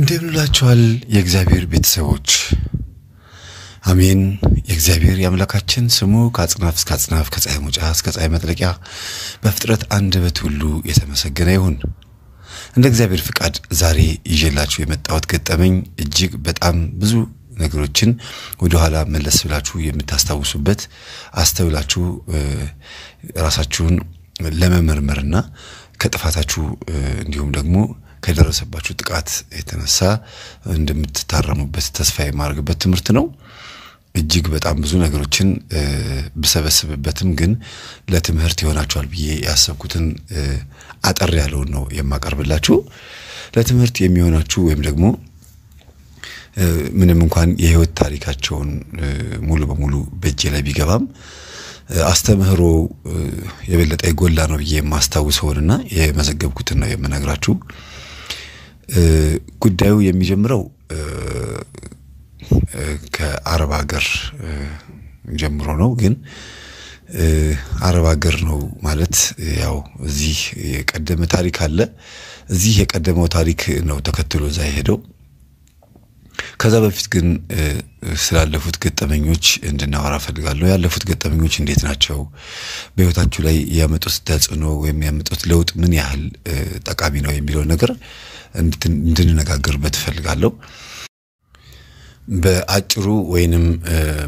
እንደምንላችኋል የእግዚአብሔር ቤተሰቦች አሜን። የእግዚአብሔር የአምላካችን ስሙ ከአጽናፍ እስከ አጽናፍ ከፀሐይ መውጫ እስከ ፀሐይ መጥለቂያ በፍጥረት አንደበት ሁሉ የተመሰገነ ይሁን። እንደ እግዚአብሔር ፍቃድ ዛሬ ይዤላችሁ የመጣሁት ገጠመኝ እጅግ በጣም ብዙ ነገሮችን ወደኋላ መለስ ብላችሁ የምታስታውሱበት አስተውላችሁ ራሳችሁን ለመመርመርና ከጥፋታችሁ እንዲሁም ደግሞ ከደረሰባችሁ ጥቃት የተነሳ እንደምትታረሙበት ተስፋ የማድረግበት ትምህርት ነው። እጅግ በጣም ብዙ ነገሮችን ብሰበስብበትም ግን ለትምህርት ይሆናችኋል ብዬ ያሰብኩትን አጠር ያለውን ነው የማቀርብላችሁ። ለትምህርት የሚሆናችሁ ወይም ደግሞ ምንም እንኳን የህይወት ታሪካቸውን ሙሉ በሙሉ በእጄ ላይ ቢገባም አስተምህሮ የበለጠ የጎላ ነው ብዬ የማስታውሰውንና የመዘገብኩትን ነው የምነግራችሁ። ጉዳዩ የሚጀምረው ከአረብ ሀገር ጀምሮ ነው። ግን አረብ ሀገር ነው ማለት ያው እዚህ የቀደመ ታሪክ አለ። እዚህ የቀደመው ታሪክ ነው ተከትሎ እዛ የሄደው። ከዛ በፊት ግን ስላለፉት ገጠመኞች እንድናወራ ፈልጋለሁ። ያለፉት ገጠመኞች እንዴት ናቸው? በህይወታችሁ ላይ ያመጡት ተጽዕኖ ወይም ያመጡት ለውጥ ምን ያህል ጠቃሚ ነው የሚለው ነገር እንድንነጋገርበት እፈልጋለሁ። በአጭሩ ወይንም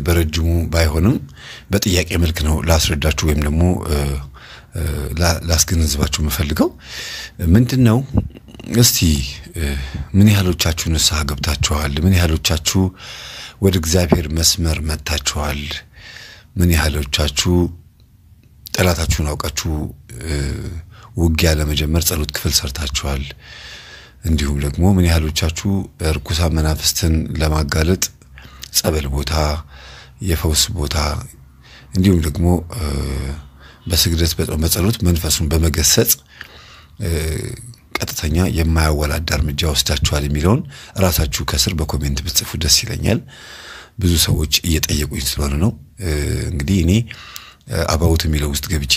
በረጅሙ ባይሆንም በጥያቄ መልክ ነው ላስረዳችሁ ወይም ደግሞ ላስገነዝባችሁ የምፈልገው ምንድን ነው። እስቲ ምን ያህሎቻችሁ ንስሐ ገብታችኋል? ምን ያህሎቻችሁ ወደ እግዚአብሔር መስመር መጥታችኋል? ምን ያህሎቻችሁ ጠላታችሁን አውቃችሁ ውጊያ ለመጀመር ጸሎት ክፍል ሰርታችኋል? እንዲሁም ደግሞ ምን ያህሎቻችሁ እርኩሳን መናፍስትን ለማጋለጥ ጸበል ቦታ፣ የፈውስ ቦታ እንዲሁም ደግሞ በስግደት በጸሎት መንፈሱን በመገሰጽ ቀጥተኛ የማያወላዳ እርምጃ ወስዳችኋል የሚለውን ራሳችሁ ከስር በኮሜንት ብትጽፉ ደስ ይለኛል። ብዙ ሰዎች እየጠየቁኝ ስለሆነ ነው። እንግዲህ እኔ አባውት የሚለው ውስጥ ገብቼ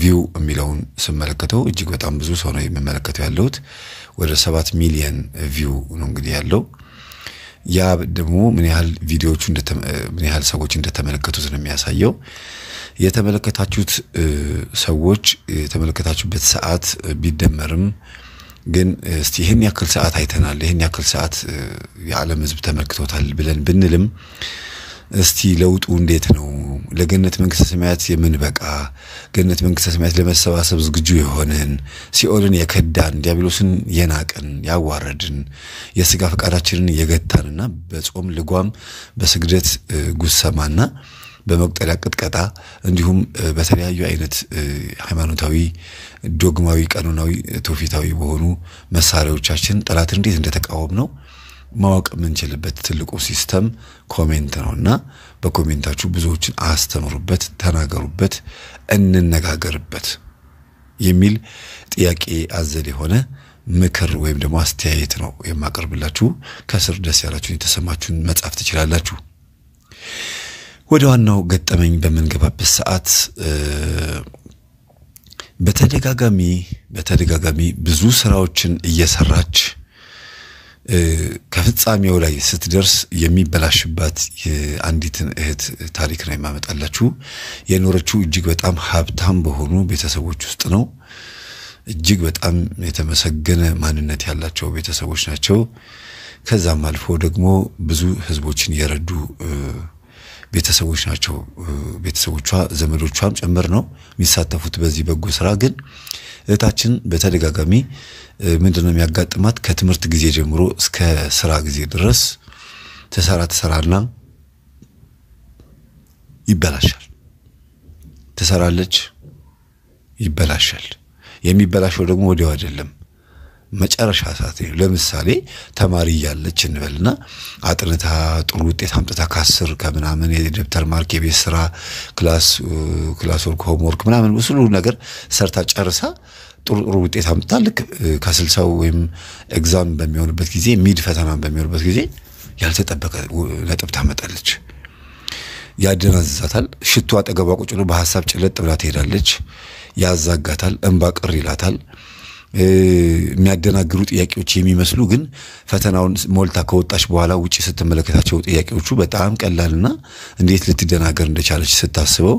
ቪው የሚለውን ስመለከተው እጅግ በጣም ብዙ ሰው ነው የምመለከተው ያለሁት። ወደ ሰባት ሚሊየን ቪው ነው እንግዲህ ያለው። ያ ደግሞ ምን ያህል ቪዲዮዎቹ ምን ያህል ሰዎች እንደተመለከቱት ነው የሚያሳየው። የተመለከታችሁት ሰዎች የተመለከታችሁበት ሰዓት ቢደመርም ግን እስቲ ይህን ያክል ሰዓት አይተናል፣ ይህን ያክል ሰዓት የዓለም ሕዝብ ተመልክቶታል ብለን ብንልም እስቲ ለውጡ እንዴት ነው? ለገነት መንግሥተ ሰማያት የምንበቃ ገነት መንግሥተ ሰማያት ለመሰባሰብ ዝግጁ የሆንን ሲኦልን የከዳን ዲያብሎስን የናቅን ያዋረድን የስጋ ፈቃዳችንን የገታንና በጾም ልጓም በስግደት ጉሰማና በመቁጠሪያ ቅጥቀጣ እንዲሁም በተለያዩ አይነት ሃይማኖታዊ፣ ዶግማዊ፣ ቀኖናዊ፣ ትውፊታዊ በሆኑ መሳሪያዎቻችን ጠላት እንዴት እንደተቃወም ነው ማወቅ የምንችልበት ትልቁ ሲስተም ኮሜንት ነው እና በኮሜንታችሁ ብዙዎችን አስተምሩበት፣ ተናገሩበት፣ እንነጋገርበት የሚል ጥያቄ አዘል የሆነ ምክር ወይም ደግሞ አስተያየት ነው የማቀርብላችሁ። ከስር ደስ ያላችሁን የተሰማችሁን መጻፍ ትችላላችሁ። ወደ ዋናው ገጠመኝ በምንገባበት ሰዓት በተደጋጋሚ በተደጋጋሚ ብዙ ስራዎችን እየሰራች ከፍጻሜው ላይ ስትደርስ የሚበላሽባት አንዲትን እህት ታሪክ ነው የማመጣላችሁ። የኖረችው እጅግ በጣም ሀብታም በሆኑ ቤተሰቦች ውስጥ ነው። እጅግ በጣም የተመሰገነ ማንነት ያላቸው ቤተሰቦች ናቸው። ከዛም አልፎ ደግሞ ብዙ ህዝቦችን የረዱ ቤተሰቦች ናቸው። ቤተሰቦቿ ዘመዶቿም ጭምር ነው የሚሳተፉት በዚህ በጎ ስራ ግን እህታችን በተደጋጋሚ ምንድነው የሚያጋጥማት? ከትምህርት ጊዜ ጀምሮ እስከ ስራ ጊዜ ድረስ ተሰራ ተሰራና ይበላሻል። ትሰራለች፣ ይበላሻል። የሚበላሸው ደግሞ ወዲያው አይደለም መጨረሻ ሰዓት ነው። ለምሳሌ ተማሪ እያለች እንበልና አጥንታ ጥሩ ውጤት አምጥታ ከአስር ከምናምን የደብተር ማርክ፣ የቤት ስራ፣ ክላስ ወርክ፣ ሆምወርክ ምናምን ስሉ ነገር ሰርታ ጨርሳ ጥሩ ጥሩ ውጤት አምጥታ ልክ ከስልሳው ወይም ኤግዛም በሚሆንበት ጊዜ ሚድ ፈተና በሚሆንበት ጊዜ ያልተጠበቀ ነጥብ ታመጣለች። ያደናዝዛታል። ሽቱ አጠገቧ ቁጭ ብሎ በሀሳብ ጭለጥ ብላ ትሄዳለች። ያዛጋታል። እንባ ቅር ይላታል። የሚያደናግሩ ጥያቄዎች የሚመስሉ ግን ፈተናውን ሞልታ ከወጣች በኋላ ውጭ ስትመለከታቸው ጥያቄዎቹ በጣም ቀላልና እንዴት ልትደናገር እንደቻለች ስታስበው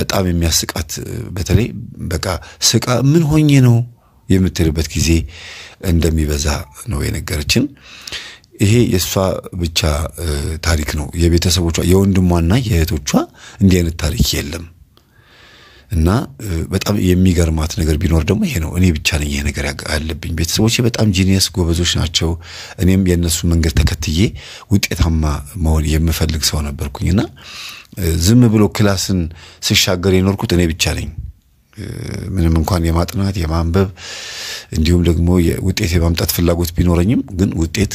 በጣም የሚያስቃት በተለይ በቃ ስቃ ምን ሆኜ ነው የምትልበት ጊዜ እንደሚበዛ ነው የነገረችን። ይሄ የእሷ ብቻ ታሪክ ነው። የቤተሰቦቿ የወንድሟና የእህቶቿ እንዲህ አይነት ታሪክ የለም። እና በጣም የሚገርማት ነገር ቢኖር ደግሞ ይሄ ነው። እኔ ብቻ ነኝ ይሄ ነገር ያለብኝ። ቤተሰቦቼ በጣም ጂኒየስ ጎበዞች ናቸው። እኔም የእነሱ መንገድ ተከትዬ ውጤታማ መሆን የምፈልግ ሰው ነበርኩኝ እና ዝም ብሎ ክላስን ስሻገር የኖርኩት እኔ ብቻ ነኝ። ምንም እንኳን የማጥናት የማንበብ እንዲሁም ደግሞ ውጤት የማምጣት ፍላጎት ቢኖረኝም ግን ውጤት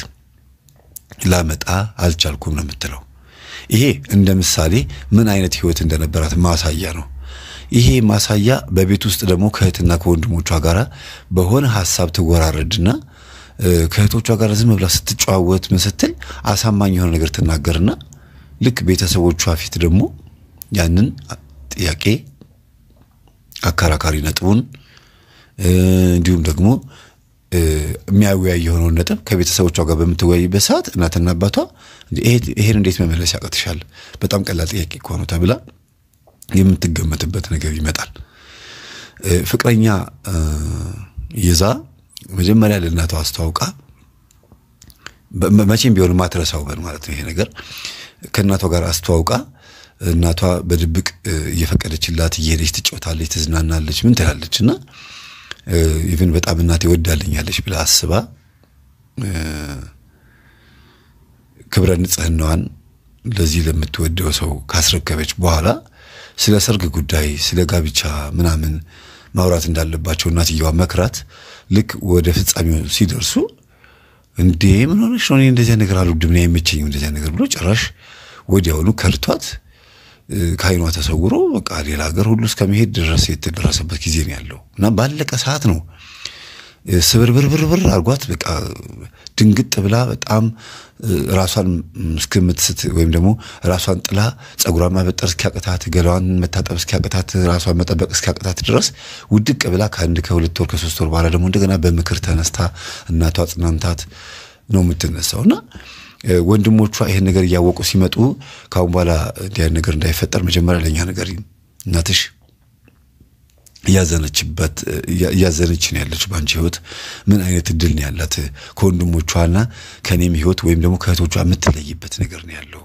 ላመጣ አልቻልኩም ነው የምትለው። ይሄ እንደ ምሳሌ ምን አይነት ህይወት እንደነበራት ማሳያ ነው። ይሄ ማሳያ በቤት ውስጥ ደግሞ ከእህትና ከወንድሞቿ ጋር በሆነ ሀሳብ ትወራረድና ከእህቶቿ ጋር ዝም ብላ ስትጨዋወት ምን ስትል አሳማኝ የሆነ ነገር ትናገርና ልክ ቤተሰቦቿ ፊት ደግሞ ያንን ጥያቄ አከራካሪ ነጥቡን እንዲሁም ደግሞ የሚያወያይ የሆነውን ነጥብ ከቤተሰቦቿ ጋር በምትወያይበት ሰዓት እናትና አባቷ ይሄን እንዴት መመለስ ያቅትሻል? በጣም ቀላል ጥያቄ ከሆኑ ተብላ የምትገመትበት ነገር ይመጣል። ፍቅረኛ ይዛ መጀመሪያ ለእናቷ አስተዋውቃ መቼም ቢሆን ማትረሳው ቀን ማለት ነው ይሄ ነገር ከእናቷ ጋር አስተዋውቃ እናቷ በድብቅ እየፈቀደችላት እየሄደች ትጫወታለች፣ ትዝናናለች፣ ምን ትላለች እና ኢቨን በጣም እናቴ ወዳልኛለች ብላ አስባ ክብረ ንጽህናዋን ለዚህ ለምትወደው ሰው ካስረከበች በኋላ ስለ ሰርግ ጉዳይ፣ ስለ ጋብቻ ምናምን ማውራት እንዳለባቸው እናትየዋ መክራት፣ ልክ ወደ ፍጻሜው ሲደርሱ እንዴ ምን ሆነሽ ነው? እንደዚያ ነገር አልወድም፣ እኔ አይመቸኝም እንደዚያ ነገር ብሎ ጭራሽ ወዲያውኑ ከርቷት ከአይኗ ተሰውሮ በቃ ሌላ ሀገር ሁሉ እስከመሄድ ድረስ የተደረሰበት ጊዜ ነው ያለው እና ባለቀ ሰዓት ነው ስብርብርብርብር አርጓት በቃ ድንግጥ ብላ በጣም ራሷን እስክምትስት ወይም ደግሞ ራሷን ጥላ ጸጉሯን ማበጠር እስኪያቅታት፣ ገለዋን መታጠብ እስኪያቅታት፣ ራሷን መጠበቅ እስኪያቅታት ድረስ ውድቅ ብላ ከአንድ ከሁለት ወር ከሶስት ወር በኋላ ደግሞ እንደገና በምክር ተነስታ እናቷ ጽናንታት ነው የምትነሳው እና ወንድሞቿ ይህን ነገር እያወቁ ሲመጡ ከአሁን በኋላ እንዲያን ነገር እንዳይፈጠር መጀመሪያ ለእኛ ነገር እናትሽ እያዘነችበት እያዘነች ነው ያለች። በአንቺ ህይወት ምን አይነት እድል ነው ያላት? ከወንድሞቿና ከእኔም ህይወት ወይም ደግሞ ከእህቶቿ የምትለይበት ነገር ነው ያለው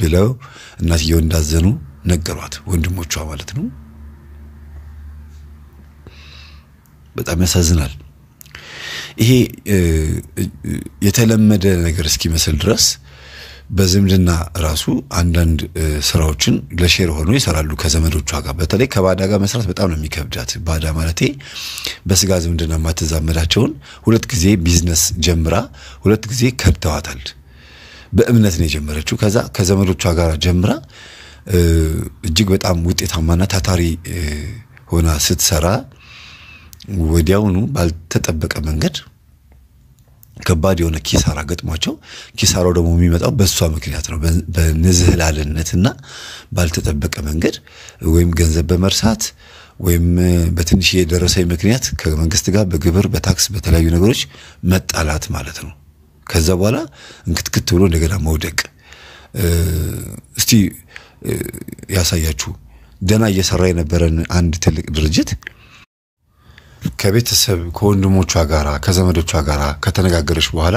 ብለው እናትየው እንዳዘኑ ነገሯት፣ ወንድሞቿ ማለት ነው። በጣም ያሳዝናል። ይሄ የተለመደ ነገር እስኪመስል ድረስ በዝምድና ራሱ አንዳንድ ስራዎችን ለሼር ሆኖ ይሰራሉ ከዘመዶቿ ጋር። በተለይ ከባዳ ጋር መስራት በጣም ነው የሚከብዳት። ባዳ ማለቴ በስጋ ዝምድና የማትዛመዳቸውን ሁለት ጊዜ ቢዝነስ ጀምራ ሁለት ጊዜ ከድተዋታል። በእምነት ነው የጀመረችው። ከዛ ከዘመዶቿ ጋር ጀምራ እጅግ በጣም ውጤታማና ታታሪ ሆና ስትሰራ ወዲያውኑ ባልተጠበቀ መንገድ ከባድ የሆነ ኪሳራ ገጥሟቸው ኪሳራው ደግሞ የሚመጣው በእሷ ምክንያት ነው። በንዝህላልነትና ባልተጠበቀ መንገድ ወይም ገንዘብ በመርሳት ወይም በትንሽ የደረሰኝ ምክንያት ከመንግስት ጋር በግብር፣ በታክስ፣ በተለያዩ ነገሮች መጣላት ማለት ነው። ከዛ በኋላ እንክትክት ብሎ እንደገና መውደቅ። እስቲ ያሳያችሁ ደና እየሰራ የነበረን አንድ ትልቅ ድርጅት ከቤተሰብ ከወንድሞቿ ጋራ ከዘመዶቿ ጋራ ከተነጋገረች በኋላ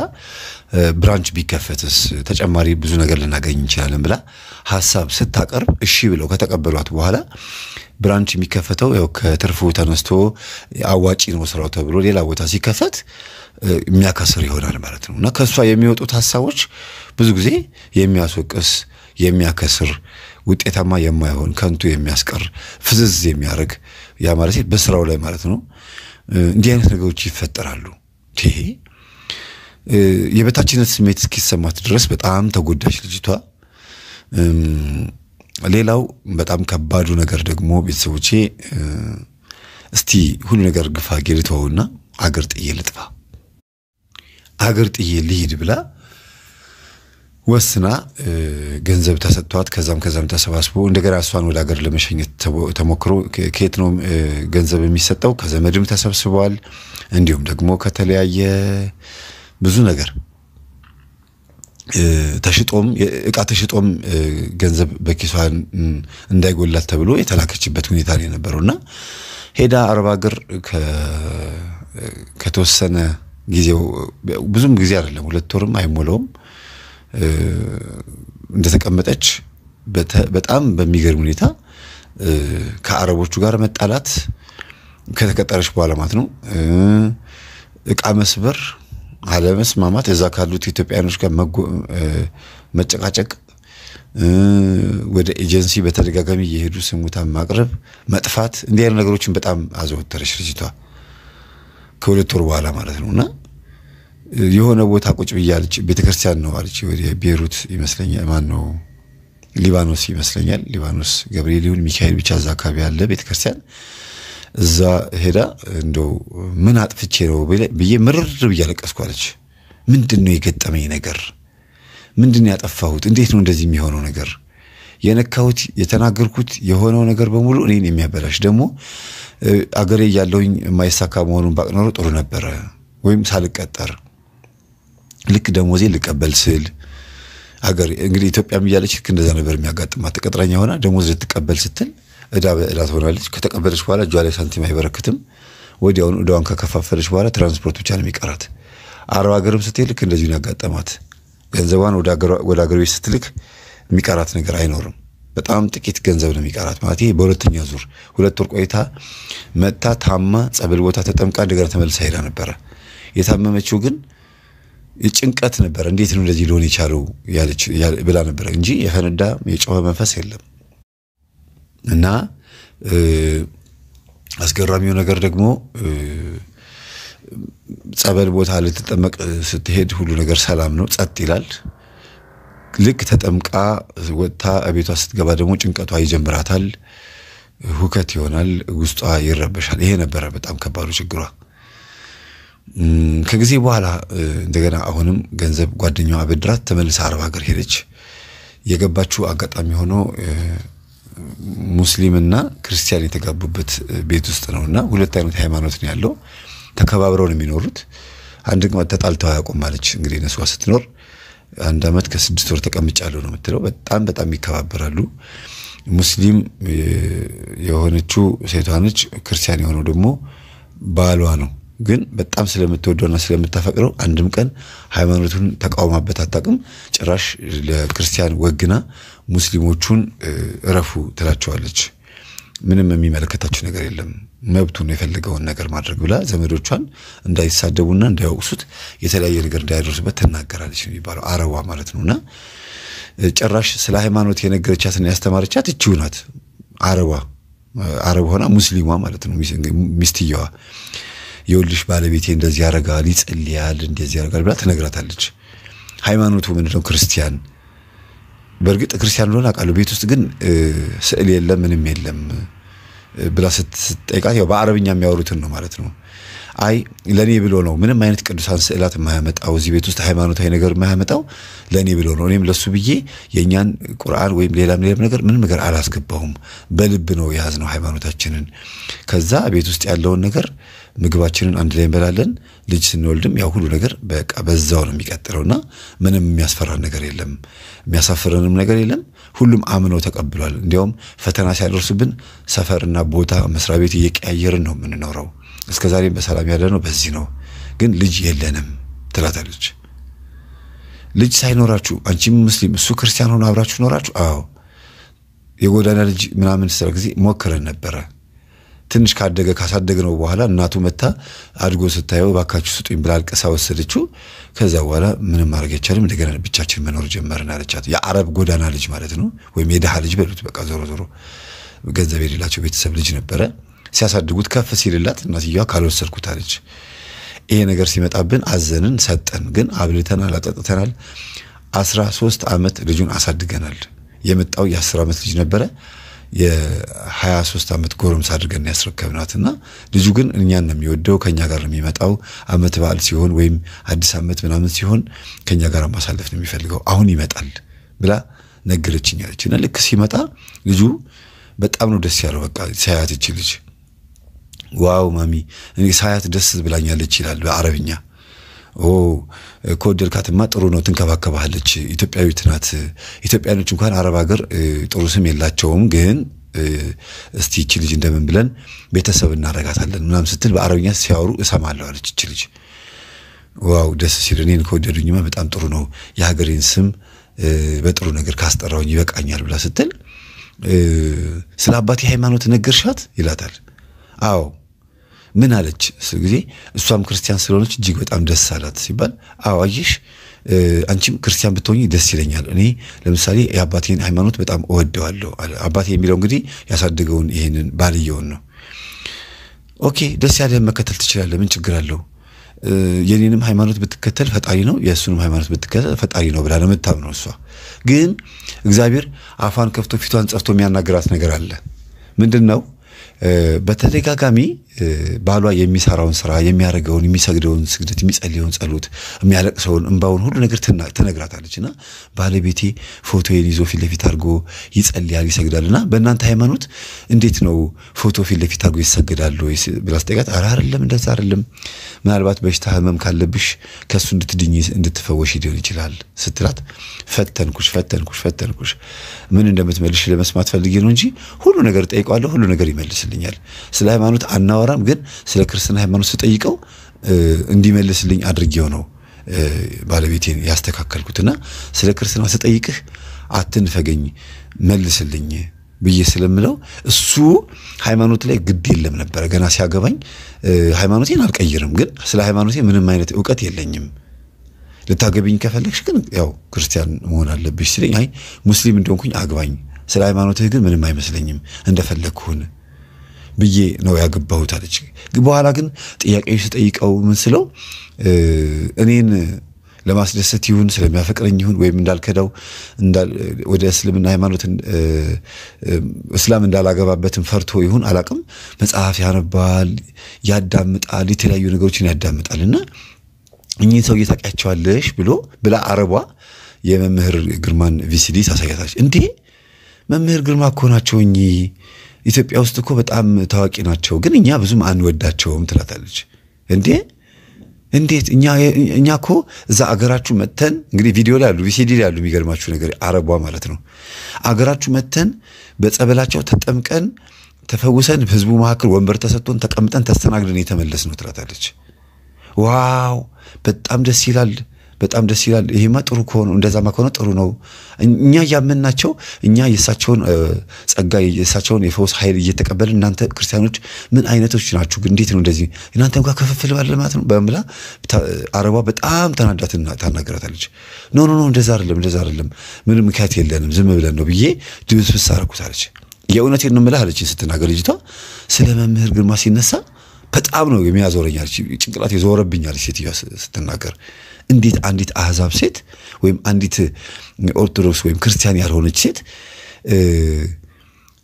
ብራንች ቢከፈትስ ተጨማሪ ብዙ ነገር ልናገኝ እንችላለን ብላ ሀሳብ ስታቀርብ እሺ ብለው ከተቀበሏት በኋላ ብራንች የሚከፈተው ያው ከትርፉ ተነስቶ አዋጪ ነው ስራው ተብሎ ሌላ ቦታ ሲከፈት የሚያከስር ይሆናል ማለት ነው እና ከእሷ የሚወጡት ሀሳቦች ብዙ ጊዜ የሚያስወቅስ የሚያከስር ውጤታማ የማይሆን ከንቱ የሚያስቀር ፍዝዝ የሚያደርግ ያ ማለት በስራው ላይ ማለት ነው እንዲህ አይነት ነገሮች ይፈጠራሉ። ይሄ የበታችነት ስሜት እስኪሰማት ድረስ በጣም ተጎዳች ልጅቷ። ሌላው በጣም ከባዱ ነገር ደግሞ ቤተሰቦቼ እስቲ ሁሉ ነገር ግፋ ጌልተውና አገር ጥዬ ልጥፋ፣ አገር ጥዬ ልሂድ ብላ ወስና ገንዘብ ተሰጥቷት ከዛም ከዛም ተሰባስቦ እንደገና እሷን ወደ ሀገር ለመሸኘት ተሞክሮ ከየት ነው ገንዘብ የሚሰጠው? ከዘመድም ተሰብስበዋል። እንዲሁም ደግሞ ከተለያየ ብዙ ነገር ተሽጦም እቃ ተሽጦም ገንዘብ በኪሷን እንዳይጎላት ተብሎ የተላከችበት ሁኔታ ነው የነበረው እና ሄዳ አረብ ሀገር ከተወሰነ ጊዜው ብዙም ጊዜ አይደለም፣ ሁለት ወርም አይሞላውም እንደተቀመጠች በጣም በሚገርም ሁኔታ ከአረቦቹ ጋር መጣላት ከተቀጠረች በኋላ ማለት ነው። እቃ መስበር፣ አለመስማማት፣ እዛ ካሉት ኢትዮጵያኖች ጋር መጨቃጨቅ፣ ወደ ኤጀንሲ በተደጋጋሚ የሄዱ ስሙታ ማቅረብ፣ መጥፋት፣ እንዲህ አይነት ነገሮችን በጣም አዘወተረች ልጅቷ ከሁለት ወር በኋላ ማለት ነው እና የሆነ ቦታ ቁጭ ብዬ አለች። ቤተክርስቲያን ነው አለች። ወደ ቤሩት ይመስለኛል፣ ማን ነው ሊባኖስ ይመስለኛል። ሊባኖስ ገብርኤል ይሁን ሚካኤል ብቻ እዛ አካባቢ ያለ ቤተክርስቲያን። እዛ ሄዳ እንደው ምን አጥፍቼ ነው ብዬ ምርር ብዬ አለቀስኩ አለች። ምንድን ነው የገጠመኝ ነገር? ምንድን ያጠፋሁት? እንዴት ነው እንደዚህ የሚሆነው ነገር? የነካሁት የተናገርኩት የሆነው ነገር በሙሉ እኔን የሚያበላሽ ደግሞ አገሬ ያለውኝ የማይሳካ መሆኑን ባቅኖሮ ጥሩ ነበረ ወይም ሳልቀጠር ልክ ደሞዜ ልቀበል ስል ሀገር እንግዲህ ኢትዮጵያም እያለች ልክ እንደዛ ነበር የሚያጋጥማት። ተቀጥረኛ ሆና ደሞዝ ልትቀበል ስትል እዳ በእዳ ትሆናለች። ከተቀበለች በኋላ እጇ ላይ ሳንቲም አይበረክትም። ወዲያውኑ እዳዋን ከከፋፈለች በኋላ ትራንስፖርት ብቻ ነው የሚቀራት። አረብ ሀገርም ስትሄድ ልክ እንደዚሁ ያጋጠማት። ገንዘቧን ወደ ሀገር ቤት ስትልክ የሚቀራት ነገር አይኖርም። በጣም ጥቂት ገንዘብ ነው የሚቀራት። ማለት ይሄ በሁለተኛ ዙር ሁለት ወር ቆይታ መጥታ ታማ ጸበል ቦታ ተጠምቃ እንደገና ተመልሳ ሄዳ ነበረ። የታመመችው ግን ጭንቀት ነበር። እንዴት ነው እንደዚህ ሊሆን የቻለው ያለች ብላ ነበረ እንጂ የፈነዳ የጮኸ መንፈስ የለም። እና አስገራሚው ነገር ደግሞ ጸበል ቦታ ልትጠመቅ ስትሄድ ሁሉ ነገር ሰላም ነው፣ ጸጥ ይላል። ልክ ተጠምቃ ወጥታ ቤቷ ስትገባ ደግሞ ጭንቀቷ ይጀምራታል፣ ሁከት ይሆናል፣ ውስጧ ይረበሻል። ይሄ ነበረ በጣም ከባዱ ችግሯ። ከጊዜ በኋላ እንደገና አሁንም ገንዘብ ጓደኛዋ አበድራት ተመልሳ አረብ ሀገር ሄደች። የገባችው አጋጣሚ ሆኖ ሙስሊምና ክርስቲያን የተጋቡበት ቤት ውስጥ ነው እና ሁለት አይነት ሃይማኖት ነው ያለው። ተከባብረው ነው የሚኖሩት። አንድ ቀን ተጣልተው አያውቁም ማለች እንግዲህ ነሷ ስትኖር አንድ ዓመት ከስድስት ወር ተቀምጫለሁ ነው የምትለው። በጣም በጣም ይከባበራሉ። ሙስሊም የሆነችው ሴቷ ነች፣ ክርስቲያን የሆነው ደግሞ ባሏ ነው። ግን በጣም ስለምትወደውና ስለምታፈቅረው አንድም ቀን ሃይማኖቱን ተቃውማበት አታውቅም። ጭራሽ ለክርስቲያን ወግና ሙስሊሞቹን እረፉ ትላቸዋለች። ምንም የሚመለከታቸው ነገር የለም መብቱን የፈለገውን ነገር ማድረግ ብላ ዘመዶቿን እንዳይሳደቡና እንዳይወቅሱት የተለያየ ነገር እንዳያደርሱበት ትናገራለች የሚባለው አረቧ ማለት ነውና ጭራሽ ስለ ሃይማኖት የነገረቻትና ያስተማረቻት እችው ናት። አረቧ አረብ ሆና ሙስሊሟ ማለት ነው ሚስትየዋ የውልሽ ባለቤቴ እንደዚህ ያደርጋል፣ ይጸልያል፣ እንደዚህ ያረጋል ብላ ትነግራታለች። ሃይማኖቱ ምንድነው? ክርስቲያን። በእርግጥ ክርስቲያን እንደሆነ አውቃለሁ። ቤት ውስጥ ግን ስዕል የለም ምንም የለም ብላ ስትጠይቃት ያው በአረብኛ የሚያወሩትን ነው ማለት ነው። አይ ለእኔ ብሎ ነው ምንም አይነት ቅዱሳን ስዕላት የማያመጣው እዚህ ቤት ውስጥ ሃይማኖታዊ ነገር የማያመጣው ለእኔ ብሎ ነው። እኔም ለሱ ብዬ የእኛን ቁርአን ወይም ሌላም ሌላም ነገር ምንም ነገር አላስገባሁም። በልብ ነው የያዝነው ሃይማኖታችንን። ከዛ ቤት ውስጥ ያለውን ነገር ምግባችንን አንድ ላይ እንበላለን። ልጅ ስንወልድም ያው ሁሉ ነገር በቃ በዛው ነው የሚቀጥለውና ምንም የሚያስፈራን ነገር የለም፣ የሚያሳፍረንም ነገር የለም። ሁሉም አምነው ተቀብሏል። እንዲያውም ፈተና ሲያደርሱብን ሰፈርና ቦታ መስሪያ ቤት እየቀያየርን ነው የምንኖረው። እስከ ዛሬም በሰላም ያለ ነው። በዚህ ነው ግን ልጅ የለንም ትላታለች። ልጅ ሳይኖራችሁ አንቺም ሙስሊም እሱ ክርስቲያን ሆኖ አብራችሁ ኖራችሁ? አዎ የጎዳና ልጅ ምናምን ስለ ጊዜ ሞክረን ነበረ ትንሽ ካደገ ካሳደግ ነው በኋላ እናቱ መታ አድጎ ስታየው ባካችሁ ስጡኝ ብላ አልቅሳ ወሰደችው። ከዛ በኋላ ምንም ማድረግ አይቻልም፣ እንደገና ብቻችን መኖር ጀመርን አለቻት። የአረብ ጎዳና ልጅ ማለት ነው፣ ወይም የድሃ ልጅ በሉት። በቃ ዞሮ ዞሮ ገንዘብ የሌላቸው ቤተሰብ ልጅ ነበረ። ሲያሳድጉት ከፍ ሲልላት እናትየዋ ካልወሰድኩት አለች። ይሄ ነገር ሲመጣብን አዘንን፣ ሰጠን፣ ግን አብልተናል፣ አጠጥተናል። አስራ ሶስት ዓመት ልጁን አሳድገናል። የመጣው የአስር ዓመት ልጅ ነበረ የ23 ዓመት ጎረምሳ አድርገን ያስረከብናትና ልጁ ግን እኛን ነው የሚወደው። ከኛ ጋር ነው የሚመጣው። አመት በዓል ሲሆን ወይም አዲስ አመት ምናምን ሲሆን ከኛ ጋር ማሳለፍ ነው የሚፈልገው። አሁን ይመጣል ብላ ነገረችኝ ያለች እና ልክ ሲመጣ ልጁ በጣም ነው ደስ ያለው። በቃ ሳያት ይች ልጅ ዋው ማሚ ሳያት ደስ ብላኛለች ይላል በአረብኛ ከወደድካትማ ጥሩ ነው፣ ትንከባከባለች። ኢትዮጵያዊት ናት። ኢትዮጵያኖች እንኳን አረብ ሀገር ጥሩ ስም የላቸውም፣ ግን እስቲ ይቺ ልጅ እንደምን ብለን ቤተሰብ እናረጋታለን ምናም ስትል በአረብኛ ሲያወሩ እሰማለሁ አለች ይቺ ልጅ። ዋው ደስ ሲል፣ እኔን ከወደዱኝማ በጣም ጥሩ ነው፣ የሀገሬን ስም በጥሩ ነገር ካስጠራውኝ ይበቃኛል ብላ ስትል ስለ አባቴ ሃይማኖት ነገርሻት ይላታል። አዎ ምን አለች ጊዜ እሷም ክርስቲያን ስለሆነች እጅግ በጣም ደስ አላት ሲባል አዋይሽ አንቺም ክርስቲያን ብትሆኝ ደስ ይለኛል። እኔ ለምሳሌ የአባቴን ሃይማኖት በጣም እወደዋለሁ። አባቴ የሚለው እንግዲህ ያሳደገውን ይሄንን ባልየውን ነው። ኦኬ ደስ ያለህን መከተል ትችላለህ። ምን ችግር አለው? የኔንም ሃይማኖት ብትከተል ፈጣሪ ነው፣ የእሱንም ሃይማኖት ብትከተል ፈጣሪ ነው ብላ ነው የምታምነው። እሷ ግን እግዚአብሔር አፏን ከፍቶ ፊቷን ጸፍቶ የሚያናግራት ነገር አለ። ምንድን ነው? በተደጋጋሚ ባሏ የሚሰራውን ስራ፣ የሚያደርገውን፣ የሚሰግደውን ስግደት፣ የሚጸልየውን ጸሎት፣ የሚያለቅሰውን እንባውን ሁሉ ነገር ትነግራታለች እና ባለቤቴ ፎቶዬን ይዞ ፊት ለፊት አድርጎ ይጸልያል፣ ይሰግዳል እና በእናንተ ሃይማኖት እንዴት ነው ፎቶ ፊት ለፊት አድርጎ ይሰግዳሉ ብላ ስጠይቃት፣ ኧረ አይደለም እንደዛ አይደለም፣ ምናልባት በሽታ ህመም ካለብሽ ከእሱ እንድትድኝ እንድትፈወሽ ሊሆን ይችላል ስትላት፣ ፈተንኩሽ ፈተንኩሽ ፈተንኩሽ ምን እንደምትመልሽ ለመስማት ፈልጌ ነው እንጂ ሁሉ ነገር ጠይቀዋለሁ፣ ሁሉ ነገር ይመልስል ይመልስልኛል። ስለ ሃይማኖት አናወራም፣ ግን ስለ ክርስትና ሃይማኖት ስጠይቀው እንዲመልስልኝ አድርጌው ነው ባለቤቴን ያስተካከልኩትና ስለ ክርስትና ስጠይቅህ አትንፈገኝ መልስልኝ ብዬ ስለምለው እሱ ሃይማኖት ላይ ግድ የለም ነበረ። ገና ሲያገባኝ ሃይማኖቴን አልቀይርም፣ ግን ስለ ሃይማኖቴ ምንም አይነት እውቀት የለኝም። ልታገብኝ ከፈለግሽ ግን ያው ክርስቲያን መሆን አለብሽ ሲለኝ፣ አይ ሙስሊም እንደሆንኩኝ አግባኝ፣ ስለ ሃይማኖትህ ግን ምንም አይመስለኝም፣ እንደፈለግኩህን ብዬ ነው ያገባሁት አለች። በኋላ ግን ጥያቄ ስጠይቀው ምን ስለው እኔን ለማስደሰት ይሁን ስለሚያፈቅረኝ ይሁን ወይም እንዳልከዳው ወደ እስልምና ሃይማኖት እስላም እንዳላገባበትን ፈርቶ ይሁን አላቅም፣ መጽሐፍ ያነባል፣ ያዳምጣል፣ የተለያዩ ነገሮችን ያዳምጣል እና እኚህን ሰውዬ ታውቂያቸዋለሽ ብሎ ብላ አረቧ የመምህር ግርማን ቪሲዲ ታሳያታለች። እንዴ መምህር ግርማ እኮ ናቸው እኚህ ኢትዮጵያ ውስጥ እኮ በጣም ታዋቂ ናቸው፣ ግን እኛ ብዙም አንወዳቸውም ትላታለች። እንዴ እንዴት እኛ እኮ እዛ አገራችሁ መጥተን እንግዲህ ቪዲዮ ላይ ያሉ ቪሲዲ ላይ ያሉ የሚገርማችሁ ነገር አረቧ ማለት ነው አገራችሁ መጥተን በጸበላቸው ተጠምቀን ተፈውሰን ህዝቡ መካከል ወንበር ተሰጥቶን ተቀምጠን ተስተናግደን የተመለስ ነው ትላታለች። ዋው በጣም ደስ ይላል በጣም ደስ ይላል። ይሄማ ጥሩ ከሆነ እንደዛማ ከሆነ ጥሩ ነው። እኛ ያመንናቸው እኛ የእሳቸውን ጸጋ የእሳቸውን የፈውስ ኃይል እየተቀበልን እናንተ ክርስቲያኖች ምን አይነቶች ናችሁ? እንዴት ነው እንደዚህ እናንተም ጋር ክፍፍል ማለት ነው በምላ አረቧ በጣም ተናዳ ታናገራታለች። ኖ ኖ ኖ እንደዛ አይደለም እንደዛ አይደለም ምንም ምክንያት የለንም ዝም ብለን ነው ብዬ ድብስብስ አረኩታለች። ነው እንምላ አለችን ስትናገር ልጅቷ ስለ መምህር ግርማ ሲነሳ በጣም ነው የሚያዞረኛል ጭንቅላት የዞረብኛል ሴትዮዋ ስትናገር እንዴት አንዲት አህዛብ ሴት ወይም አንዲት ኦርቶዶክስ ወይም ክርስቲያን ያልሆነች ሴት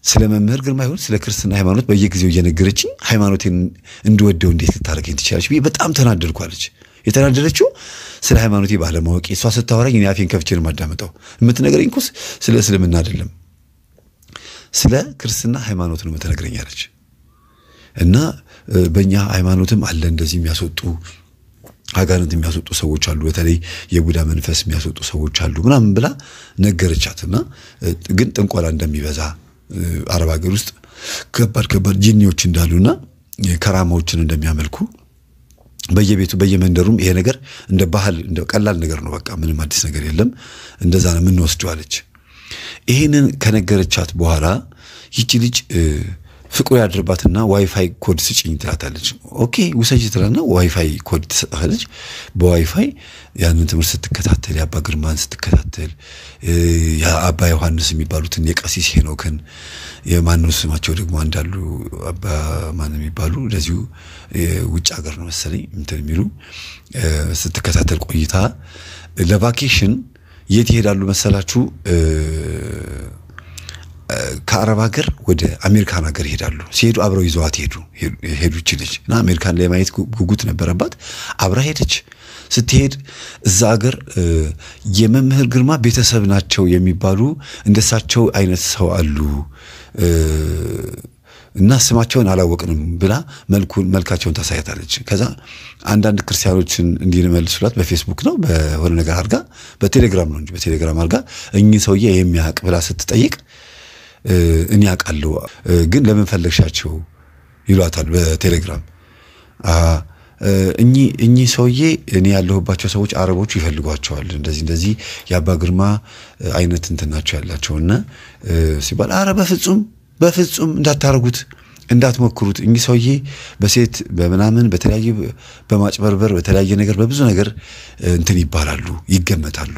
ስለ መምህር ግርማ ይሁን ስለ ክርስትና ሃይማኖት በየጊዜው እየነገረችኝ ሃይማኖቴን እንድወደው እንዴት ልታደርገኝ ትችላለች ብዬ በጣም ተናደድኩ አለች። የተናደደችው ስለ ሃይማኖቴ ባለማወቅ እሷ ስታወራኝ እኔ አፌን ከፍቼ ነው የማዳመጠው። የምትነግረኝ እኮ ስለ እስልምና አይደለም ስለ ክርስትና ሃይማኖት ነው የምትነግረኝ አለች። እና በእኛ ሃይማኖትም አለ እንደዚህ የሚያስወጡ አጋንንት የሚያስወጡ ሰዎች አሉ፣ በተለይ የቡዳ መንፈስ የሚያስወጡ ሰዎች አሉ ምናምን ብላ ነገረቻትና ግን ጥንቆላ እንደሚበዛ አረብ ሀገር ውስጥ ከባድ ከባድ ጂኒዎች እንዳሉና ከራማዎችን እንደሚያመልኩ በየቤቱ በየመንደሩም ይሄ ነገር እንደ ባህል እንደ ቀላል ነገር ነው፣ በቃ ምንም አዲስ ነገር የለም፣ እንደዛ ነው የምንወስደው አለች። ይህንን ከነገረቻት በኋላ ይቺ ልጅ ፍቅሩ ያድርባትና ዋይፋይ ኮድ ስጭኝ ትላታለች። ኦኬ ውሰጅ ትላና ዋይፋይ ኮድ ትሰጣለች። በዋይፋይ ያንን ትምህርት ስትከታተል የአባ ግርማን ስትከታተል የአባ ዮሐንስ የሚባሉትን የቀሲስ ሄኖክን የማነው ስማቸው ደግሞ አንዳሉ አባ ማን የሚባሉ እንደዚሁ ውጭ ሀገር ነው መሰለኝ እንትን የሚሉ ስትከታተል ቆይታ ለቫኬሽን የት ይሄዳሉ መሰላችሁ? ከአረብ ሀገር ወደ አሜሪካን ሀገር ይሄዳሉ። ሲሄዱ አብረው ይዘዋት ሄዱ ሄዱ ይች ልጅ እና አሜሪካን ላይ ማየት ጉጉት ነበረባት። አብራ ሄደች። ስትሄድ እዛ ሀገር የመምህር ግርማ ቤተሰብ ናቸው የሚባሉ እንደሳቸው አይነት ሰው አሉ እና ስማቸውን አላወቅንም ብላ መልካቸውን ታሳያታለች። ከዛ አንዳንድ ክርስቲያኖችን እንዲመልሱላት በፌስቡክ ነው በሆነ ነገር አድርጋ በቴሌግራም ነው እንጂ በቴሌግራም አድርጋ እኚህ ሰውዬ የሚያውቅ ብላ ስትጠይቅ እኔ አውቃለሁ፣ ግን ለምን ፈለግሻቸው ይሏታል በቴሌግራም እኚህ ሰውዬ እኔ ያለሁባቸው ሰዎች አረቦቹ ይፈልጓቸዋል፣ እንደዚህ እንደዚህ የአባ ግርማ አይነት እንትን ናቸው ያላቸውና ሲባል አረ በፍጹም በፍጹም እንዳታረጉት እንዳትሞክሩት እኚህ ሰውዬ በሴት በምናምን በተለያየ በማጭበርበር በተለያየ ነገር በብዙ ነገር እንትን ይባላሉ ይገመታሉ።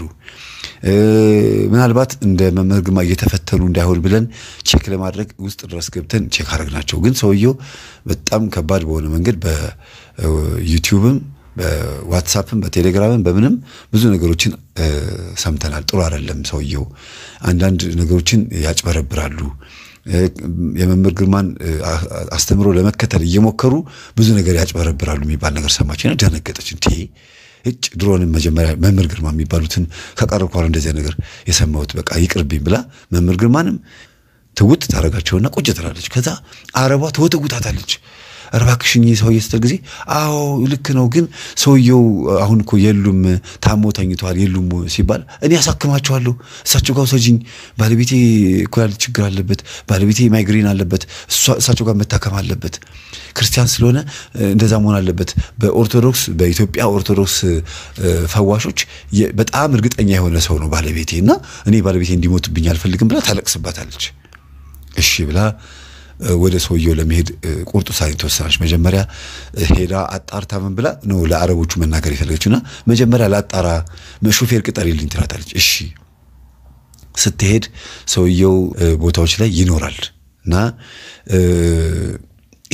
ምናልባት እንደ መምህር እየተፈተኑ እንዳይሆን ብለን ቼክ ለማድረግ ውስጥ ድረስ ገብተን ቼክ አደረግናቸው። ግን ሰውየው በጣም ከባድ በሆነ መንገድ በዩቲዩብም በዋትሳፕም በቴሌግራምም በምንም ብዙ ነገሮችን ሰምተናል። ጥሩ አይደለም። ሰውየው አንዳንድ ነገሮችን ያጭበረብራሉ። የመምህር ግርማን አስተምሮ ለመከተል እየሞከሩ ብዙ ነገር ያጭበረብራሉ የሚባል ነገር ሰማችን። ደነገጠችን። እጭ ድሮን መጀመሪያ መምህር ግርማ የሚባሉትን ከቀረብኳል እንደዚያ ነገር የሰማሁት በቃ ይቅርብኝ ብላ መምህር ግርማንም ትውጥ ታደርጋቸውና ቁጭ ትላለች። ከዛ አረቧ ትወተውታታለች። እባክሽኝ ሰውዬ ስትል ጊዜ አዎ ልክ ነው፣ ግን ሰውየው አሁን እኮ የሉም ታሞ ተኝተዋል የሉም ሲባል እኔ ያሳክማቸዋለሁ እሳቸው ጋር ውሰጂኝ፣ ባለቤቴ ኩላሊት ችግር አለበት፣ ባለቤቴ ማይግሬን አለበት፣ እሳቸው ጋር መታከም አለበት። ክርስቲያን ስለሆነ እንደዛ መሆን አለበት። በኦርቶዶክስ በኢትዮጵያ ኦርቶዶክስ ፈዋሾች በጣም እርግጠኛ የሆነ ሰው ነው ባለቤቴ እና እኔ ባለቤቴ እንዲሞትብኝ አልፈልግም ብላ ታለቅስባታለች። እሺ ብላ ወደ ሰውየው ለመሄድ ቁርጡ ውሳኔ ተወሰነች። መጀመሪያ ሄዳ አጣርታ ምን ብላ ነው ለአረቦቹ መናገር የፈለገችውና መጀመሪያ ላጣራ ሾፌር ቅጠሪልኝ ትላታለች። እሺ ስትሄድ ሰውየው ቦታዎች ላይ ይኖራል እና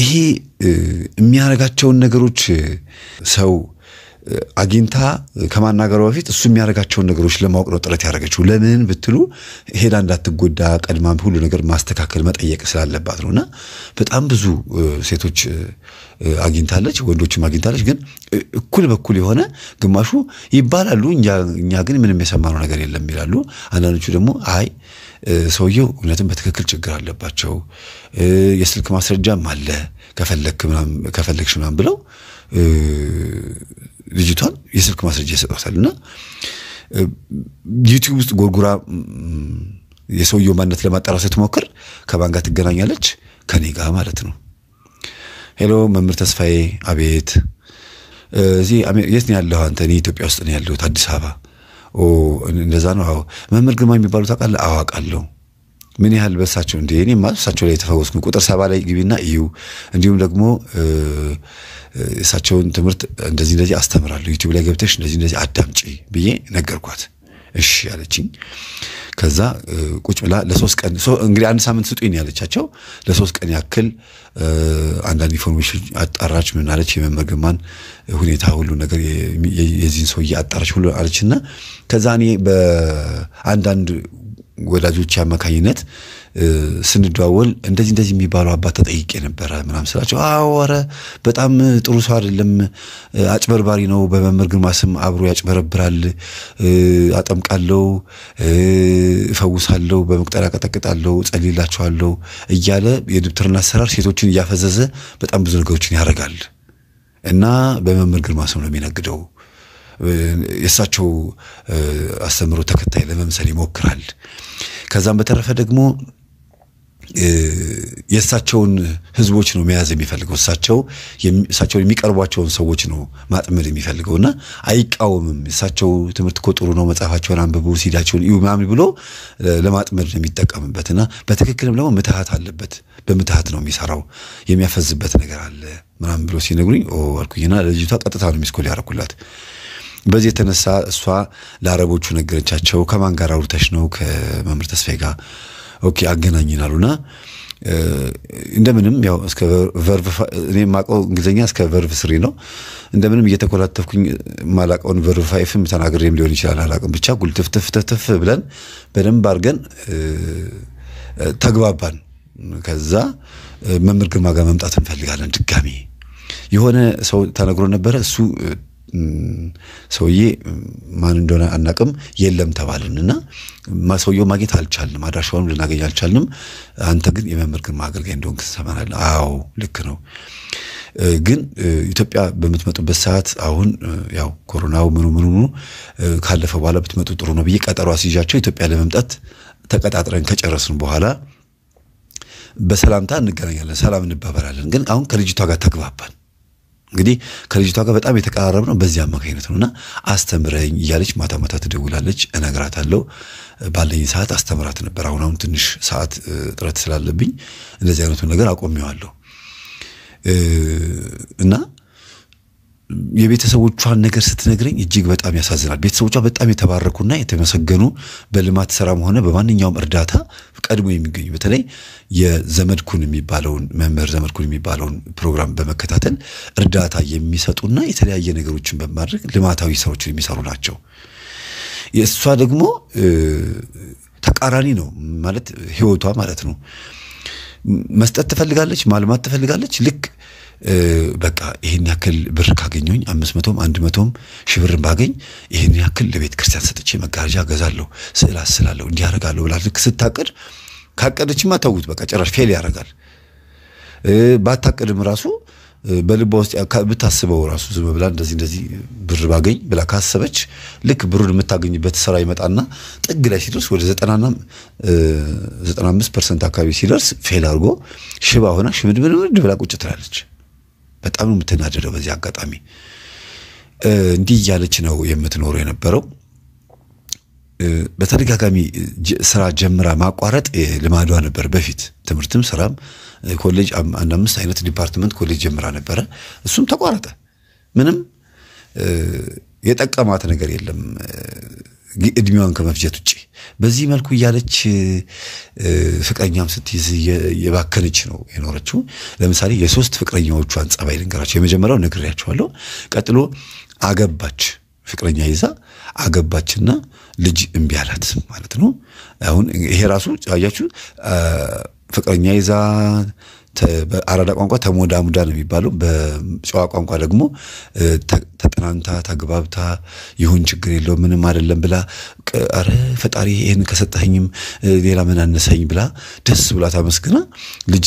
ይሄ የሚያደርጋቸውን ነገሮች ሰው አግኝታ ከማናገሩ በፊት እሱ የሚያደርጋቸውን ነገሮች ለማወቅ ነው ጥረት ያደረገችው። ለምን ብትሉ ሄዳ እንዳትጎዳ ቀድማ ሁሉ ነገር ማስተካከል መጠየቅ ስላለባት ነው። እና በጣም ብዙ ሴቶች አግኝታለች፣ ወንዶችም አግኝታለች። ግን እኩል በኩል የሆነ ግማሹ ይባላሉ፣ እኛ ግን ምንም የሰማነው ነገር የለም ይላሉ። አንዳንዶቹ ደግሞ አይ ሰውየው እውነትም በትክክል ችግር አለባቸው፣ የስልክ ማስረጃም አለ ከፈለግሽ ምናምን ብለው ልጅቷን የስልክ ማስረጃ ይሰጧታል እና ዩቲዩብ ውስጥ ጎርጉራ የሰውየው ማነት ለማጣራት ስትሞክር ከማን ጋር ትገናኛለች? ከኔ ጋር ማለት ነው። ሄሎ መምህር ተስፋዬ፣ አቤት። እዚህ የት ነው ያለሁ አንተ? እኔ ኢትዮጵያ ውስጥ ነው ያለሁት አዲስ አበባ። እንደዛ ነው። አዎ መምህር ግርማ የሚባሉት አውቃለሁ። አዋቃለሁ። ምን ያህል በሳቸው እንደ እኔ ማ እሳቸው ላይ የተፈወስኩ ቁጥር ሰባ ላይ ግቢና እዩ። እንዲሁም ደግሞ እሳቸውን ትምህርት እንደዚህ እንደዚህ አስተምራለሁ ዩቲዩብ ላይ ገብተሽ እንደዚህ እንደዚህ አዳምጪ ብዬ ነገርኳት። እሺ ያለችኝ። ከዛ ቁጭ ብላ ለሶስት ቀን እንግዲህ አንድ ሳምንት ስጡኝ ያለቻቸው ለሶስት ቀን ያክል አንዳንድ ኢንፎርሜሽን አጣራች። ምን አለች? የመመገማን ሁኔታ ሁሉ ነገር የዚህን ሰውዬ አጣራች ሁሉ አለች። እና ከዛ እኔ በአንዳንድ ወዳጆች አማካኝነት ስንደዋወል እንደዚህ እንደዚህ የሚባለው አባት ተጠይቄ ነበረ ምናምን ስላቸው፣ አዎ ኧረ በጣም ጥሩ ሰው አይደለም፣ አጭበርባሪ ነው። በመምህር ግርማ ስም አብሮ ያጭበረብራል። አጠምቃለሁ፣ እፈውሳለሁ፣ በመቁጠሪያ ቀጠቅጣለሁ፣ ጸልይላቸዋለሁ እያለ የድብትርና አሰራር ሴቶችን እያፈዘዘ በጣም ብዙ ነገሮችን ያደርጋል እና በመምህር ግርማ ስም ነው የሚነግደው የእሳቸው አስተምሮ ተከታይ ለመምሰል ይሞክራል። ከዛም በተረፈ ደግሞ የእሳቸውን ህዝቦች ነው መያዝ የሚፈልገው። እሳቸው እሳቸውን የሚቀርቧቸውን ሰዎች ነው ማጥመድ እና አይቃወምም። እሳቸው ትምህርት እኮ ጥሩ ነው፣ መጽሐፋቸውን አንብቡ፣ ሲዳቸውን እዩ ምናምን ብሎ ለማጥመድ ነው የሚጠቀምበትና በትክክልም ደግሞ ምትሃት አለበት። በምትሃት ነው የሚሰራው፣ የሚያፈዝበት ነገር አለ ምናምን ብሎ ሲነግሩኝ አልኩኝና ለልጅቷ ቀጥታ ነው ሚስኮል ያደረኩላት። በዚህ የተነሳ እሷ ለአረቦቹ ነገረቻቸው። ከማን ጋር አውርተሽ ነው? ከመምህር ተስፋዬ ጋር። ኦኬ አገናኙን አሉና እንደምንም ያው እስከ ቨርቭ እኔ የማውቀው እንግሊዝኛ እስከ ቨርቭ ስሪ ነው። እንደምንም እየተኮላተፍኩኝ ማላቀውን ቨርቭ ፋይፍም ተናግሬም ሊሆን ይችላል አላቅም። ብቻ ጉልትፍትፍትፍ ብለን በደንብ አድርገን ተግባባን። ከዛ መምህር ግርማ ጋር መምጣት እንፈልጋለን ድጋሚ የሆነ ሰው ተነግሮ ነበረ እሱ ሰውዬ ማን እንደሆነ አናቅም የለም ተባልን እና ሰውየው ማግኘት አልቻልንም። አድራሻውንም ልናገኝ አልቻልንም። አንተ ግን የመምህር ግርማ አገልጋይ እንደሆንክ አዎ ልክ ነው። ግን ኢትዮጵያ በምትመጡበት ሰዓት አሁን ያው ኮሮናው ምኑ ምኑ ምኑ ካለፈ በኋላ ብትመጡ ጥሩ ነው ብዬ ቀጠሮ አስይዣቸው ኢትዮጵያ ለመምጣት ተቀጣጥረን ከጨረስን በኋላ በሰላምታ እንገናኛለን፣ ሰላም እንባበራለን። ግን አሁን ከልጅቷ ጋር ተግባባን። እንግዲህ ከልጅቷ ጋር በጣም የተቀራረብ ነው። በዚህ አማካኝነት ነው እና አስተምረኝ እያለች ማታ ማታ ትደውላለች። እነግራታለሁ ባለኝ ሰዓት አስተምራት ነበር። አሁን አሁን ትንሽ ሰዓት እጥረት ስላለብኝ እንደዚህ አይነቱን ነገር አቆሚዋለሁ። እና የቤተሰቦቿን ነገር ስትነግረኝ እጅግ በጣም ያሳዝናል። ቤተሰቦቿ በጣም የተባረኩና የተመሰገኑ በልማት ስራም ሆነ በማንኛውም እርዳታ ቀድሞ የሚገኙ በተለይ የዘመድኩን የሚባለውን መምህር ዘመድኩን የሚባለውን ፕሮግራም በመከታተል እርዳታ የሚሰጡና የተለያየ ነገሮችን በማድረግ ልማታዊ ስራዎችን የሚሰሩ ናቸው። የእሷ ደግሞ ተቃራኒ ነው ማለት ህይወቷ ማለት ነው። መስጠት ትፈልጋለች፣ ማልማት ትፈልጋለች ልክ በቃ ይሄን ያክል ብር ካገኘኝ አምስት መቶም አንድ መቶም ሺህ ብር ባገኝ ይሄን ያክል ለቤተ ክርስቲያን ሰጥቼ መጋረጃ እገዛለሁ፣ ስዕል አስላለሁ፣ እንዲያደርጋለሁ ብላ ልክ ስታቅድ ካቀደችማ ተውት፣ በቃ ጭራሽ ፌል ያደርጋል። ባታቅድም ራሱ በልቧ ውስጥ ብታስበው ራሱ ዝም ብላ እንደዚህ እንደዚህ ብር ባገኝ ብላ ካሰበች ልክ ብሩን የምታገኝበት ስራ ይመጣና ጥግ ላይ ሲደርስ ወደ ዘጠና አምስት ፐርሰንት አካባቢ ሲደርስ ፌል አድርጎ ሽባ ሆና ሽምድምድምድ ብላ ቁጭ ትላለች። በጣም ነው የምትናደደው። በዚህ አጋጣሚ እንዲህ እያለች ነው የምትኖረው የነበረው። በተደጋጋሚ ስራ ጀምራ ማቋረጥ ልማዷ ነበር በፊት ትምህርትም ስራም። ኮሌጅ አንድ አምስት አይነት ዲፓርትመንት ኮሌጅ ጀምራ ነበረ፣ እሱም ተቋረጠ። ምንም የጠቀማት ነገር የለም። እድሜዋን ከመፍጀት ውጭ በዚህ መልኩ እያለች ፍቅረኛም ስትይዝ የባከነች ነው የኖረችው። ለምሳሌ የሶስት ፍቅረኛዎቿን ጸባይ ልንገራቸው። የመጀመሪያው ነግሬያቸዋለሁ። ቀጥሎ አገባች፣ ፍቅረኛ ይዛ አገባችና ልጅ እምቢ አላት ማለት ነው። አሁን ይሄ ራሱ አያችሁ፣ ፍቅረኛ ይዛ በአራዳ ቋንቋ ተሞዳ ሙዳ ነው የሚባለው። በጨዋ ቋንቋ ደግሞ ተጠናንታ ተግባብታ ይሁን ችግር የለው ምንም አይደለም ብላ ረ ፈጣሪ ይህን ከሰጠኝም ሌላ ምን አነሰኝ ብላ ደስ ብላ ታመስግና፣ ልጅ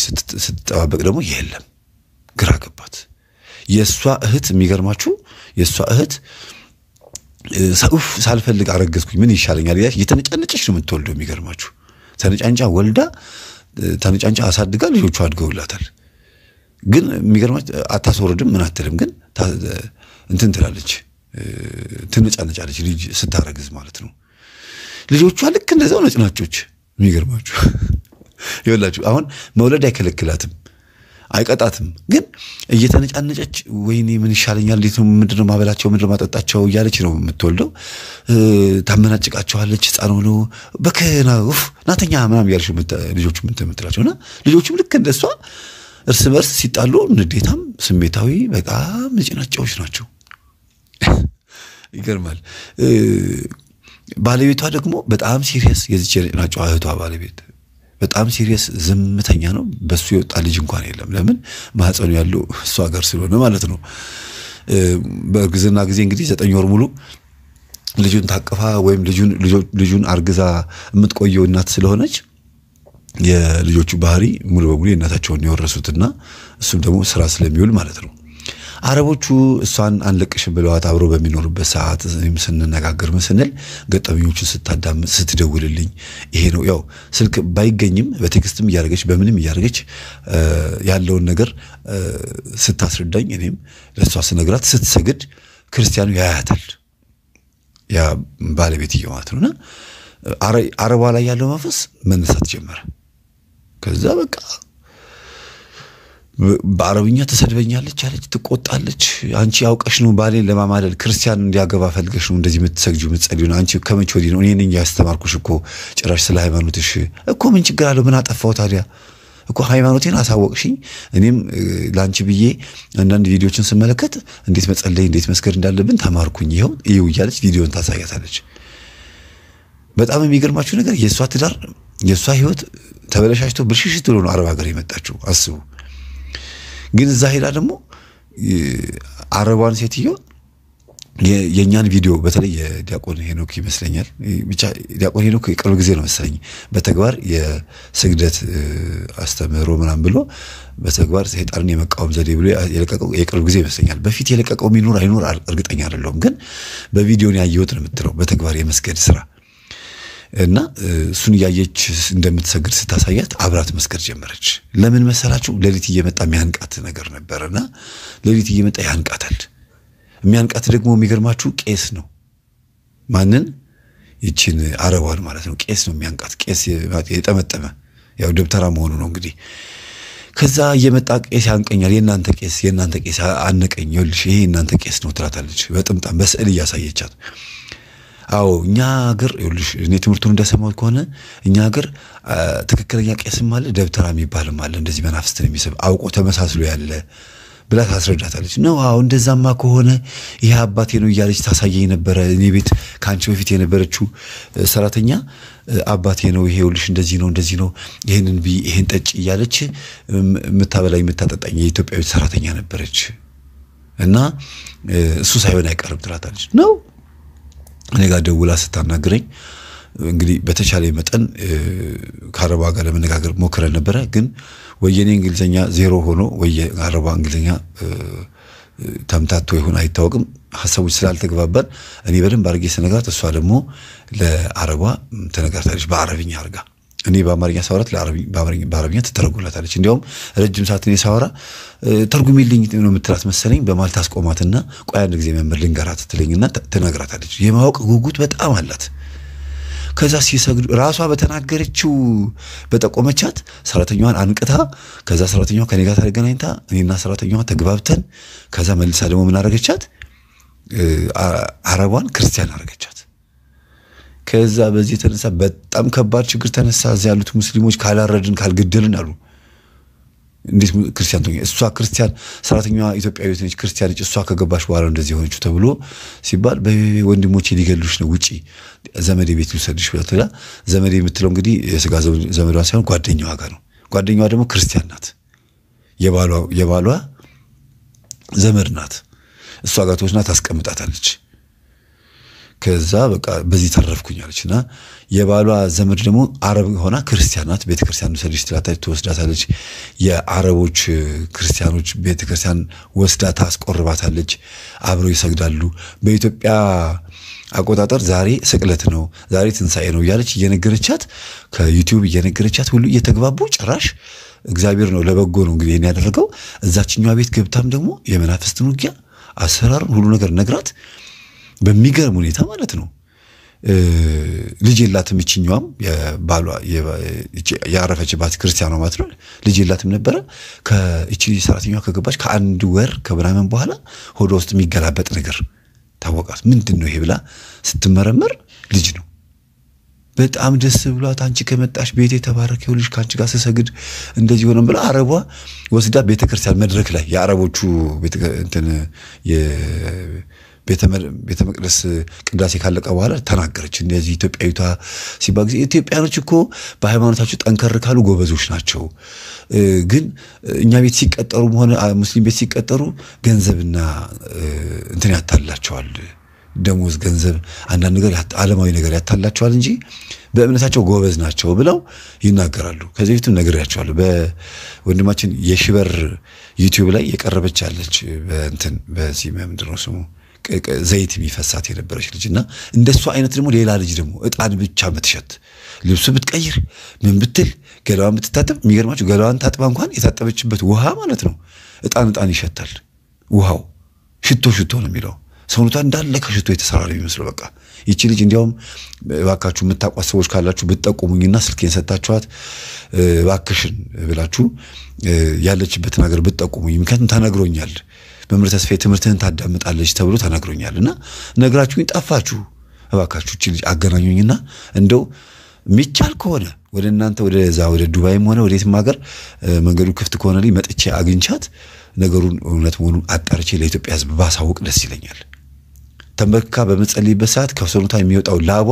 ስትጠባበቅ ደግሞ የለም ግራ ገባት። የእሷ እህት የሚገርማችሁ የእሷ እህት ሰውፍ ሳልፈልግ አረገዝኩኝ ምን ይሻለኛል እያለች እየተነጫነጨች ነው የምትወልደው። የሚገርማችሁ ተነጫንጫ ወልዳ ተነጫንጫ አሳድጋ ልጆቹ አድገውላታል። ግን የሚገርማች አታስወርድም፣ ምን አትልም። ግን እንትን ትላለች፣ ትነጫነጫለች ልጅ ስታረግዝ ማለት ነው። ልጆቿ ልክ እንደዛው ነጭናጮች። የሚገርማችሁ ይወላችሁ። አሁን መውለድ አይከለክላትም አይቀጣትም። ግን እየተነጫነጨች ወይኔ ምን ይሻለኛል፣ እንዴት ነው ምንድነው ማበላቸው፣ ምንድነው ማጠጣቸው እያለች ነው የምትወልደው። ታመናጭቃቸዋለች። ህፃን ሆኖ በከና ፍ ናተኛ ምናም እያለች ልጆቹ የምትላቸው እና ልጆቹም ልክ እንደሷ እርስ በርስ ሲጣሉ ንዴታም፣ ስሜታዊ በጣም ንጭናጫዎች ናቸው። ይገርማል። ባለቤቷ ደግሞ በጣም ሲሪየስ የዚች ናቸው እህቷ ባለቤት በጣም ሲሪየስ ዝምተኛ ነው። በሱ የወጣ ልጅ እንኳን የለም። ለምን ማህፀኑ ያለው እሱ ሀገር ስለሆነ ማለት ነው። በእርግዝና ጊዜ እንግዲህ ዘጠኝ ወር ሙሉ ልጁን ታቅፋ ወይም ልጁን አርግዛ የምትቆየው እናት ስለሆነች የልጆቹ ባህሪ ሙሉ በሙሉ የእናታቸውን የወረሱትና እሱም ደግሞ ስራ ስለሚውል ማለት ነው አረቦቹ እሷን አንለቅሽም ብለዋት አብሮ በሚኖሩበት ሰዓት ስንነጋገር ስንል ገጠመኞቹን ስታዳምጥ ስትደውልልኝ ይሄ ነው ያው ስልክ ባይገኝም በቴክስትም እያደረገች በምንም እያደረገች ያለውን ነገር ስታስረዳኝ እኔም ለእሷ ስነግራት ስትሰግድ ክርስቲያኑ ያያታል። ያ ባለቤትየው ማለት ነውና አረቧ ላይ ያለው መንፈስ መነሳት ጀመረ። ከዛ በቃ በአረብኛ ተሰድበኛለች አለች፣ ትቆጣለች። አንቺ አውቀሽ ነው ባሌን ለማማለል ክርስቲያን እንዲያገባ ፈልገሽ ነው እንደዚህ የምትሰግጁ የምትጸልዩ ነው። አንቺ ከመቼ ወዲህ ነው? እኔ ያስተማርኩሽ እኮ ጭራሽ ስለ ሃይማኖትሽ እኮ። ምን ችግር አለው? ምን አጠፋው ታዲያ? እኮ ሃይማኖቴን አሳወቅሽኝ። እኔም ለአንቺ ብዬ አንዳንድ ቪዲዮችን ስመለከት እንዴት መጸለይ እንዴት መስገድ እንዳለብን ተማርኩኝ። ይኸው ይው እያለች ቪዲዮን ታሳያታለች። በጣም የሚገርማችሁ ነገር የእሷ ትዳር የእሷ ህይወት ተበለሻሽቶ ብልሽሽት ብሎ ነው አረብ ሀገር የመጣችው። አስቡ። ግን እዛ ሄዳ ደግሞ አረቧን ሴትዮ የእኛን ቪዲዮ በተለይ የዲያቆን ሄኖክ ይመስለኛል ብቻ ዲያቆን ሄኖክ የቅርብ ጊዜ ነው መሰለኝ በተግባር የስግደት አስተምህሮ ምናም ብሎ በተግባር ሰይጣንን የመቃወም ዘዴ ብሎ የለቀቀው የቅርብ ጊዜ ይመስለኛል። በፊት የለቀቀው ሚኖር አይኖር እርግጠኛ አይደለሁም፣ ግን በቪዲዮን ያየሁት ነው የምትለው በተግባር የመስገድ ስራ እና እሱን እያየች እንደምትሰግድ ስታሳያት አብራት መስገድ ጀመረች። ለምን መሰላችሁ? ሌሊት እየመጣ የሚያንቃት ነገር ነበር እና ሌሊት እየመጣ ያንቃታል። የሚያንቃት ደግሞ የሚገርማችሁ ቄስ ነው። ማንን? ይችን አረቧን ማለት ነው። ቄስ ነው የሚያንቃት። ቄስ የጠመጠመ ያው ደብተራ መሆኑ ነው እንግዲህ ከዛ እየመጣ ቄስ ያንቀኛል። የእናንተ ቄስ የእናንተ ቄስ አነቀኝ፣ ይኸውልሽ ይሄ የእናንተ ቄስ ነው ትላታለች። በጥምጣም በስዕል እያሳየቻት አዎ እኛ ሀገር እኔ ትምህርቱን እንደሰማሁት ከሆነ እኛ ሀገር ትክክለኛ ቄስም አለ፣ ደብተራ የሚባልም አለ። እንደዚህ መናፍስትን የሚስብ አውቆ ተመሳስሎ ያለ ብላ ታስረዳታለች። ነው አዎ፣ እንደዛማ ከሆነ ይህ አባቴ ነው እያለች ታሳየኝ ነበረ። እኔ ቤት ከአንቺ በፊት የነበረችው ሰራተኛ አባቴ ነው ይሄ ውልሽ እንደዚህ ነው እንደዚህ ነው ይህንን ብይ ይህን ጠጭ እያለች የምታበላኝ የምታጠጣኝ የኢትዮጵያዊት ሰራተኛ ነበረች እና እሱ ሳይሆን አይቀርም ትላታለች ነው እኔ ጋር ደውላ ስታናግረኝ እንግዲህ በተቻለ መጠን ከአረባ ጋር ለመነጋገር ሞክረን ነበረ። ግን ወየኔ እንግሊዝኛ ዜሮ ሆኖ ወየ አረባ እንግሊዝኛ ተምታቶ ይሁን አይታወቅም፣ ሀሳቦች ስላልተግባባን እኔ በደንብ አድርጌ ስነግራት፣ እሷ ደግሞ ለአረባ ተነጋርታለች በአረብኛ አድርጋ እኔ በአማርኛ ሳወራት በአረብኛ ትተረጉምላታለች። እንዲያውም ረጅም ሰዓት እኔ ሳወራ ተርጉሚልኝ ነው የምትላት መሰለኝ። በማለት አስቆማትና ቆይ አንድ ጊዜ መምህር ልንገራት ትለኝና ትነግራታለች። የማወቅ ጉጉት በጣም አላት። ከዛ ሲሰግዱ ራሷ በተናገረችው በጠቆመቻት ሰራተኛዋን አንቅታ ከዛ ሰራተኛዋ ከኔ ጋር ተገናኝታ እኔና ሰራተኛዋ ተግባብተን ከዛ መልሳ ደግሞ ምን አረገቻት? አረቧን ክርስቲያን አረገቻት። ከዛ በዚህ የተነሳ በጣም ከባድ ችግር ተነሳ። እዚህ ያሉት ሙስሊሞች ካላረድን ካልገደልን አሉ። እንዴት ክርስቲያን ትሆ እሷ ክርስቲያን ሰራተኛዋ ኢትዮጵያዊ ነች፣ ክርስቲያን ነች። እሷ ከገባሽ በኋላ እንደዚህ የሆነችው ተብሎ ሲባል ወንድሞቼ ሊገሉሽ ነው፣ ውጪ ዘመዴ ቤት ልውሰድሽ ብላ ዘመዴ የምትለው እንግዲህ የስጋ ዘመዷ ሳይሆን ጓደኛዋ ጋር ነው። ጓደኛዋ ደግሞ ክርስቲያን ናት፣ የባሏ ዘመድ ናት። እሷ ጋር ናት፣ ታስቀምጣታለች። ከዛ በቃ በዚህ ተረፍኩኝ አለች እና የባሏ ዘመድ ደግሞ አረብ ሆና ክርስቲያን ናት። ቤተክርስቲያን ውሰድሽ ትላታለች፣ ትወስዳታለች። የአረቦች ክርስቲያኖች ቤተክርስቲያን ወስዳ ታስቆርባታለች። አብረው ይሰግዳሉ። በኢትዮጵያ አቆጣጠር ዛሬ ስቅለት ነው፣ ዛሬ ትንሣኤ ነው እያለች እየነገረቻት ከዩቲዩብ እየነገረቻት ሁሉ እየተግባቡ ጭራሽ እግዚአብሔር ነው ለበጎ ነው እንግዲህ ያደረገው። እዛችኛዋ ቤት ገብታም ደግሞ የመናፍስትን ውጊያ አሰራሩን ሁሉ ነገር ነግራት በሚገርም ሁኔታ ማለት ነው ልጅ የላትም። እችኛዋም ባሏ ያረፈችባት ክርስቲያኗ ማለት ነው ልጅ የላትም ነበረ። ከእቺ ሰራተኛ ከገባች ከአንድ ወር ከምናምን በኋላ ሆዶ ውስጥ የሚገላበጥ ነገር ታወቃት። ምንድን ነው ይሄ ብላ ስትመረመር ልጅ ነው። በጣም ደስ ብሏት አንቺ ከመጣሽ ቤት የተባረከው ልጅ ከአንቺ ጋር ስሰግድ እንደዚህ ሆነ ብላ አረቧ ወስዳ ቤተክርስቲያን መድረክ ላይ የአረቦቹ ቤተ መቅደስ ቅዳሴ ካለቀ በኋላ ተናገረች። እንደዚህ ኢትዮጵያዊቷ ሲባል ጊዜ ኢትዮጵያኖች እኮ በሃይማኖታቸው ጠንከር ካሉ ጎበዞች ናቸው። ግን እኛ ቤት ሲቀጠሩ ሆነ ሙስሊም ቤት ሲቀጠሩ ገንዘብና እንትን ያታላቸዋል። ደሞዝ፣ ገንዘብ፣ አንዳንድ ነገር አለማዊ ነገር ያታላቸዋል እንጂ በእምነታቸው ጎበዝ ናቸው ብለው ይናገራሉ። ከዚህ በፊትም ነግሬያቸዋለሁ። በወንድማችን የሽበር ዩቲዩብ ላይ የቀረበች አለች በእንትን በዚህ ምንድን ነው ስሙ ዘይት የሚፈሳት የነበረች ልጅ እና እንደሷ አይነት ደግሞ ሌላ ልጅ ደግሞ እጣን ብቻ ምትሸት ልብሱ ብትቀይር ምን ብትል ገላዋን ብትታጠብ የሚገርማቸው ገላዋን ታጥባ እንኳን የታጠበችበት ውሃ ማለት ነው እጣን እጣን ይሸታል። ውሃው ሽቶ ሽቶ ነው የሚለው ሰውነቷ እንዳለ ከሽቶ የተሰራ ነው የሚመስለው። በቃ ይቺ ልጅ እንዲያውም እባካችሁ የምታቋት ሰዎች ካላችሁ ብትጠቁሙኝና ስልኬን ሰታችኋት እባክሽን ብላችሁ ያለችበትን ሀገር ብትጠቁሙኝ፣ ምክንያቱም ተነግሮኛል መምህር ተስፋዬ ትምህርትህን ታዳምጣለች ተብሎ ተነግሮኛል እና ነግራችሁኝ ጠፋችሁ። እባካችሁ እቺ ልጅ አገናኙኝና እንደው ሚቻል ከሆነ ወደ እናንተ ወደዛ ወደ ዱባይም ሆነ የትም ሀገር መንገዱ ክፍት ከሆነ ላይ መጥቼ አግኝቻት ነገሩን እውነት መሆኑን አጣርቼ ለኢትዮጵያ ሕዝብ ባሳውቅ ደስ ይለኛል። ተንበርክካ በምጸልይበት ሰዓት ከሰውነቷ የሚወጣው ላቧ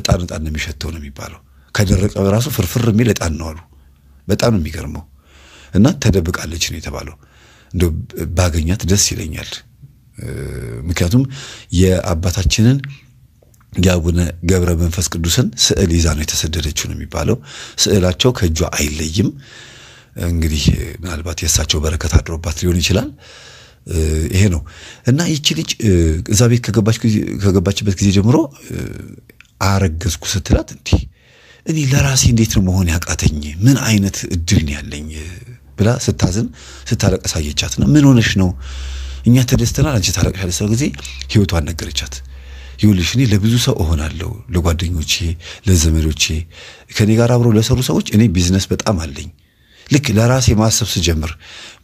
እጣን እጣን ነው የሚሸተው ነው የሚባለው። ከደረቀ ራሱ ፍርፍር የሚል እጣን ነው አሉ። በጣም ነው የሚገርመው። እና ተደብቃለች ነው የተባለው። ባገኛት ደስ ይለኛል። ምክንያቱም የአባታችንን የአቡነ ገብረ መንፈስ ቅዱስን ስዕል ይዛ ነው የተሰደደችው ነው የሚባለው። ስዕላቸው ከእጇ አይለይም። እንግዲህ ምናልባት የእሳቸው በረከት አድሮባት ሊሆን ይችላል። ይሄ ነው እና ይቺ ልጅ እዛ ቤት ከገባችበት ጊዜ ጀምሮ አረገዝኩ ስትላት እንዲህ እኔ ለራሴ እንዴት ነው መሆን ያቃተኝ? ምን አይነት እድል ነው ያለኝ ብላ ስታዝን ስታለቀስ ነው ምን ሆነሽ ነው? እኛ ተደስተናል፣ አንቺ ታለቅሻለሽ ሰው ጊዜ ህይወቷን ነገረቻት። ይኸውልሽ እኔ ለብዙ ሰው እሆናለሁ፣ ለጓደኞቼ፣ ለዘመዶቼ፣ ከኔ ጋር አብረው ለሰሩ ሰዎች እኔ ቢዝነስ በጣም አለኝ። ልክ ለራሴ ማሰብ ስጀምር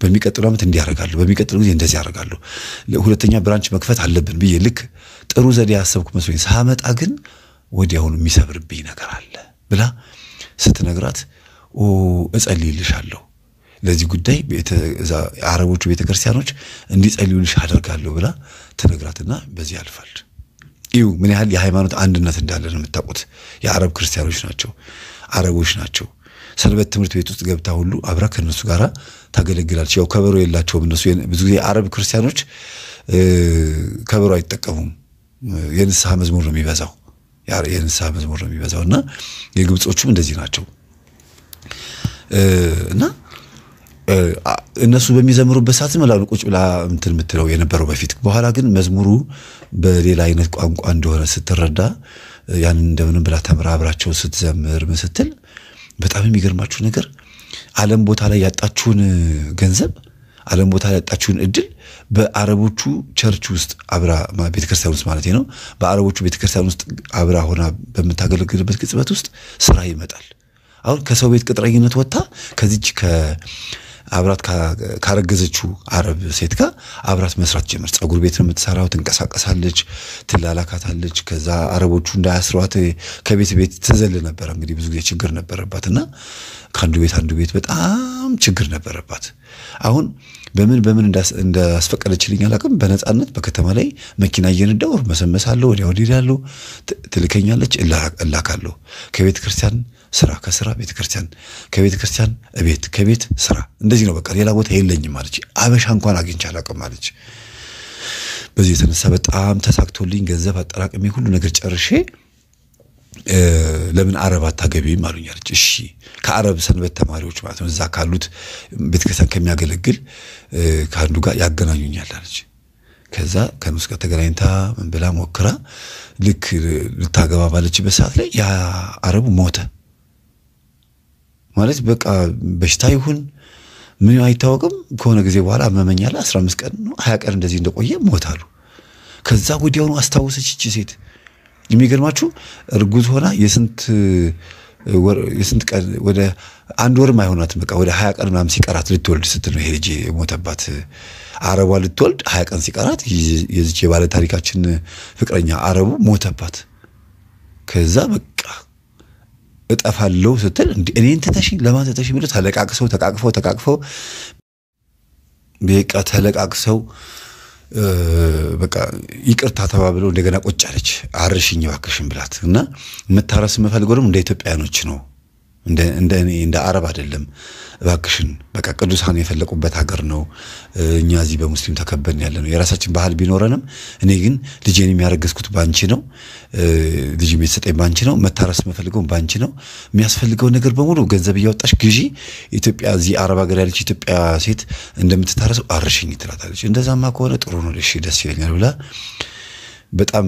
በሚቀጥሉ ዓመት እንዲያደርጋለሁ፣ በሚቀጥሉ ጊዜ እንደዚህ ያደርጋለሁ፣ ሁለተኛ ብራንች መክፈት አለብን ብዬ ልክ ጥሩ ዘዴ ያሰብኩ መስሎኝ ሳመጣ ግን ወዲያውኑ የሚሰብርብኝ ነገር አለ ብላ ስትነግራት ኦ እጸልይልሻለሁ ለዚህ ጉዳይ አረቦቹ ቤተክርስቲያኖች እንዲጸልዩልሽ አደርጋለሁ ብላ ትነግራትና በዚህ ያልፋል። ይሁ ምን ያህል የሃይማኖት አንድነት እንዳለ ነው የምታውቁት። የአረብ ክርስቲያኖች ናቸው፣ አረቦች ናቸው። ሰንበት ትምህርት ቤት ውስጥ ገብታ ሁሉ አብራ ከእነሱ ጋር ታገለግላለች። ያው ከበሮ የላቸውም እነሱ። ብዙ ጊዜ የአረብ ክርስቲያኖች ከበሮ አይጠቀሙም። የንስሐ መዝሙር ነው የሚበዛው፣ የንስሐ መዝሙር ነው የሚበዛው እና የግብጾቹም እንደዚህ ናቸው እና እነሱ በሚዘምሩበት ሰዓት ዝም ብላ ቁጭ ብላ እንትን የምትለው የነበረው በፊት። በኋላ ግን መዝሙሩ በሌላ አይነት ቋንቋ እንደሆነ ስትረዳ ያንን እንደምንም ብላ ተምራ አብራቸው ስትዘምር ምስትል ስትል በጣም የሚገርማችሁ ነገር ዓለም ቦታ ላይ ያጣችሁን ገንዘብ ዓለም ቦታ ላይ ያጣችሁን እድል በአረቦቹ ቸርች ውስጥ አብራ ቤተክርስቲያን ውስጥ ማለት ነው። በአረቦቹ ቤተክርስቲያን ውስጥ አብራ ሆና በምታገለግልበት ቅጽበት ውስጥ ስራ ይመጣል። አሁን ከሰው ቤት ቅጥረኝነት ወጥታ ከዚች አብራት ካረገዘችው አረብ ሴት ጋር አብራት መስራት ጀመር። ጸጉር ቤት ነው የምትሰራው፣ ትንቀሳቀሳለች፣ ትላላካታለች። ከዛ አረቦቹ እንዳያስሯት ከቤት ቤት ትዘል ነበረ። እንግዲህ ብዙ ጊዜ ችግር ነበረባት እና ከአንዱ ቤት አንዱ ቤት በጣም ችግር ነበረባት። አሁን በምን በምን እንዳስፈቀደችልኝ አላውቅም። በነፃነት በከተማ ላይ መኪና እየነዳሁ መሰመሳለሁ፣ ወዲያ ወዲህ እላለሁ፣ ትልከኛለች፣ እላካለሁ ከቤተ ክርስቲያን ስራ፣ ከስራ ቤተ ክርስቲያን፣ ከቤተ ክርስቲያን ቤት፣ ከቤት ስራ። እንደዚህ ነው በቃ ሌላ ቦታ የለኝም አለች። አበሻ እንኳን አግኝቼ አላውቅም አለች። በዚህ የተነሳ በጣም ተሳክቶልኝ ገንዘብ አጠራቅሜ ሁሉ ነገር ጨርሼ ለምን አረብ አታገቢም አሉኛለች እሺ ከአረብ ሰንበት ተማሪዎች ማለት ነው እዛ ካሉት ቤተክርስቲያን ከሚያገለግል ከአንዱ ጋር ያገናኙኛል አለች። ከዛ ከነሱ ጋር ተገናኝታ ምን ብላ ሞክራ ልክ ልታገባ ባለችበት ሰዓት ላይ የአረቡ ሞተ። ማለት በቃ በሽታ ይሁን ምን አይታወቅም። ከሆነ ጊዜ በኋላ አመመኝ 15 ቀን ነው 20 ቀን እንደዚህ እንደቆየ ሞታሉ። ከዛ ወዲያውኑ አስታወሰች እቺ ሴት። የሚገርማችሁ እርጉዝ ሆና የስንት የስንት ቀን ወደ አንድ ወርም አይሆናትም። በቃ ወደ ሀያ ቀን ምናምን ሲቀራት ልትወልድ ስትል ነው ይሄ ልጅ የሞተባት። አረቧ ልትወልድ ሀያ ቀን ሲቀራት የዚች የባለ ታሪካችን ፍቅረኛ አረቡ ሞተባት። ከዛ በቃ እጠፋለሁ ስትል እኔን ትተሽ ለማን ትተሽ የሚለው ተለቃቅሰው ተቃቅፈው ተቃቅፈው በቃ ተለቃቅሰው በቃ ይቅርታ ተባብለው እንደገና ቁጭ አለች። አርሽኝ እባክሽን ብላት እና የምታረስ የምፈልገው ደግሞ እንደ ኢትዮጵያኖች ነው። እንደ እኔ እንደ አረብ አይደለም። እባክሽን በቃ ቅዱሳን የፈለቁበት ሀገር ነው። እኛ እዚህ በሙስሊም ተከበን ያለ ነው። የራሳችን ባህል ቢኖረንም እኔ ግን ልጄን የሚያረገዝኩት ባንቺ ነው። ልጅ የሚሰጠኝ ባንቺ ነው። መታረስ የምፈልገው ባንቺ ነው። የሚያስፈልገው ነገር በሙሉ ገንዘብ እያወጣሽ ግዢ። ኢትዮጵያ እዚህ አረብ ሀገር ያለች ኢትዮጵያ ሴት እንደምትታረሰው አርሽኝ ትላታለች። እንደዛማ ከሆነ ጥሩ ነው፣ ደስ ይለኛል ብላ በጣም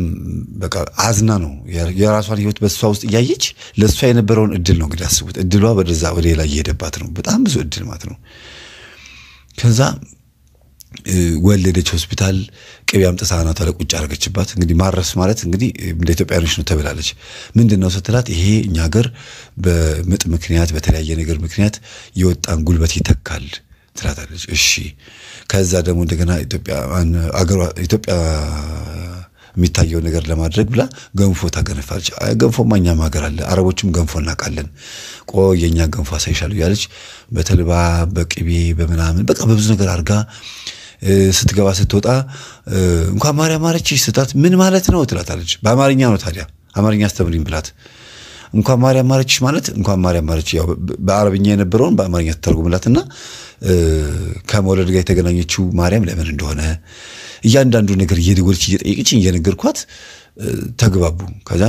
በቃ አዝና ነው የራሷን ህይወት በእሷ ውስጥ እያየች ለእሷ የነበረውን እድል ነው እንግዲህ አስቡት። እድሏ ወደዛ ወደ ሌላ እየሄደባት ነው። በጣም ብዙ እድል ማለት ነው። ከዛ ወለደች። ሆስፒታል ቅቤ አምጥታ አናቷ ላይ ቁጭ አደረገችባት። እንግዲህ ማረስ ማለት እንግዲህ እንደ ኢትዮጵያኖች ነው ተብላለች። ምንድን ነው ስትላት፣ ይሄ እኛ ሀገር በምጥ ምክንያት በተለያየ ነገር ምክንያት የወጣን ጉልበት ይተካል ትላታለች። እሺ ከዛ ደግሞ እንደገና ኢትዮጵያ የሚታየው ነገር ለማድረግ ብላ ገንፎ ታገነፋለች። ገንፎ ማኛም ሀገር አለ፣ አረቦችም ገንፎ እናውቃለን። ቆይ የእኛ ገንፎ አሳይሻለሁ ያለች በተልባ በቅቤ በምናምን በቃ በብዙ ነገር አድርጋ ስትገባ ስትወጣ እንኳን ማርያም ማረች ስታት ምን ማለት ነው ትላታለች። በአማርኛ ነው ታዲያ አማርኛ አስተምሪኝ ብላት እንኳን ማርያም ማረችሽ ማለት እንኳን ማርያም ማረች ያው በአረብኛ የነበረውን በአማርኛ ተተርጉምላትና ከመውለድ ጋር የተገናኘችው ማርያም ለምን እንደሆነ እያንዳንዱ ነገር እየደወለች እየጠየቀች እየነገርኳት ተግባቡ። ከዛ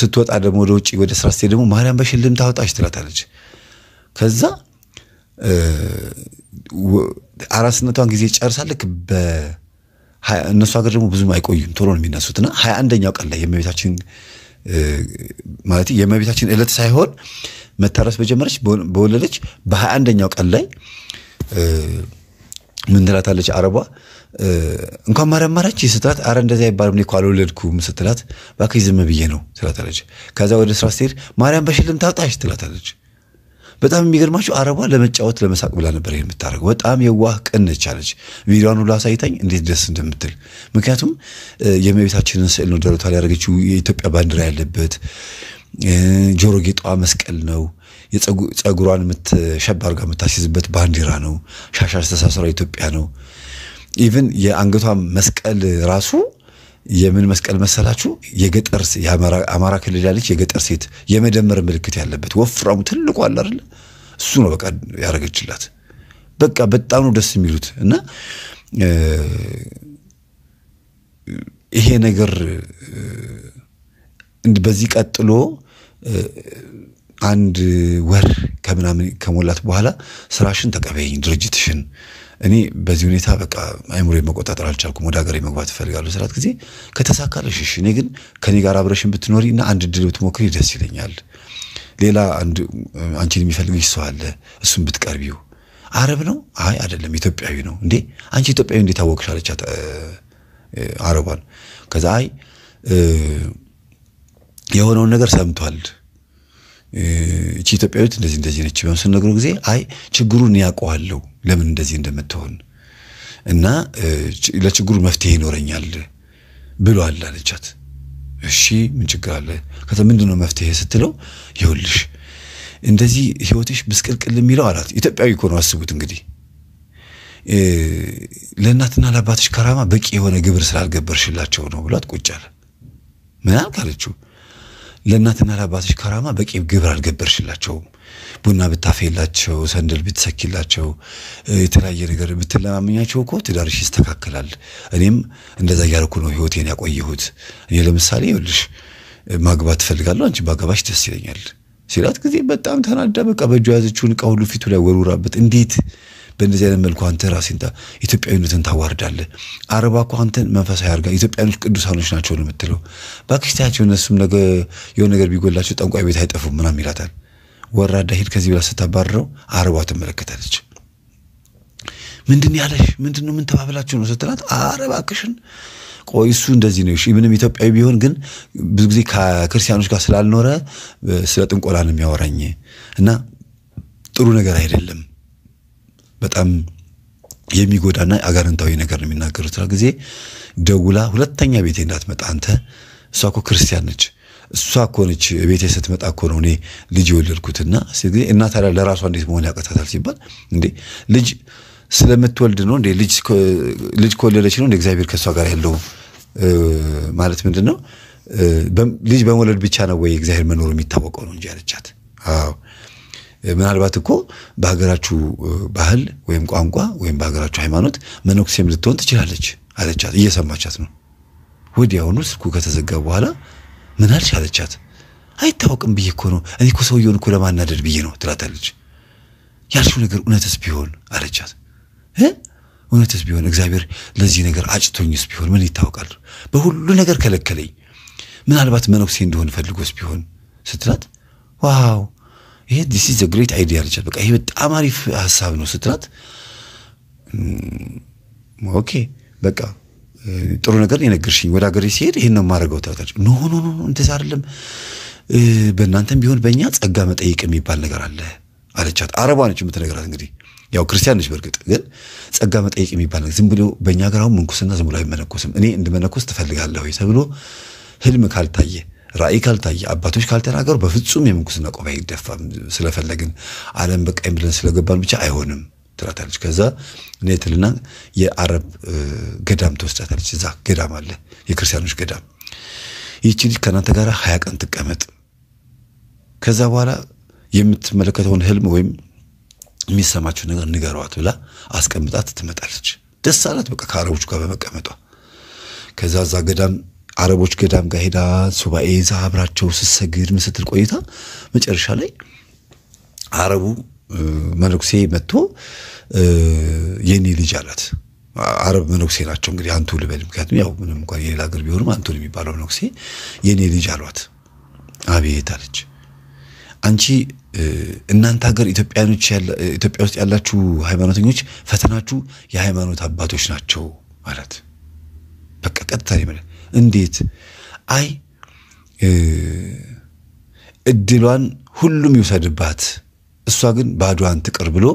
ስትወጣ ደግሞ ወደ ውጭ ወደ ስራ ስትሄድ ደግሞ ማርያም በሽልም ታወጣች ትላታለች። ከዛ አራስነቷን ጊዜ ጨርሳ ልክ እነሱ ሀገር ደግሞ ብዙም አይቆዩም ቶሎ ነው የሚነሱት እና ሀያ አንደኛው ቀን ላይ የመቤታችን ማለት የመቤታችን እለት ሳይሆን መታረስ በጀመረች በወለደች በሀያ አንደኛው ቀን ላይ ምን ትላታለች አረቧ እንኳን ማርያም ማራች ስትላት፣ አረ እንደዚያ አይባልም እኔ እኮ አልወለድኩም ስትላት፣ እባክሽ ዝም ብዬ ነው ትላታለች። ከዛ ወደ ስራ ስትሄድ ማርያም በሽልም ታውጣሽ ትላታለች። በጣም የሚገርማችሁ አረቧ ለመጫወት ለመሳቅ ብላ ነበር የምታደርገው። በጣም የዋህ ቅንች አለች። ቪዲዮን ሁሉ አሳይታኝ እንዴት ደስ እንደምትል ምክንያቱም የእመቤታችንን ስዕል ነው ደረቷ ላይ ያደረገችው። የኢትዮጵያ ባንዲራ ያለበት ጆሮ ጌጧ መስቀል ነው። የፀጉሯን የምትሸባ የምታስይዝበት ባንዲራ ነው። ሻሻ ተሳሰሯ ኢትዮጵያ ነው። ኢቭን የአንገቷ መስቀል ራሱ የምን መስቀል መሰላችሁ? የገጠር አማራ ክልል ያለች የገጠር ሴት የመደመር ምልክት ያለበት ወፍራሙ ትልቁ አለ አይደለ? እሱ ነው በቃ ያደረገችላት። በቃ በጣም ነው ደስ የሚሉት እና ይሄ ነገር በዚህ ቀጥሎ አንድ ወር ከምናምን ከሞላት በኋላ ስራሽን ተቀበይኝ ድርጅትሽን እኔ በዚህ ሁኔታ በቃ አይምሮ መቆጣጠር አልቻልኩም። ወደ ሀገር መግባት እፈልጋለሁ ስላት ጊዜ ከተሳካልሽ እሺ፣ እኔ ግን ከኔ ጋር አብረሽን ብትኖሪ እና አንድ ድል ብትሞክሪ ደስ ይለኛል። ሌላ አንድ አንቺን የሚፈልግሽ ሰው አለ፣ እሱም ብትቀርቢው። አረብ ነው? አይ አይደለም፣ ኢትዮጵያዊ ነው። እንዴ አንቺ ኢትዮጵያዊ እንዴት አወቅሽ? አለቻት አረቧን። ከዛ አይ የሆነውን ነገር ሰምቷል እቺ ኢትዮጵያዊት እንደዚህ እንደዚህ ነች ብለን ስንነግረው ጊዜ አይ ችግሩን ያውቀዋለሁ ለምን እንደዚህ እንደምትሆን እና ለችግሩ መፍትሄ ይኖረኛል ብሏል አለቻት። እሺ ምን ችግር አለ? ከዛ ምንድነው መፍትሄ ስትለው ይኸውልሽ እንደዚህ ህይወትሽ ብስቅልቅል የሚለው አላት። ኢትዮጵያዊ እኮ ነው አስቡት እንግዲህ ለእናትና ለአባትሽ ከራማ በቂ የሆነ ግብር ስላልገበርሽላቸው ነው ብሏት ቁጭ አለ። ምናምን ካለችው ለእናትና ለአባትሽ ከራማ በቂ ግብር አልገበርሽላቸውም ቡና ብታፈላቸው፣ ሰንደል ብትሰኪላቸው፣ የተለያየ ነገር ብትለማመኛቸው እኮ ትዳርሽ ይስተካከላል። እኔም እንደዛ እያደረኩ ነው ህይወቴን ያቆየሁት። እኔ ለምሳሌ ይኸውልሽ ማግባት ትፈልጋለሁ አንቺ ባገባሽ ደስ ይለኛል ሲላት ጊዜ በጣም ተናዳ፣ በቃ በእጇ ያዘችውን እቃ ሁሉ ፊቱ ላይ ወርውራበት እንዴት በእንደዚህ አይነት መልኩ አንተ ራሴን ኢትዮጵያዊነትን ታዋርዳለህ። አረባ እኮ አንተን መንፈሳዊ አርጋ ኢትዮጵያኖች ቅዱሳኖች ናቸው ነው የምትለው። ባክሽታቸው እነሱም ነገ የሆነ ነገር ቢጎላቸው ጠንቋይ ቤት አይጠፉም ምናምን ይላታል። ወራዳ ሂድ ከዚህ ብላ ስታባረረው አረቧ ትመለከታለች። ምንድን ያለሽ ምንድን ነው? ምን ተባብላችሁ ነው ስትላት፣ አረ እባክሽን ቆይ እሱ እንደዚህ ነው። እሺ ምንም ኢትዮጵያዊ ቢሆን ግን ብዙ ጊዜ ከክርስቲያኖች ጋር ስላልኖረ ስለ ጥንቆላ ነው የሚያወራኝ እና ጥሩ ነገር አይደለም፣ በጣም የሚጎዳና አጋንንታዊ ነገር ነው የሚናገሩት። ጊዜ ደውላ ሁለተኛ ቤቴ እንዳትመጣ አንተ እሷ እኮ ክርስቲያን ነች እሷ እኮ ነች ቤቴ ስትመጣ እኮ ነው እኔ ልጅ የወለድኩትና እናት ለራሷ እንዴት መሆን ያቀታታል ሲባል እንዴ ልጅ ስለምትወልድ ነው እንዴ ልጅ ከወለደች ነው እንደ እግዚአብሔር ከእሷ ጋር ያለው ማለት ምንድን ነው? ልጅ በመውለድ ብቻ ነው ወይ እግዚአብሔር መኖሩ የሚታወቀው ነው እንጂ አለቻት። አዎ ምናልባት እኮ በሀገራችሁ ባህል ወይም ቋንቋ ወይም በሀገራችሁ ሃይማኖት መነኩሴም ልትሆን ትችላለች አለቻት። እየሰማቻት ነው። ወዲያውኑ ስልኩ ከተዘጋ በኋላ ምን አልሽ አለቻት። አይታወቅም ብዬ እኮ ነው እኔ እኮ ሰውየውን እኮ ለማናደድ ብዬ ነው ትላታለች። ያልሽው ነገር እውነትስ ቢሆን አለቻት። እውነትስ ቢሆን እግዚአብሔር ለዚህ ነገር አጭቶኝስ ቢሆን ምን ይታወቃል? በሁሉ ነገር ከለከለኝ። ምናልባት መነኩሴ እንደሆን ፈልጎስ ቢሆን ስትላት፣ ዋው ይሄ ዲስ ኢዝ ግሬት አይዲያ አለቻት። በቃ ይሄ በጣም አሪፍ ሀሳብ ነው ስትላት፣ ኦኬ በቃ ጥሩ ነገር የነገርሽኝ ወደ ሀገር ሲሄድ ይሄን ነው የማደርገው ትላታለች። ኖ ኖ ኖ እንደዛ አይደለም፣ በእናንተም ቢሆን በእኛ ጸጋ መጠየቅ የሚባል ነገር አለ አለቻት። አረቧ ነች የምትነግራት እንግዲህ ያው ክርስቲያን ነች። በእርግጥ ግን ጸጋ መጠየቅ የሚባል ነገር ዝም ብሎ በእኛ ሀገር አሁን ምንኩስና ዝም ብሎ አይመነኩስም እኔ እንድመነኩስ ትፈልጋለሁ ተብሎ ህልም ካልታየ ራእይ ካልታየ አባቶች ካልተናገሩ በፍጹም የምንኩስና ቆብ አይደፋም። ስለፈለግን አለም በቃኝ ብለን ስለገባን ብቻ አይሆንም። ትላታለች። ከዛ እኔ ትልና የአረብ ገዳም ትወስዳታለች። እዛ ገዳም አለ፣ የክርስቲያኖች ገዳም። ይቺ ልጅ ከእናንተ ጋር ሀያ ቀን ትቀመጥ። ከዛ በኋላ የምትመለከተውን ህልም ወይም የሚሰማችሁ ነገር ንገሯት ብላ አስቀምጣት ትመጣለች። ደስ አላት፣ በቃ ከአረቦች ጋር በመቀመጧ። ከዛ እዛ ገዳም አረቦች ገዳም ጋር ሄዳ ሱባኤ ይዛ አብራቸው ስትሰግድ ምስትል ቆይታ መጨረሻ ላይ አረቡ መነኩሴ መጥቶ የኔ ልጅ አላት። አረብ መነኩሴ ናቸው እንግዲህ አንቱ ልበል፣ ምክንያቱም ያው ምንም እንኳን የሌላ ሀገር ቢሆንም አንቱ የሚባለው መነኩሴ የኔ ልጅ አሏት። አቤት አለች። አንቺ እናንተ ሀገር ኢትዮጵያኖች ኢትዮጵያ ውስጥ ያላችሁ ሃይማኖተኞች ፈተናችሁ የሃይማኖት አባቶች ናቸው ማለት በቃ ቀጥታ ይመለ እንዴት? አይ እድሏን ሁሉም ይውሰድባት እሷ ግን ባዷን ትቅር ብሎ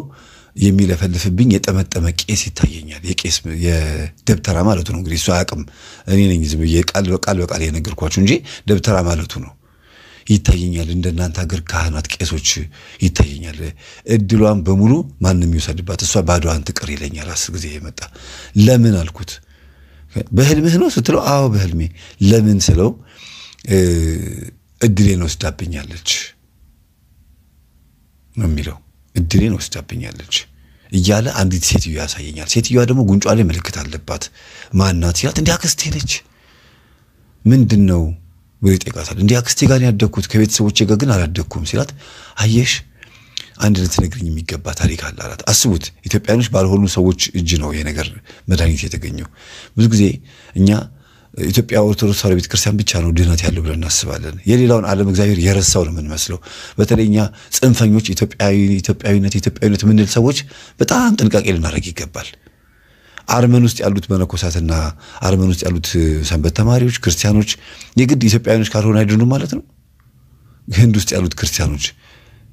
የሚለፈልፍብኝ የጠመጠመ ቄስ ይታየኛል። የቄስ የደብተራ ማለቱ ነው እንግዲህ እሷ አያውቅም። እኔ ነኝ ዝም ብዬ ቃል በቃል በቃል የነገርኳችሁ እንጂ ደብተራ ማለቱ ነው። ይታየኛል እንደ እናንተ ሀገር ካህናት፣ ቄሶች ይታየኛል። እድሏን በሙሉ ማንም ይውሰድባት፣ እሷ ባዷን ትቅር ይለኛል። አስር ጊዜ የመጣ ለምን አልኩት። በህልምህ ነው ስትለው፣ አዎ በህልሜ። ለምን ስለው እድሌን ወስዳብኛለች ነው የሚለው። እድሌን ወስዳብኛለች እያለ አንዲት ሴትዮ ያሳየኛል። ሴትዮዋ ደግሞ ጉንጯ ላይ ምልክት አለባት። ማናት ሲላት እንዲህ አክስቴ ነች። ምንድን ነው ብሎ ይጠይቃታል። እንዲህ አክስቴ ጋር ያደግኩት ከቤተሰቦቼ ጋር ግን አላደግኩም ሲላት፣ አየሽ አንድ ልትነግርኝ የሚገባ ታሪክ አለ አላት። አስቡት ኢትዮጵያኖች ባልሆኑ ሰዎች እጅ ነው ይሄ ነገር መድኃኒት የተገኘው። ብዙ ጊዜ እኛ ኢትዮጵያ ኦርቶዶክስ ተዋሕዶ ቤተክርስቲያን ብቻ ነው ድህነት ያለው ብለን እናስባለን። የሌላውን ዓለም እግዚአብሔር የረሳው ነው የምንመስለው። በተለይ እኛ ጽንፈኞች ኢትዮጵያዊነት ኢትዮጵያዊነት የምንል ሰዎች በጣም ጥንቃቄ ልናደርግ ይገባል። አርመን ውስጥ ያሉት መነኮሳትና አርመን ውስጥ ያሉት ሰንበት ተማሪዎች ክርስቲያኖች የግድ ኢትዮጵያዊኖች ካልሆነ አይድኑም ማለት ነው። ህንድ ውስጥ ያሉት ክርስቲያኖች፣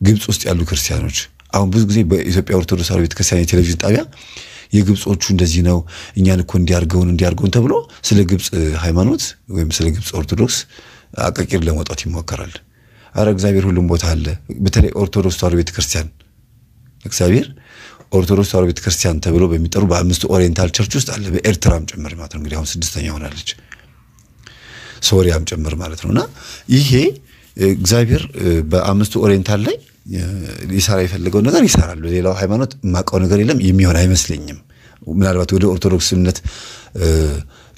ግብፅ ውስጥ ያሉ ክርስቲያኖች አሁን ብዙ ጊዜ በኢትዮጵያ ኦርቶዶክስ ተዋሕዶ ቤተክርስቲያን የቴሌቪዥን ጣቢያ የግብጾቹ እንደዚህ ነው፣ እኛን እኮ እንዲያርገውን እንዲያርገውን ተብሎ ስለ ግብፅ ሃይማኖት ወይም ስለ ግብፅ ኦርቶዶክስ አቀቂር ለመውጣት ይሞከራል። አረ እግዚአብሔር ሁሉም ቦታ አለ። በተለይ ኦርቶዶክስ ተዋሕዶ ቤተክርስቲያን እግዚአብሔር ኦርቶዶክስ ተዋሕዶ ቤተክርስቲያን ተብሎ በሚጠሩ በአምስቱ ኦሪየንታል ቸርች ውስጥ አለ፣ በኤርትራም ጭምር ማለት ነው። እንግዲህ አሁን ስድስተኛ ሆናለች፣ ሶሪያም ጭምር ማለት ነው። እና ይሄ እግዚአብሔር በአምስቱ ኦሪየንታል ላይ ሊሰራ የፈለገው ነገር ይሰራል። ሌላው ሃይማኖት የማውቀው ነገር የለም። የሚሆን አይመስለኝም። ምናልባት ወደ ኦርቶዶክስ እምነት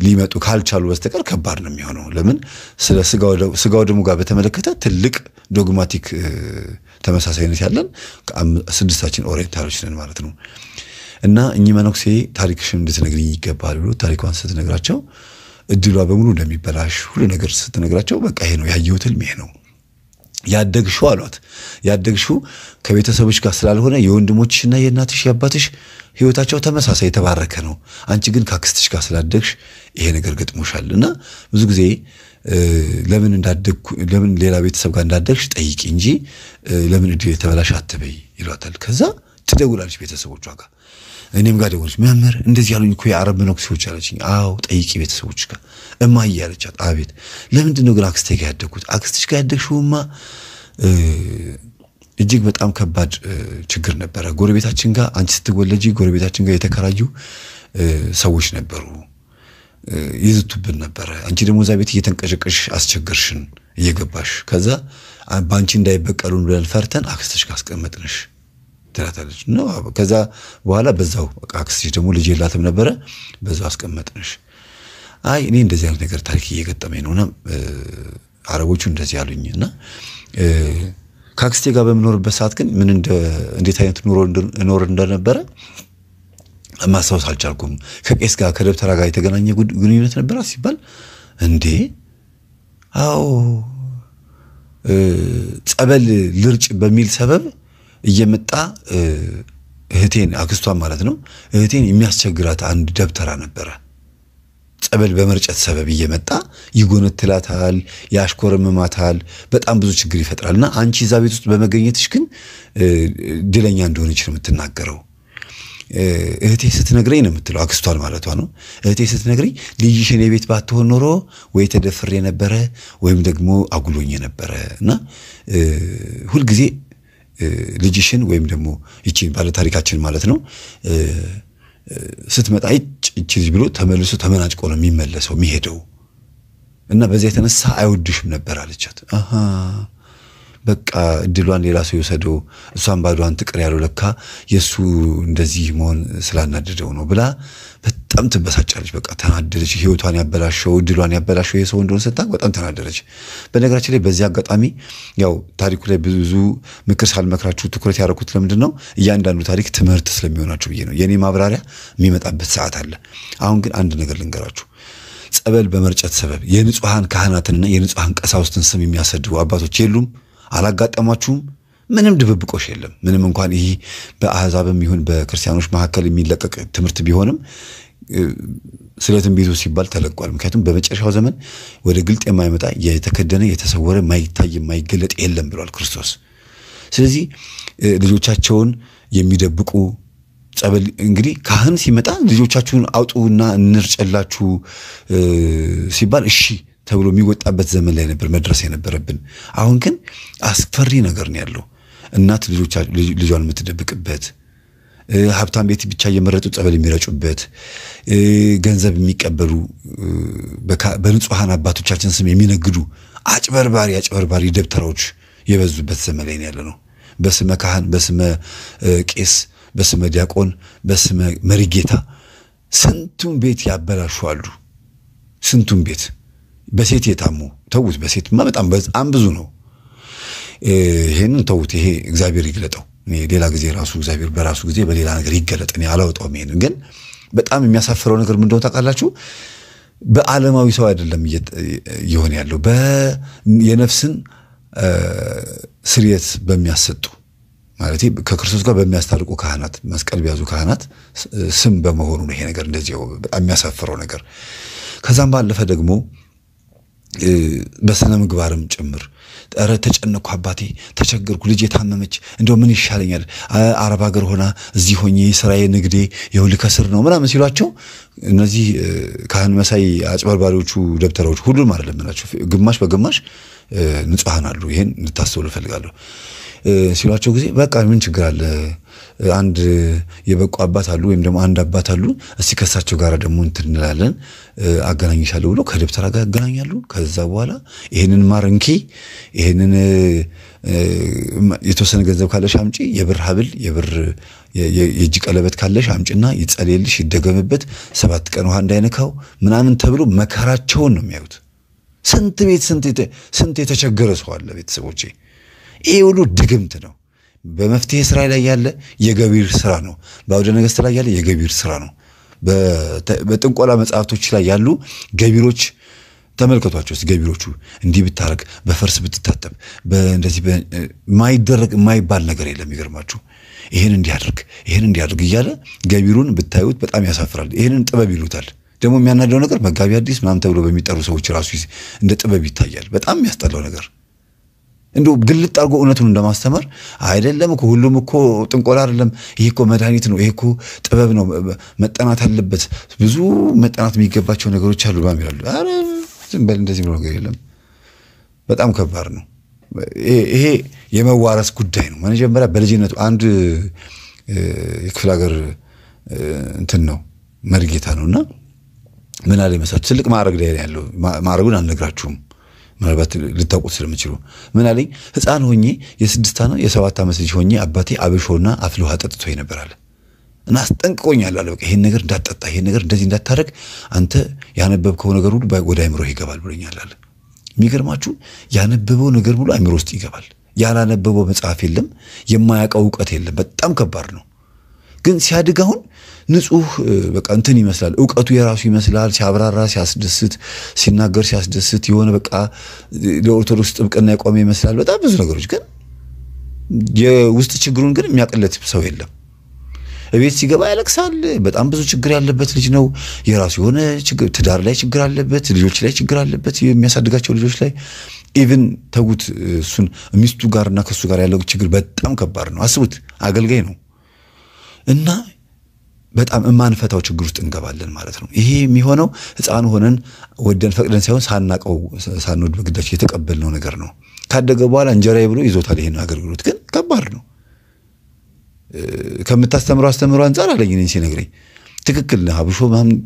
ሊመጡ ካልቻሉ በስተቀር ከባድ ነው የሚሆነው። ለምን ስለ ስጋው ደሙ ጋር በተመለከተ ትልቅ ዶግማቲክ ተመሳሳይነት ያለን ስድስታችን ኦሪየንታሎች ነን ማለት ነው። እና እኚህ መነኩሴ ታሪክሽን እንድትነግሪኝ ይገባል ብሎ ታሪኳን ስትነግራቸው እድሏ በሙሉ እንደሚበላሽ ሁሉ ነገር ስትነግራቸው፣ በቃ ይሄ ነው ያየሁት፣ ህልም ይሄ ነው ያደግሹ አሏት። ያደግሹ ከቤተሰቦች ጋር ስላልሆነ እና የእናትሽ የአባትሽ ህይወታቸው ተመሳሳይ የተባረከ ነው። አንቺ ግን ከአክስትሽ ጋር ስላደግሽ ይሄ ነገር ገጥሞሻል እና ብዙ ጊዜ ለምን እንዳደግኩ ለምን ሌላ ቤተሰብ ጋር እንዳደግሽ ጠይቂ እንጂ ለምን እድል የተበላሽ አትበይ ይሏታል። ከዛ ትደውላለች ቤተሰቦቿ ጋር እኔም ጋር ደወለች። መምህር እንደዚህ ያሉኝ እኮ የአረብ መነኩሴዎች አለችኝ። አዎ ጠይቂ ቤተሰቦች ጋር እማዬ ያለቻት። አቤት። ለምንድን ነው ግን አክስቴ ጋር ያደግኩት? አክስትሽ ጋር ያደግሽውማ እጅግ በጣም ከባድ ችግር ነበረ። ጎረቤታችን ጋር አንቺ ስትወለጂ ጎረቤታችን ጋር የተከራዩ ሰዎች ነበሩ፣ ይዝቱብን ነበረ። አንቺ ደግሞ እዛ ቤት እየተንቀሸቀሽ አስቸገርሽን እየገባሽ ከዛ በአንቺ እንዳይበቀሉን ብለን ፈርተን አክስትሽ ጋር አስቀመጥንሽ። ትላታለች ከዛ በኋላ በዛው አክስሽ ደግሞ ልጅ የላትም ነበረ፣ በዛው አስቀመጥንሽ። አይ እኔ እንደዚህ አይነት ነገር ታሪክ እየገጠመኝ ነውና አረቦቹ እንደዚህ አሉኝ እና ከአክስቴ ጋር በምኖርበት ሰዓት ግን ምን እንዴት አይነት ኑሮ እኖር እንደነበረ ማስታወስ አልቻልኩም። ከቄስ ጋር ከደብተራ ጋር የተገናኘ ግንኙነት ነበረ ሲባል እንዴ አዎ ጸበል ልርጭ በሚል ሰበብ እየመጣ እህቴን አክስቷን ማለት ነው እህቴን የሚያስቸግራት አንድ ደብተራ ነበረ። ጸበል በመርጨት ሰበብ እየመጣ ይጎነትላታል፣ ያሽኮረምማታል፣ በጣም ብዙ ችግር ይፈጥራል። እና አንቺ እዛ ቤት ውስጥ በመገኘትሽ ግን ድለኛ እንደሆነች ነው የምትናገረው። እህቴ ስትነግረኝ ነው የምትለው፣ አክስቷን ማለቷ ነው። እህቴ ስትነግረኝ ልጅሽ እኔ ቤት ባትሆን ኖሮ ወይ ተደፍሬ ነበረ ወይም ደግሞ አጉሎኝ ነበረ እና ሁልጊዜ ልጅሽን ወይም ደግሞ ይቺ ባለታሪካችን ማለት ነው ስትመጣ ይቺ ብሎ ተመልሶ ተመናጭቆ ነው የሚመለሰው የሚሄደው እና በዚያ የተነሳ አይወድሽም ነበር አለቻት። በቃ እድሏን ሌላ ሰው ይውሰዶ እሷን ባዷን ትቅር ያለው ለካ የእሱ እንደዚህ መሆን ስላናደደው ነው ብላ በጣም ትበሳጫለች። በቃ ተናደደች። ህይወቷን ያበላሸው እድሏን ያበላሸው የሰው ሰው እንደሆነ ስታውቅ በጣም ተናደደች። በነገራችን ላይ በዚህ አጋጣሚ ያው ታሪኩ ላይ ብዙ ምክር ሳልመክራችሁ ትኩረት ያደረኩት ለምንድን ነው? እያንዳንዱ ታሪክ ትምህርት ስለሚሆናችሁ ብዬ ነው። የእኔ ማብራሪያ የሚመጣበት ሰዓት አለ። አሁን ግን አንድ ነገር ልንገራችሁ። ጸበል በመርጨት ሰበብ የንጹሐን ካህናትንና የንጹሐን ቀሳውስትን ስም የሚያሰድቡ አባቶች የሉም? አላጋጠማችሁም? ምንም ድብብቆሽ የለም። ምንም እንኳን ይህ በአሕዛብም ይሁን በክርስቲያኖች መካከል የሚለቀቅ ትምህርት ቢሆንም ስለ ትንቢቱ ሲባል ተለቋል። ምክንያቱም በመጨረሻው ዘመን ወደ ግልጥ የማይመጣ የተከደነ፣ የተሰወረ፣ ማይታይ፣ ማይገለጥ የለም ብሏል ክርስቶስ። ስለዚህ ልጆቻቸውን የሚደብቁ ጸበል እንግዲህ ካህን ሲመጣ ልጆቻችሁን አውጡና እንርጨላችሁ ሲባል እሺ ተብሎ የሚወጣበት ዘመን ላይ ነበር መድረስ የነበረብን። አሁን ግን አስፈሪ ነገር ነው ያለው። እናት ልጇን የምትደብቅበት ሀብታም ቤት ብቻ እየመረጡ ጸበል የሚረጩበት ገንዘብ የሚቀበሉ በንጹሐን አባቶቻችን ስም የሚነግዱ አጭበርባሪ አጭበርባሪ ደብተራዎች የበዙበት ዘመን ላይ ያለ ነው። በስመ ካህን፣ በስመ ቄስ፣ በስመ ዲያቆን፣ በስመ መሪጌታ ስንቱን ቤት ያበላሹ አሉ። ስንቱን ቤት በሴት የታሙ ተዉት። በሴት በጣም በጣም ብዙ ነው። ይሄንን ተዉት። ይሄ እግዚአብሔር ይግለጠው። ሌላ ጊዜ ራሱ እግዚአብሔር በራሱ ጊዜ በሌላ ነገር ይገለጥ። እኔ አላወጣውም። ይሄንን ግን በጣም የሚያሳፍረው ነገር ምን ታውቃላችሁ? በዓለማዊ ሰው አይደለም እየሆነ ያለው የነፍስን ስርየት በሚያሰጡ ማለት ከክርስቶስ ጋር በሚያስታርቁ ካህናት መስቀል ቢያዙ ካህናት ስም በመሆኑ ነው ይሄ ነገር እንደዚህ በጣም የሚያሳፍረው ነገር። ከዛም ባለፈ ደግሞ በስነ ምግባርም ጭምር ኧረ ተጨነኩ አባቴ ተቸገርኩ ልጅ የታመመች እንደው ምን ይሻለኛል አረብ ሀገር ሆና እዚህ ሆኜ ስራዬ ንግዴ የሁል ከስር ነው ምናምን ሲሏቸው እነዚህ ካህን መሳይ አጭበርባሪዎቹ ደብተራዎች ሁሉም አይደለም ናቸው ግማሽ በግማሽ ንጹሐን አሉ ይህን እንድታስተውሉ እፈልጋለሁ ሲሏቸው ጊዜ በቃ ምን ችግር አለ አንድ የበቁ አባት አሉ ወይም ደግሞ አንድ አባት አሉ። እስቲ ከእሳቸው ጋር ደግሞ እንትን እንላለን አገናኝሻለሁ ብሎ ከደብተራ ጋር ያገናኛሉ። ከዛ በኋላ ይህንን ማር እንኪ፣ ይህንን የተወሰነ ገንዘብ ካለሽ አምጪ፣ የብር ሀብል፣ የብር የእጅ ቀለበት ካለሽ አምጪና ይጸልልሽ ይደገምበት፣ ሰባት ቀን ውሃ እንዳይነካው ምናምን ተብሎ መከራቸውን ነው የሚያዩት። ስንት ቤት ስንት የተቸገረ ሰው አለ ቤተሰቦቼ ይህ ሁሉ ድግምት ነው። በመፍትሄ ስራ ላይ ያለ የገቢር ስራ ነው። በአውደ ነገሥት ላይ ያለ የገቢር ስራ ነው። በጥንቆላ መጽሐፍቶች ላይ ያሉ ገቢሮች ተመልከቷቸው። ገቢሮቹ እንዲህ ብታረግ፣ በፈርስ ብትታጠብ፣ እንደዚህ ማይደረግ የማይባል ነገር የለም። ይገርማችሁ ይህን እንዲያደርግ ይህን እንዲያደርግ እያለ ገቢሩን ብታዩት በጣም ያሳፍራል። ይህንን ጥበብ ይሉታል። ደግሞ የሚያናደው ነገር መጋቢ አዲስ ምናምን ተብሎ በሚጠሩ ሰዎች ራሱ እንደ ጥበብ ይታያል። በጣም የሚያስጠላው ነገር እንዲ ግልጥ አርጎ እውነቱን እንደማስተማር አይደለም እኮ ሁሉም እኮ ጥንቆላ አይደለም። ይህ እኮ መድኃኒት ነው፣ ይህ እኮ ጥበብ ነው፣ መጠናት አለበት፣ ብዙ መጠናት የሚገባቸው ነገሮች አሉ ባሚላሉ። ኧረ ዝም በል እንደዚህ ብሎ ነገር የለም። በጣም ከባድ ነው። ይሄ የመዋረስ ጉዳይ ነው። መጀመሪያ በልጅነቱ አንድ የክፍለ ሀገር እንትን ነው መርጌታ ነው እና ምን አለ መሳችሁ ትልቅ ማዕረግ ላይ ያለው ማዕረጉን አልነግራችሁም ምናልባት ልታውቁት ስለምችሉ ምን አለኝ፣ ህፃን ሆኜ ነው የሰባት ዓመት ልጅ ሆኜ አባቴ አብሾና አፍል ውሃ ጠጥቶ ይነበራል እና አስጠንቅቆኛል አለ። በቃ ይሄን ነገር እንዳትጠጣ፣ ይሄን ነገር እንደዚህ እንዳታረግ፣ አንተ ያነበብከው ነገር ሁሉ ወደ አይምሮህ ይገባል ብሎኛል አለ። የሚገርማችሁ ያነበበው ነገር ሁሉ አይምሮ ውስጥ ይገባል። ያላነበበው መጽሐፍ የለም፣ የማያውቀው እውቀት የለም። በጣም ከባድ ነው። ግን ሲያድግ አሁን ንጹህ በቃ እንትን ይመስላል። እውቀቱ የራሱ ይመስላል። ሲያብራራ ሲያስደስት፣ ሲናገር ሲያስደስት፣ የሆነ በቃ ለኦርቶዶክስ ጥብቅና የቆመ ይመስላል። በጣም ብዙ ነገሮች ግን የውስጥ ችግሩን ግን የሚያቀለት ሰው የለም። እቤት ሲገባ ያለቅሳል። በጣም ብዙ ችግር ያለበት ልጅ ነው። የራሱ የሆነ ትዳር ላይ ችግር አለበት፣ ልጆች ላይ ችግር አለበት፣ የሚያሳድጋቸው ልጆች ላይ ኢቭን ተጉት እሱን ሚስቱ ጋርና ከሱ ጋር ያለው ችግር በጣም ከባድ ነው። አስቡት፣ አገልጋይ ነው እና በጣም የማንፈታው ችግር ውስጥ እንገባለን ማለት ነው። ይሄ የሚሆነው ህፃን ሆነን ወደን ፈቅደን ሳይሆን ሳናቀው ሳንወድ በግዳጅ የተቀበልነው ነገር ነው። ካደገ በኋላ እንጀራዬ ብሎ ይዞታል። ይሄን አገልግሎት ግን ከባድ ነው። ከምታስተምረው አስተምረው አንጻር አለኝ እኔን ሲነግረኝ ትክክል ነህ አብሾ ምናምን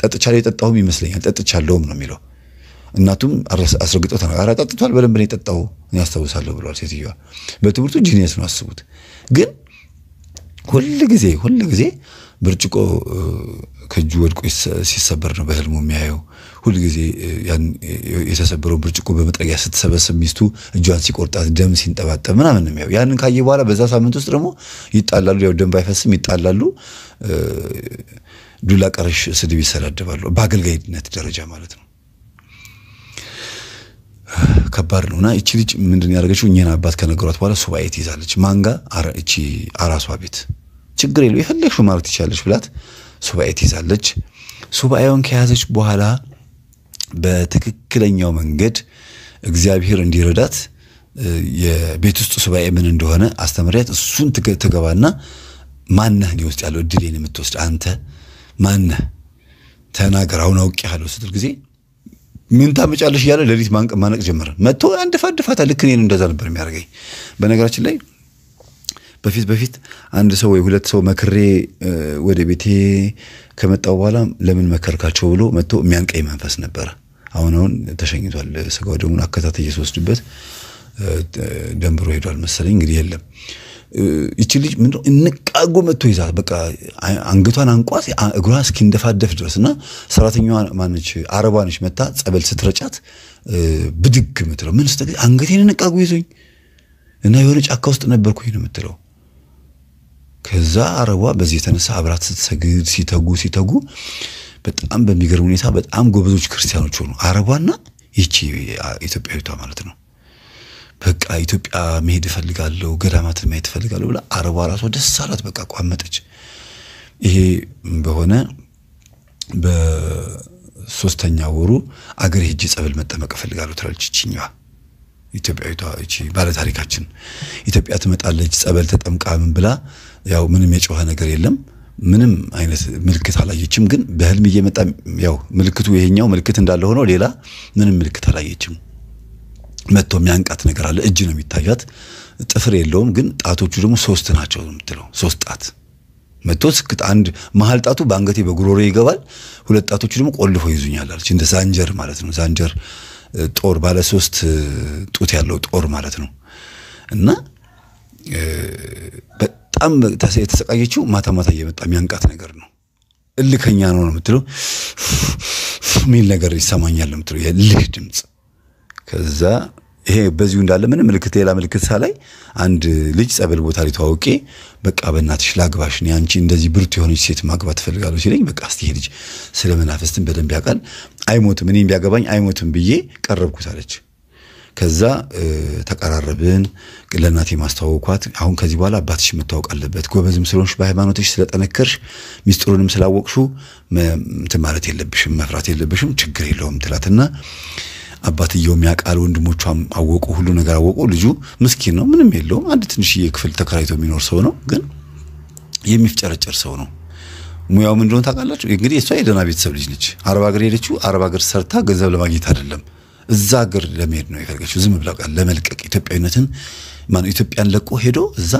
ጠጥቻለሁ የጠጣሁም ይመስለኛል ጠጥቻለሁም ነው የሚለው። እናቱም አስረግጠው ተናጋራ ጠጥቷል፣ በደንብ ነው የጠጣው ያስታውሳለሁ ብለዋል ሴትዮዋ። በትምህርቱ ጂኒየስ ነው አስቡት። ግን ሁል ጊዜ ብርጭቆ ከእጁ ወድቆ ሲሰበር ነው በህልሙ የሚያየው። ሁልጊዜ ያን የተሰበረው ብርጭቆ በመጥረጊያ ስትሰበስብ ሚስቱ እጇን ሲቆርጣት ደም ሲንጠባጠብ ምናምን ነው የሚያየው። ያንን ካየ በኋላ በዛ ሳምንት ውስጥ ደግሞ ይጣላሉ። ያው ደም ባይፈስም ይጣላሉ። ዱላ ቀረሽ ስድብ ይሰዳደባሉ። በአገልጋይነት ደረጃ ማለት ነው። ከባድ ነው እና እቺ ልጅ ምንድን ያደረገችው እኚህን አባት ከነገሯት በኋላ ሱባኤ ትይዛለች። ማንጋ እቺ አራሷ ቤት ችግር የለው የፈለግሽው ማለት ትችላለች ብላት ሱባኤ ትይዛለች። ሱባኤውን ከያዘች በኋላ በትክክለኛው መንገድ እግዚአብሔር እንዲረዳት የቤት ውስጥ ሱባኤ ምን እንደሆነ አስተምሪያት። እሱን ትገባና ማነህ እኔ ውስጥ ያለው እድሌን የምትወስድ አንተ ማነህ ተናገር፣ አሁን አውቄሃለሁ ስትል ጊዜ ምን ታመጫለሽ እያለ ሌሊት ማነቅ ጀመረ። መጥቶ አንድ ፋድፋታ ልክ እኔን እንደዛ ነበር የሚያደርገኝ በነገራችን ላይ በፊት በፊት አንድ ሰው ወይ ሁለት ሰው መክሬ ወደ ቤቴ ከመጣው በኋላ ለምን መከርካቸው ብሎ መጥቶ የሚያንቀኝ መንፈስ ነበረ። አሁን አሁን ተሸኝቷል። ስጋው ደሙን አከታተይ እየወስድበት ደንብሮ ሄዷል መሰለኝ። እንግዲህ የለም ይቺ ልጅ ምን እንቃጎ መጥቶ ይዛት በቃ አንገቷን አንቋት እግሯ እስኪንደፋደፍ ድረስ እና ሰራተኛዋ ማነች አረቧ ነች መታ ጸበል ስትረጫት ብድግ ምትለው ምን ስትል አንገቴን እንቃጎ ይዞኝ እና የሆነ ጫካ ውስጥ ነበርኩኝ ነው የምትለው ከዛ አረቧ በዚህ የተነሳ አብራት ስትሰግድ ሲተጉ ሲተጉ በጣም በሚገርም ሁኔታ በጣም ጎበዞች ክርስቲያኖች ሆኑ። አረቧና ይቺ ኢትዮጵያዊቷ ማለት ነው። በቃ ኢትዮጵያ መሄድ እፈልጋለሁ፣ ገዳማትን ማየት እፈልጋለሁ ብላ አረቧ ራሷ ደስ አላት። በቃ ቋመጠች። ይሄ በሆነ በሶስተኛ ወሩ አገር ሄጅ ጸበል መጠመቅ እፈልጋለሁ ትላለች ይችኛዋ ኢትዮጵያዊቷ ባለታሪካችን። ኢትዮጵያ ትመጣለች ጸበል ተጠምቃምን ብላ ያው ምንም የጮኸ ነገር የለም። ምንም አይነት ምልክት አላየችም። ግን በህልም እየመጣ ያው ምልክቱ ይሄኛው ምልክት እንዳለ ሆኖ ሌላ ምንም ምልክት አላየችም። መጥቶ የሚያንቃት ነገር አለ። እጅ ነው የሚታያት፣ ጥፍር የለውም። ግን ጣቶቹ ደግሞ ሶስት ናቸው የምትለው ሶስት ጣት መጥቶ ስክት አንድ መሀል ጣቱ በአንገቴ በጉሮሮ ይገባል። ሁለት ጣቶቹ ደግሞ ቆልፎ ይዙኛል አለች። እንደ ዛንጀር ማለት ነው። ዛንጀር ጦር፣ ባለ ሶስት ጡት ያለው ጦር ማለት ነው እና በጣም የተሰቃየችው ማታ ማታ እየመጣ የሚያንቃት ነገር ነው። እልከኛ ነው ነው የምትለው ሚል ነገር ይሰማኛል የምትለው የልህ ድምፅ። ከዛ ይሄ በዚሁ እንዳለ ምን ምልክት ሌላ ምልክት ሳላይ አንድ ልጅ ጸበል ቦታ ላይ ተዋውቄ በቃ በእናትሽ ላግባሽ እኔ አንቺ እንደዚህ ብርቱ የሆነች ሴት ማግባት ትፈልጋለሁ ሲለኝ በቃ እስቲ ይሄ ልጅ ስለ መናፍስትን በደንብ ያውቃል አይሞትም፣ እኔም ቢያገባኝ አይሞትም ብዬ ቀረብኩት አለች። ከዛ ተቀራረብን። ለእናቴ ማስተዋወኳት። አሁን ከዚህ በኋላ አባትሽ መታወቅ አለበት፣ ጎበዝም ስለሆንሽ በሃይማኖትሽ ስለጠነከርሽ ሚስጥሩንም ስላወቅሹ እንትን ማለት የለብሽም መፍራት የለብሽም ችግር የለውም ትላትና አባትየውም ያውቃል፣ ወንድሞቿም አወቁ፣ ሁሉ ነገር አወቁ። ልጁ ምስኪን ነው፣ ምንም የለውም። አንድ ትንሽዬ ክፍል ተከራይቶ የሚኖር ሰው ነው፣ ግን የሚፍጨረጨር ሰው ነው። ሙያው ምን እንደሆነ ታውቃላችሁ? እንግዲህ እሷ የደህና ቤተሰብ ልጅ ነች። አረብ ሀገር ሄደችው። አረብ ሀገር ሰርታ ገንዘብ ለማግኘት አይደለም እዛ ሀገር ለመሄድ ነው የፈለገችው። ዝም ብላ ለመልቀቅ ኢትዮጵያዊነትን ማነው ኢትዮጵያን ለቆ ሄዶ እዛ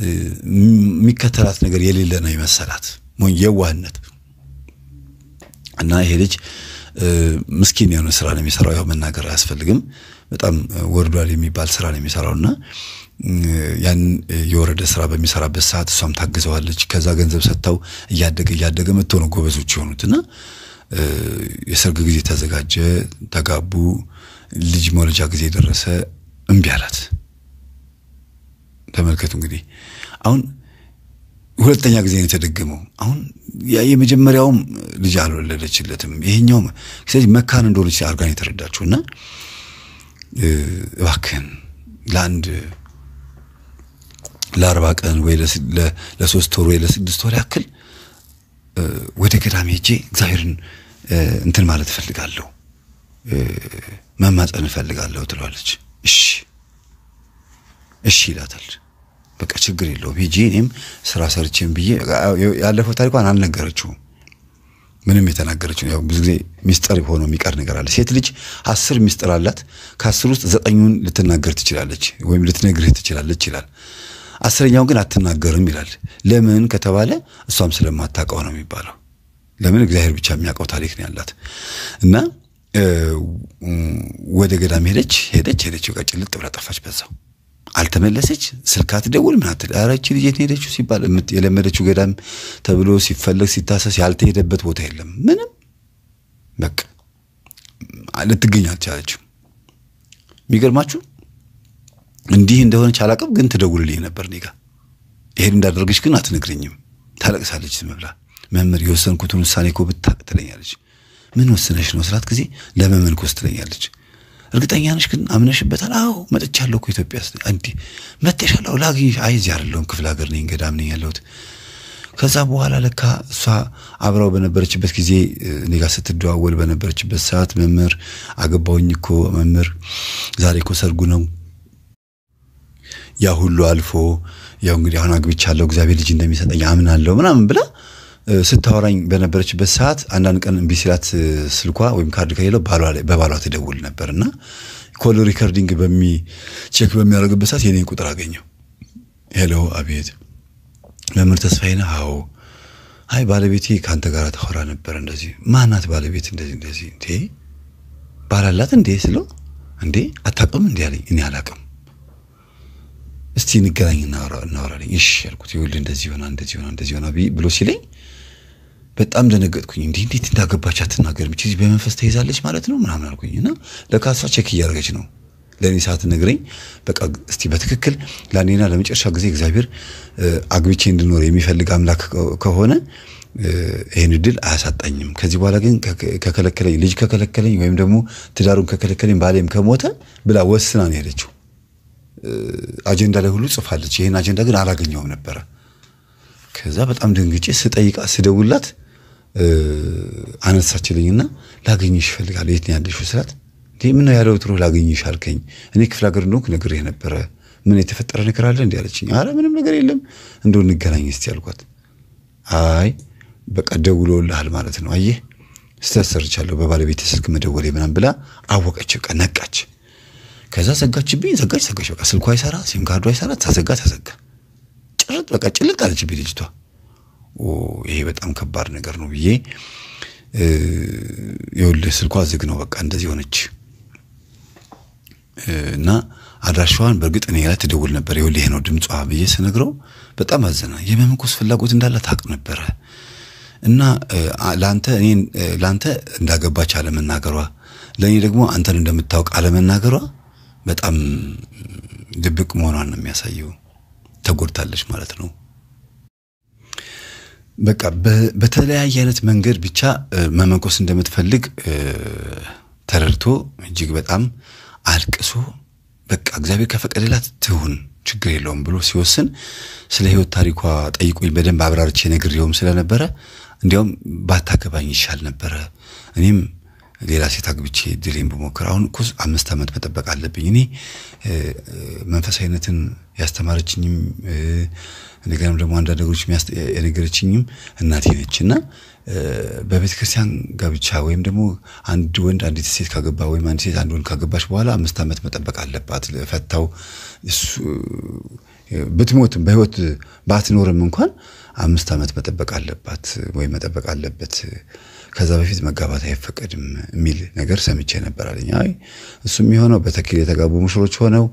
የሚከተላት ነገር የሌለ ነው የመሰላት የዋህነት እና ይሄ ልጅ ምስኪን የሆነ ስራ ነው የሚሰራው። ያው መናገር አያስፈልግም። በጣም ወርዷል የሚባል ስራ ነው የሚሰራው እና ያን የወረደ ስራ በሚሰራበት ሰዓት እሷም ታግዘዋለች። ከዛ ገንዘብ ሰጥተው እያደገ እያደገ መጥቶ ነው ጎበዞች የሆኑት እና የሰርግ ጊዜ ተዘጋጀ፣ ተጋቡ፣ ልጅ መውለጃ ጊዜ ደረሰ፣ እምቢ አላት። ተመልከቱ እንግዲህ አሁን ሁለተኛ ጊዜ ነው የተደገመው። አሁን የመጀመሪያውም ልጅ አልወለደችለትም፣ ይሄኛውም። ስለዚህ መካን እንደሆነች አድርጋን የተረዳችሁ እና እባክህን ለአንድ ለአርባ ቀን ወይ ለሶስት ወር ወይ ለስድስት ወር ያክል ወደ ገዳም ሄጄ እግዚአብሔርን እንትን ማለት እፈልጋለሁ፣ መማፀን እፈልጋለሁ ትለዋለች። እሺ እሺ ይላታል። በቃ ችግር የለውም ሄጄ እኔም ስራ ሰርቼም ብዬ ያለፈው ታሪኳን አልነገረችውም። ምንም የተናገረችው ያው ብዙ ጊዜ ሚስጥር ሆኖ የሚቀር ነገር አለ። ሴት ልጅ አስር ሚስጥር አላት። ከአስር ውስጥ ዘጠኙን ልትናገር ትችላለች ወይም ልትነግርህ ትችላለች ይላል አስረኛው ግን አትናገርም ይላል። ለምን ከተባለ እሷም ስለማታውቀው ነው የሚባለው። ለምን እግዚአብሔር ብቻ የሚያውቀው ታሪክ ነው ያላት እና ወደ ገዳም ሄደች ሄደች ሄደች በቃ ጭልጥ ብላ ጠፋች። በዛው አልተመለሰች። ስልክ አትደውል ምን አትል። ኧረ ይህቺ ልጅ የት ሄደችው ሲባል የለመደችው ገዳም ተብሎ ሲፈለግ ሲታሰስ ያልተሄደበት ቦታ የለም። ምንም በቃ ልትገኝ አልቻለችም። የሚገርማችሁ እንዲህ እንደሆነች አላቅም፣ ግን ትደውልልኝ ነበር እኔ ጋ። ይሄን እንዳደረገች ግን አትነግረኝም። ታለቅሳለች ዝም ብላ። መምህር የወሰንኩትን ውሳኔ እኮ ብታቅ ትለኛለች። ምን ወስነሽ ነው ስላት ጊዜ ለመመንኮስ ትለኛለች። እርግጠኛ ነሽ ግን አምነሽበታል? አዎ መጥቻለሁ እኮ ኢትዮጵያ ስ እንዲ መጥሻለሁ ላግኝሽ። አይ እዚህ አይደለሁም ክፍለ ሀገር ነኝ ገዳም ነኝ ያለሁት። ከዛ በኋላ ለካ እሷ አብራው በነበረችበት ጊዜ እኔ ጋር ስትደዋወል በነበረችበት ሰዓት መምህር አገባውኝ እኮ መምህር ዛሬ እኮ ሰርጉ ነው ያ ሁሉ አልፎ ያው እንግዲህ አሁን አግብቻለሁ እግዚአብሔር ልጅ እንደሚሰጠኝ አምናለሁ ምናምን ብላ ስታወራኝ በነበረችበት ሰዓት አንዳንድ ቀን እምቢ ሲላት ስልኳ ወይም ካርድ ከሌለው በባሏ ትደውል ነበር እና ኮል ሪከርዲንግ በሚቼክ ቼክ በሚያደርግበት ሰዓት የኔ ቁጥር አገኘው። ሄሎ፣ አቤት፣ መምህር ተስፋዬ ነህ? አዎ። አይ ባለቤቴ ከአንተ ጋር ተኸራ ነበር። እንደዚህ ማናት ባለቤት? እንደዚህ እንደዚህ። እንዴ ባላላት እንዴ ስለው፣ እንዴ አታውቅም? እንዲ አለኝ። እኔ አላውቅም እስቲ እንገናኝ እናወራለኝ። እሺ ያልኩት ይኸውልህ እንደዚህ ሆና እንደዚህ ሆና እንደዚህ ሆና ብሎ ሲለኝ በጣም ደነገጥኩኝ። እንዲህ እንዴት እንዳገባች አትናገርም እዚህ በመንፈስ ተይዛለች ማለት ነው ምናምን አልኩኝ እና ለካሷ ቼክ እያደረገች ነው ለእኔ ሰዓት ነግረኝ በቃ እስቲ በትክክል ለአንዴና ለመጨረሻ ጊዜ እግዚአብሔር አግብቼ እንድኖር የሚፈልግ አምላክ ከሆነ ይህን እድል አያሳጣኝም። ከዚህ በኋላ ግን ከከለከለኝ ልጅ ከከለከለኝ ወይም ደግሞ ትዳሩን ከከለከለኝ ባሌም ከሞተ ብላ ወስና ነው የሄደችው። አጀንዳ ላይ ሁሉ ጽፋለች። ይህን አጀንዳ ግን አላገኘውም ነበረ። ከዛ በጣም ደንግጬ ስጠይቃ ስደውላት አነሳችልኝና ላገኝሽ እፈልጋለሁ የት ነው ያለሽው ስላት እንዴ ምን ያለው ትሮ ላገኝሽ አልከኝ እኔ ክፍለ ሀገር እንደሆንክ ነግሬህ ነበረ ምን የተፈጠረ ነገር አለ እንዲህ አለችኝ አረ ምንም ነገር የለም እንደው እንገናኝ እስቲ ያልኳት አይ በቃ ደውሎልሃል ማለት ነው አየህ ስተሰርቻለሁ በባለቤት ስልክ መደወል ምናምን ብላ አወቀች በቃ ነቃች ከዛ ዘጋችብኝ። ዘጋች ዘጋች። በቃ ስልኳ አይሰራ፣ ሲም ካርዱ አይሰራ። ተዘጋ ተዘጋ። ጭርጥ በቃ ጭልጥ አለችብኝ ልጅቷ። ይሄ በጣም ከባድ ነገር ነው ብዬ ይኸውልህ፣ ስልኳ ዝግ ነው በቃ እንደዚህ ሆነች እና አድራሻዋን በእርግጥ እኔ ላይ ትደውል ነበር። ይኸውልህ ይሄ ነው ድምጿ ብዬ ስነግረው በጣም አዘና። የመምኮስ ፍላጎት እንዳለ ታቅ ነበረ እና ለአንተ እኔ ለአንተ እንዳገባች አለመናገሯ ለእኔ ደግሞ አንተን እንደምታውቅ አለመናገሯ በጣም ድብቅ መሆኗን ነው የሚያሳየው። ተጎድታለች ማለት ነው። በቃ በተለያየ አይነት መንገድ ብቻ መመንኮስ እንደምትፈልግ ተረድቶ እጅግ በጣም አልቅሶ በቃ እግዚአብሔር ከፈቀደላት ትሁን ችግር የለውም ብሎ ሲወስን ስለ ህይወት ታሪኳ ጠይቁኝ በደንብ አብራርቼ ነግሬውም ስለነበረ እንዲያውም ባታገባኝ ይሻል ነበረ እኔም ሌላ ሴት አግብቼ ድሌን ብሞክር አሁን እኮ አምስት ዓመት መጠበቅ አለብኝ። እኔ መንፈሳዊነትን ያስተማረችኝም እንደገናም ደግሞ አንዳንድ ነገሮች የነገረችኝም እናቴ ነች እና በቤተ ክርስቲያን ጋብቻ ወይም ደግሞ አንድ ወንድ አንዲት ሴት ካገባ ወይም አንድ ሴት አንድ ወንድ ካገባች በኋላ አምስት ዓመት መጠበቅ አለባት። ፈታው ብትሞትም በህይወት ባትኖርም እንኳን አምስት ዓመት መጠበቅ አለባት ወይም መጠበቅ አለበት ከዛ በፊት መጋባት አይፈቀድም የሚል ነገር ሰምቼ ነበር አለኝ። አይ እሱም የሆነው በተክል የተጋቡ ሙሽሮች ሆነው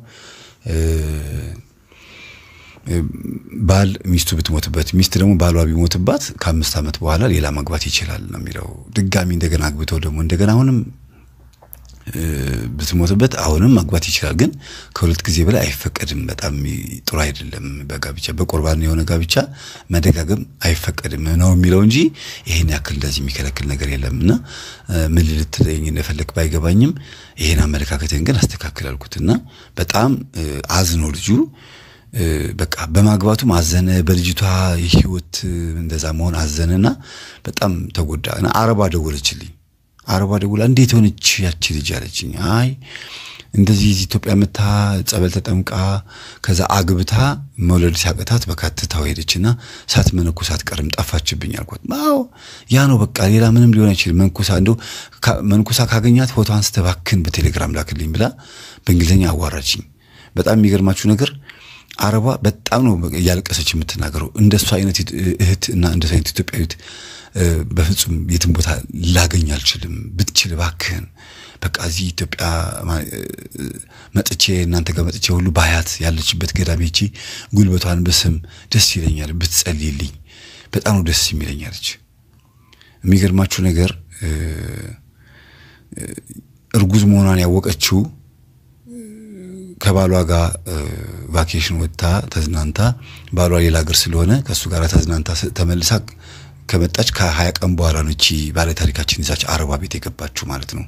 ባል ሚስቱ ብትሞትበት ሚስት ደግሞ ባሏ ቢሞትባት ከአምስት ዓመት በኋላ ሌላ መግባት ይችላል ነው የሚለው። ድጋሚ እንደገና አግብተው ደግሞ እንደገና አሁንም ብትሞትበት አሁንም ማግባት ይችላል። ግን ከሁለት ጊዜ በላይ አይፈቀድም። በጣም ጥሩ አይደለም። በጋብቻ በቁርባን የሆነ ጋብቻ መደጋገም አይፈቀድም ነው የሚለው እንጂ ይሄን ያክል እንደዚህ የሚከለክል ነገር የለም እና ምን ልትለኝ እንደፈለግ ባይገባኝም ይሄን አመለካከትን ግን አስተካክል አልኩት እና በጣም አዝኖ ልጁ በቃ በማግባቱም አዘነ። በልጅቷ ህይወት እንደዛ መሆን አዘነና በጣም ተጎዳ እና አረባ ደወለችልኝ አረቧ ደውላ እንዴት ሆነች ያቺ ልጅ አለችኝ። አይ እንደዚህ ኢትዮጵያ መታ ጸበል ተጠምቃ ከዛ አግብታ መውለድ ሲያቀታት በካትታው ሄደችና ሳትመነኮሳት ቀርም ጠፋችብኝ አልኳት። አዎ ያ ነው በቃ ሌላ ምንም ሊሆን አይችልም። መንኩሳ እንደው መንኩሳ ካገኛት ፎቶ አንስተባክን በቴሌግራም ላክልኝ ብላ በእንግሊዝኛ አዋራችኝ። በጣም የሚገርማችሁ ነገር አረቧ በጣም ነው እያለቀሰች የምትናገረው። እንደሱ አይነት እህት እና እንደሱ አይነት ኢትዮጵያዊት በፍጹም የትም ቦታ ላገኝ አልችልም። ብትችል እባክህን በቃ እዚህ ኢትዮጵያ መጥቼ እናንተ ጋር መጥቼ ሁሉ ባያት ያለችበት ገዳም ሄጄ ጉልበቷን ብስም ደስ ይለኛል፣ ብትጸልይልኝ በጣም ነው ደስ የሚለኛለች። የሚገርማችሁ ነገር እርጉዝ መሆኗን ያወቀችው ከባሏ ጋር ቫኬሽን ወጥታ ተዝናንታ ባሏ ሌላ ሀገር ስለሆነ ከእሱ ጋር ተዝናንታ ተመልሳ ከመጣች ከሀያ ቀን በኋላ ነው እቺ ባለ ታሪካችን ይዛች አረቧ ቤት የገባችሁ ማለት ነው።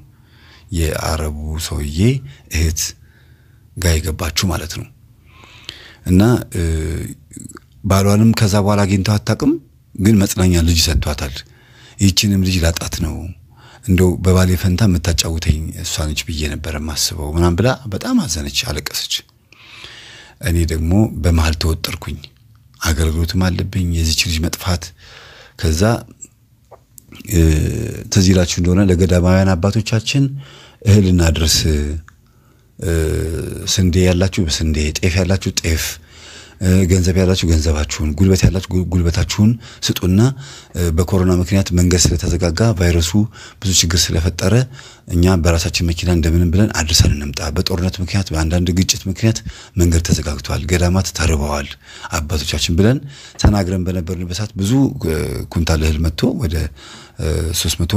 የአረቡ ሰውዬ እህት ጋር የገባችሁ ማለት ነው። እና ባሏንም ከዛ በኋላ አግኝተው አታውቅም፣ ግን መጽናኛ ልጅ ሰጥቷታል። ይህችንም ልጅ ላጣት ነው እንደው በባሌ ፈንታ የምታጫውተኝ እሷ ነች ብዬ ነበረ የማስበው ምናም ብላ በጣም አዘነች፣ አለቀሰች። እኔ ደግሞ በመሀል ተወጠርኩኝ። አገልግሎትም አለብኝ የዚች ልጅ መጥፋት። ከዛ ትዝ ይላችሁ እንደሆነ ለገዳማውያን አባቶቻችን እህል እናድርስ፣ ስንዴ ያላችሁ በስንዴ ጤፍ ያላችሁ ጤፍ ገንዘብ ያላችሁ ገንዘባችሁን፣ ጉልበት ያላችሁ ጉልበታችሁን ስጡና በኮሮና ምክንያት መንገድ ስለተዘጋጋ ቫይረሱ ብዙ ችግር ስለፈጠረ እኛ በራሳችን መኪና እንደምንም ብለን አድርሰን እንምጣ። በጦርነት ምክንያት በአንዳንድ ግጭት ምክንያት መንገድ ተዘጋግቷል፣ ገዳማት ተርበዋል አባቶቻችን ብለን ተናግረን በነበርንበት ሰዓት ብዙ ኩንታል እህል መጥቶ ወደ ሶስት መቶ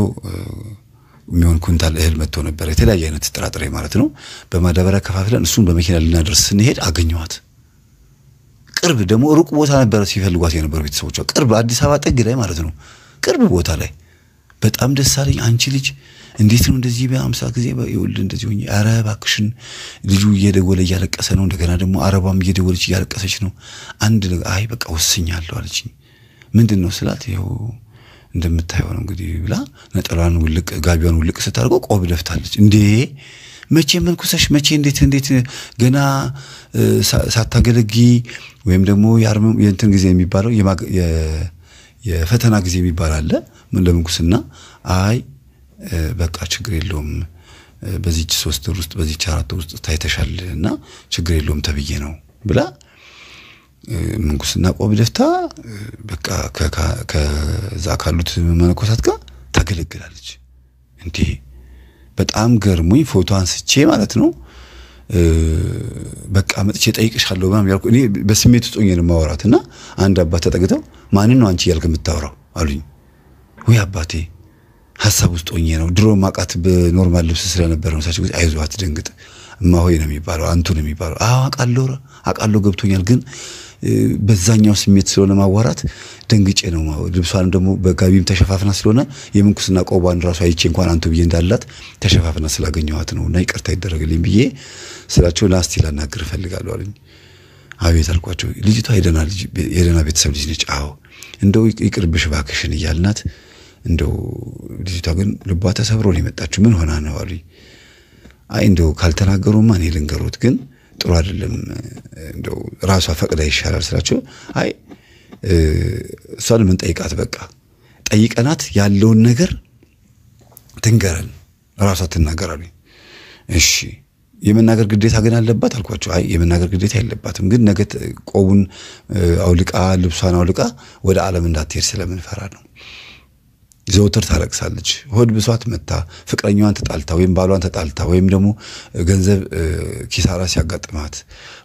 የሚሆን ኩንታል እህል መጥቶ ነበር። የተለያየ አይነት ጥራጥሬ ማለት ነው። በማዳበሪያ ከፋፍለን እሱን በመኪና ልናደርስ ስንሄድ አገኘዋት። ቅርብ ደግሞ ሩቅ ቦታ ነበረ ሲፈልጓት የነበሩ ቤተሰቦቿ፣ ቅርብ አዲስ አበባ ጥግ ላይ ማለት ነው፣ ቅርብ ቦታ ላይ በጣም ደስ አለኝ። አንቺ ልጅ እንዴት ነው እንደዚህ በአምሳ ጊዜ ይወልድ እንደዚህ ሆኜ፣ ኧረ እባክሽን ልጁ እየደወለ እያለቀሰ ነው። እንደገና ደግሞ አረቧም እየደወለች እያለቀሰች ነው። አንድ አይ በቃ ወስኛለሁ አለችኝ። ምንድን ነው ስላት፣ ይኸው እንደምታየው ነው እንግዲህ ብላ ነጠሏን ውልቅ ጋቢዋን ውልቅ ስታደርገው ቆብ ደፍታለች። እንዴ መቼ መልኩሰሽ መቼ እንዴት እንዴት ገና ሳታገለጊ ወይም ደግሞ የእንትን ጊዜ የሚባለው የፈተና ጊዜ የሚባል አለ። ምን ለምንኩስና አይ በቃ ችግር የለውም በዚች ሶስት ወር ውስጥ በዚች አራት ወር ውስጥ ታይተሻል እና ችግር የለውም ተብዬ ነው ብላ ምንኩስና ቆብ ደፍታ በቃ ከዛ ካሉት መነኮሳት ጋር ታገለግላለች። እንዲህ በጣም ገርሙኝ ፎቶ አንስቼ ማለት ነው በቃ መጥቼ እጠይቅሻለሁ ምናምን ያልኩ እኔ በስሜት ውስጥ ሆኜ ነው የማወራት እና አንድ አባት ተጠግተው ማንን ነው አንቺ እያልክ የምታወራው አሉኝ። ወይ አባቴ ሀሳብ ውስጥ ሆኜ ነው ድሮ ማቃት በኖርማል ልብስ ስለነበረ ነው ሳቸው አይዞህ አትደንግጥ እማሆይ ነው የሚባለው አንቱ ነው የሚባለው አዎ አቃለሁ አቃለሁ ገብቶኛል ግን በዛኛው ስሜት ስለሆነ ማዋራት ደንግጬ ነው። ልብሷንም ደግሞ በጋቢም ተሸፋፍና ስለሆነ የምንኩስና ቆቧን ራሱ አይቼ እንኳን አንቱ ብዬ እንዳላት ተሸፋፍና ስላገኘኋት ነው እና ይቅርታ ይደረግልኝ ብዬ ስላቸው ላስቲ ላናግር እፈልጋለሁ አለኝ። አቤት አልኳቸው። ልጅቷ የደና ቤተሰብ ልጅ ነች። አዎ እንደው ይቅርብሽ እባክሽን እያልናት እንደው ልጅቷ ግን ልቧ ተሰብሮ ነው የመጣችው። ምን ሆና ነው አሉኝ። አይ እንደው ካልተናገሩማ እኔ ልንገሩት ግን ጥሩ አይደለም፣ እንደው ራሷ ፈቅዳ ይሻላል ስላቸው፣ አይ እሷን ምን ጠይቃት፣ በቃ ጠይቀናት ያለውን ነገር ትንገረን፣ ራሷ ትናገር አሉኝ። እሺ የመናገር ግዴታ ግን አለባት አልኳቸው። አይ የመናገር ግዴታ የለባትም፣ ግን ነገ ቆቡን አውልቃ ልብሷን አውልቃ ወደ ዓለም እንዳትሄድ ስለምንፈራ ነው። ዘውትር ታለቅሳለች። ሆድ ብሷት መታ ፍቅረኛዋን ተጣልታ ወይም ባሏን ተጣልታ ወይም ደግሞ ገንዘብ ኪሳራ ሲያጋጥማት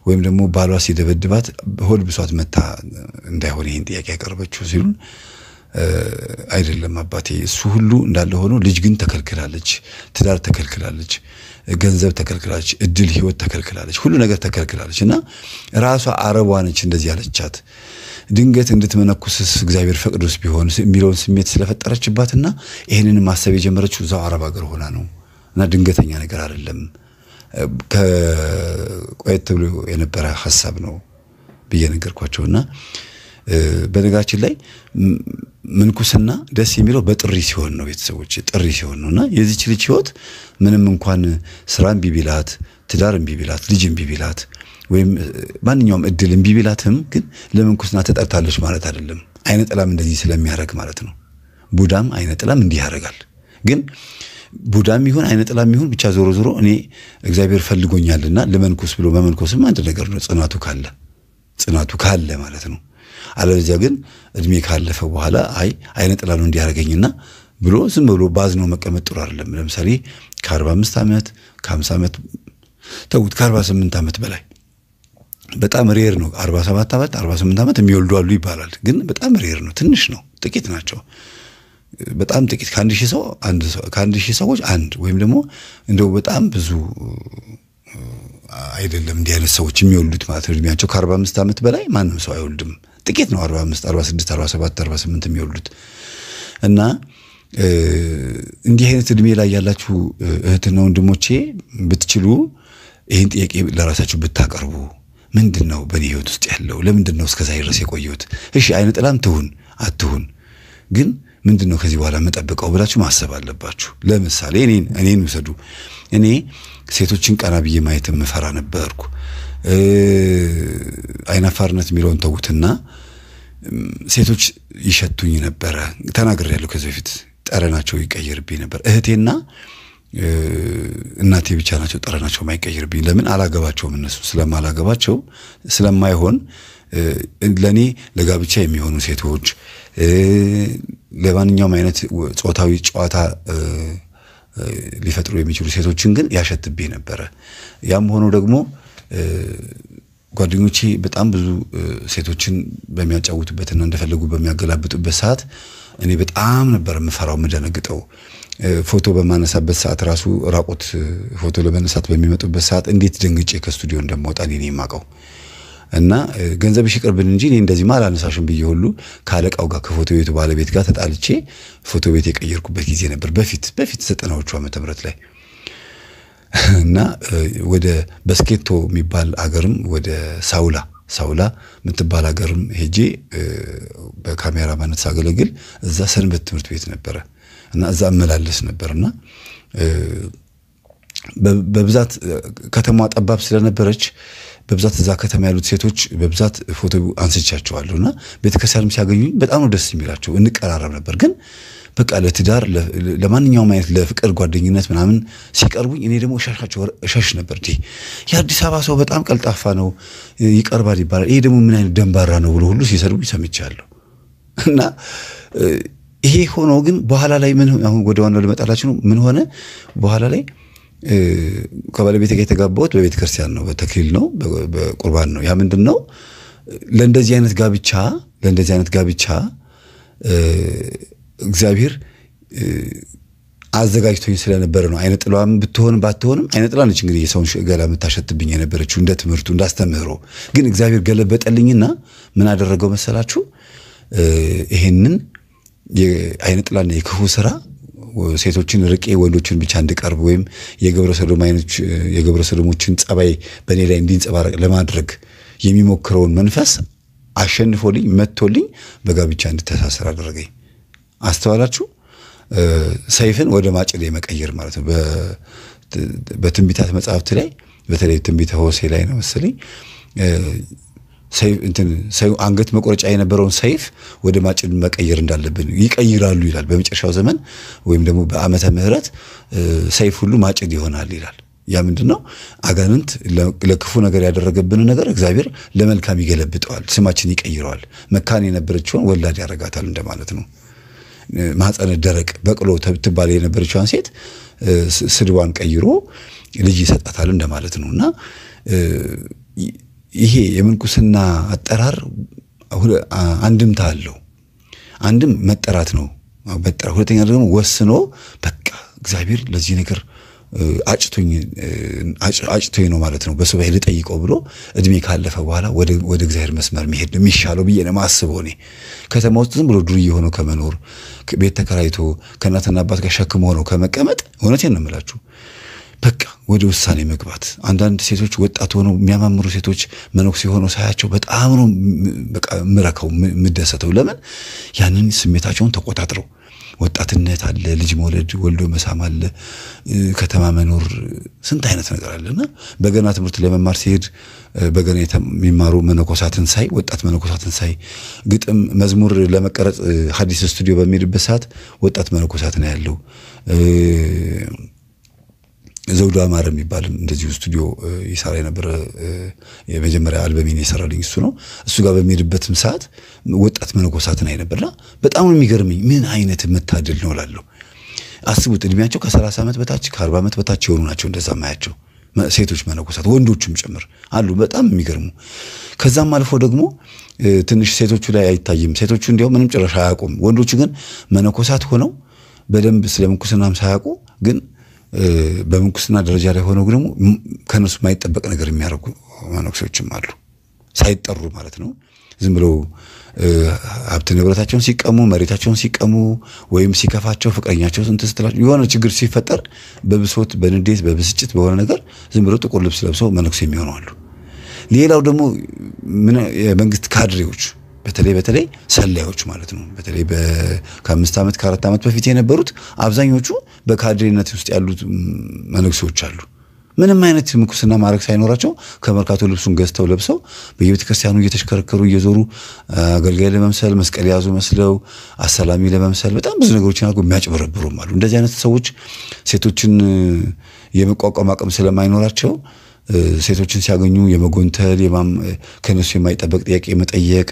ወይም ደግሞ ባሏ ሲደበድባት ሆድ ብሷት መታ እንዳይሆን ይህን ጥያቄ ያቀረበችው ሲሉን አይደለም አባቴ፣ እሱ ሁሉ እንዳለ ሆኖ ልጅ ግን ተከልክላለች፣ ትዳር ተከልክላለች፣ ገንዘብ ተከልክላለች፣ እድል ህይወት ተከልክላለች፣ ሁሉ ነገር ተከልክላለች እና ራሷ አረቧ ነች እንደዚህ ያለቻት ድንገት እንድትመነኩስስ እግዚአብሔር ፈቅዶስ ቢሆን የሚለውን ስሜት ስለፈጠረችባትና ይህንን ማሰብ የጀመረችው እዛው አረብ ሀገር ሆና ነው እና ድንገተኛ ነገር አይደለም። ከቆየት ተብሎ የነበረ ሀሳብ ነው ብዬ እና በነገራችን ላይ ምንኩስና ደስ የሚለው በጥሪ ሲሆን ነው፣ ቤተሰቦች ጥሪ ሲሆን ነው እና የዚች ልጅ ህይወት ምንም እንኳን ስራ እምቢ ቢላት፣ ትዳር እምቢ ቢላት፣ ልጅ እምቢ ቢላት ወይም ማንኛውም እድል እምቢ ቢላትም ግን ለምንኩስና ተጠርታለች ማለት አይደለም። አይነ ጥላም እንደዚህ ስለሚያደርግ ማለት ነው። ቡዳም አይነ ጥላም እንዲህ ያደርጋል። ግን ቡዳም ይሁን አይነ ጥላም ይሁን ብቻ ዞሮ ዞሮ እኔ እግዚአብሔር ፈልጎኛልና ለመንኩስ ብሎ መመንኮስም አንድ ነገር ነው፣ ጽናቱ ካለ ጽናቱ ካለ ማለት ነው። አለበዚያ ግን እድሜ ካለፈ በኋላ አይ አይነ ጥላ ነው እንዲያደርገኝና ብሎ ዝም ብሎ ባዝኖ መቀመጥ ጥሩ አይደለም። ለምሳሌ ከ45 ዓመት ከ50 ዓመት ተውት ከ48 ዓመት በላይ በጣም ሬር ነው። 47 ዓመት 48 ዓመት የሚወልዱ አሉ ይባላል፣ ግን በጣም ሬር ነው። ትንሽ ነው፣ ጥቂት ናቸው። በጣም ጥቂት ከአንድ ሺህ ሰው አንድ ከአንድ ሺህ ሰዎች አንድ ወይም ደግሞ እንደው በጣም ብዙ አይደለም እንዲህ አይነት ሰዎች የሚወልዱት ማለት ነው። እድሜያቸው ከ45 ዓመት በላይ ማንም ሰው አይወልድም። ጥቂት ነው 45፣ 46፣ 47፣ 48 የሚወልዱት እና እንዲህ አይነት እድሜ ላይ ያላችሁ እህትና ወንድሞቼ ብትችሉ ይህን ጥያቄ ለራሳችሁ ብታቀርቡ ምንድን ነው በእኔ ህይወት ውስጥ ያለው? ለምንድን ነው እስከዛ ድረስ የቆየሁት? እሺ አይነ ጥላም ትሁን አትሁን ግን ምንድን ነው ከዚህ በኋላ የምጠብቀው ብላችሁ ማሰብ አለባችሁ። ለምሳሌ እኔን እኔን ውሰዱ። እኔ ሴቶችን ቀና ብዬ ማየት የምፈራ ነበርኩ። አይናፋርነት የሚለውን ተዉትና ሴቶች ይሸቱኝ ነበረ። ተናግሬያለሁ ከዚህ በፊት ጠረናቸው ይቀየርብኝ ነበር። እህቴና እናቴ ብቻ ናቸው ጠረናቸው የማይቀይርብኝ። ለምን አላገባቸውም? እነሱ ስለማላገባቸው ስለማይሆን ለእኔ ለጋብቻ የሚሆኑ ሴቶች ለማንኛውም አይነት ጾታዊ ጨዋታ ሊፈጥሩ የሚችሉ ሴቶችን ግን ያሸትብኝ ነበረ። ያም ሆኖ ደግሞ ጓደኞቼ በጣም ብዙ ሴቶችን በሚያጫውቱበትና እንደፈለጉ በሚያገላብጡበት ሰዓት እኔ በጣም ነበር የምፈራው የምደነግጠው። ፎቶ በማነሳበት ሰዓት ራሱ ራቆት ፎቶ ለመነሳት በሚመጡበት ሰዓት እንዴት ደንግጬ ከስቱዲዮ እንደመወጣ እኔ የማውቀው። እና ገንዘብሽ ይቅርብን እንጂ እኔ እንደዚህ እንደዚህማ አላነሳሽም ብዬ ሁሉ ከአለቃው ጋር ከፎቶ ቤቱ ባለቤት ጋር ተጣልቼ ፎቶ ቤት የቀየርኩበት ጊዜ ነበር። በፊት በፊት ዘጠናዎቹ ዓመተ ምህረት ላይ እና ወደ በስኬቶ የሚባል አገርም ወደ ሳውላ ሳውላ የምትባል አገርም ሄጄ በካሜራ ማነት ሳገለግል እዛ ሰንበት ትምህርት ቤት ነበረ እና እዛ እመላለስ ነበርና በብዛት ከተማ ጠባብ ስለነበረች በብዛት እዛ ከተማ ያሉት ሴቶች በብዛት ፎቶ አንስቻቸዋለሁ እና ቤተክርስቲያንም ሲያገኙኝ በጣም ነው ደስ የሚላቸው። እንቀራረብ ነበር ግን በቃ ለትዳር ለማንኛውም አይነት ለፍቅር ጓደኝነት ምናምን ሲቀርቡኝ እኔ ደግሞ እሻሻቸው እሸሽ ነበር። የአዲስ አበባ ሰው በጣም ቀልጣፋ ነው ይቀርባል ይባላል፣ ይሄ ደግሞ ምን አይነት ደንባራ ነው ብሎ ሁሉ ሲሰድቡኝ ሰምቻለሁ እና ይሄ ሆኖ ግን በኋላ ላይ ምን አሁን ወደ ዋናው ልመጣላችሁ ነው። ምን ሆነ በኋላ ላይ ከባለቤቴ ጋር የተጋባሁት በቤተ ክርስቲያን ነው፣ በተክሊል ነው፣ በቁርባን ነው። ያ ምንድን ነው ለእንደዚህ አይነት ጋብቻ ለእንደዚህ አይነት ጋብቻ እግዚአብሔር አዘጋጅቶኝ ስለነበረ ነው። አይነ ጥሏም ብትሆን ባትሆንም አይነ ጥላ ነች እንግዲህ የሰውን ገላ የምታሸትብኝ የነበረችው እንደ ትምህርቱ እንዳስተምህሮ። ግን እግዚአብሔር ገለበጠልኝና ምን አደረገው መሰላችሁ ይሄንን የአይነ ጥላና የክፉ ስራ ሴቶችን ርቄ ወንዶችን ብቻ እንድቀርብ ወይም የግብረ ሰዶም አይኖች የግብረ ሰዶሞችን ጸባይ በእኔ ላይ እንዲንጸባረቅ ለማድረግ የሚሞክረውን መንፈስ አሸንፎልኝ መቶልኝ በጋብቻ እንድተሳሰር አደረገኝ። አስተዋላችሁ? ሰይፍን ወደ ማጭድ የመቀየር ማለት ነው። በትንቢታት መጽሐፍት ላይ በተለይ ትንቢተ ሆሴ ላይ ነው መሰለኝ አንገት መቆረጫ የነበረውን ሰይፍ ወደ ማጭድ መቀየር እንዳለብን ይቀይራሉ ይላል። በመጨረሻው ዘመን ወይም ደግሞ በዓመተ ምሕረት ሰይፍ ሁሉ ማጭድ ይሆናል ይላል። ያ ምንድን ነው? አጋንንት ለክፉ ነገር ያደረገብን ነገር እግዚአብሔር ለመልካም ይገለብጠዋል፣ ስማችን ይቀይረዋል። መካን የነበረችውን ወላድ ያደርጋታል እንደማለት ነው። ማፀነ ደረቅ በቅሎ ትባል የነበረችዋን ሴት ስድቧን ቀይሮ ልጅ ይሰጣታል እንደማለት ነው እና ይሄ የምንኩስና አጠራር አንድምታ አለው። አንድም መጠራት ነው መጠራት፣ ሁለተኛ ደግሞ ወስኖ በቃ እግዚአብሔር ለዚህ ነገር አጭቶኝ ነው ማለት ነው። በሱባኤ ልጠይቀው ብሎ እድሜ ካለፈ በኋላ ወደ እግዚአብሔር መስመር መሄድ ነው የሚሻለው ብዬ ነው የማስበው። እኔ ከተማ ውስጥ ዝም ብሎ ዱርዬ ሆኖ ከመኖር ቤት ተከራይቶ ከእናትና አባት ጋር ሸክም ሆኖ ከመቀመጥ እውነቴን ነው የምላችሁ በቃ ወደ ውሳኔ መግባት። አንዳንድ ሴቶች ወጣት ሆነው የሚያማምሩ ሴቶች መነኩሴ ሆነው ሳያቸው በጣም ነው በቃ ምረከው የምደሰተው። ለምን ያንን ስሜታቸውን ተቆጣጥረው ወጣትነት አለ፣ ልጅ መውለድ ወልዶ መሳም አለ፣ ከተማ መኖር፣ ስንት አይነት ነገር አለና በገና ትምህርት ለመማር ሲሄድ በገና የሚማሩ መነኮሳትን ሳይ ወጣት መነኮሳትን ሳይ ግጥም፣ መዝሙር ለመቀረጽ ሀዲስ ስቱዲዮ በሚሄድበት ሰዓት ወጣት መነኮሳትን ያለው ዘውዱ አማረ የሚባል እንደዚሁ ስቱዲዮ ይሰራ የነበረ የመጀመሪያ አልበሜን የሰራልኝ እሱ ነው። እሱ ጋር በሚሄድበትም ሰዓት ወጣት መነኮሳትን አይ ነበርና በጣም የሚገርመኝ ምን አይነት መታደል ነው እላለሁ። አስቡት እድሜያቸው ከሰላሳ ዓመት በታች ከአርባ ዓመት በታች የሆኑ ናቸው። እንደዛ ማያቸው ሴቶች መነኮሳት ወንዶቹም ጭምር አሉ። በጣም የሚገርሙ ከዛም አልፎ ደግሞ ትንሽ ሴቶቹ ላይ አይታይም። ሴቶቹ እንዲያው ምንም ጭራሽ አያውቁም። ወንዶቹ ግን መነኮሳት ሆነው በደንብ ስለ ምንኩስናም ሳያውቁ ግን በምንኩስና ደረጃ ላይ ሆነው ደግሞ ከነሱ የማይጠበቅ ነገር የሚያደርጉ መነኩሴዎችም አሉ፣ ሳይጠሩ ማለት ነው። ዝም ብለው ሀብት ንብረታቸውን ሲቀሙ፣ መሬታቸውን ሲቀሙ ወይም ሲከፋቸው ፍቅረኛቸው እንትን ስትላቸው የሆነ ችግር ሲፈጠር በብሶት በንዴት በብስጭት በሆነ ነገር ዝም ብለው ጥቁር ልብስ ለብሰው መነኩሴ የሚሆኑ አሉ። ሌላው ደግሞ የመንግስት ካድሬዎች በተለይ በተለይ ሰላዮች ማለት ነው። በተለይ ከአምስት ዓመት ከአራት ዓመት በፊት የነበሩት አብዛኞቹ በካድሬነት ውስጥ ያሉት መነኩሴዎች አሉ። ምንም አይነት ምንኩስና ማድረግ ሳይኖራቸው ከመርካቶ ልብሱን ገዝተው ለብሰው በየቤተ ክርስቲያኑ እየተሽከረከሩ እየዞሩ አገልጋይ ለመምሰል መስቀል የያዙ መስለው አሰላሚ ለመምሰል በጣም ብዙ ነገሮችን አድርጎ የሚያጭበረብሩም አሉ። እንደዚህ አይነት ሰዎች ሴቶችን የመቋቋም አቅም ስለማይኖራቸው ሴቶችን ሲያገኙ የመጎንተል ከነሱ የማይጠበቅ ጥያቄ የመጠየቅ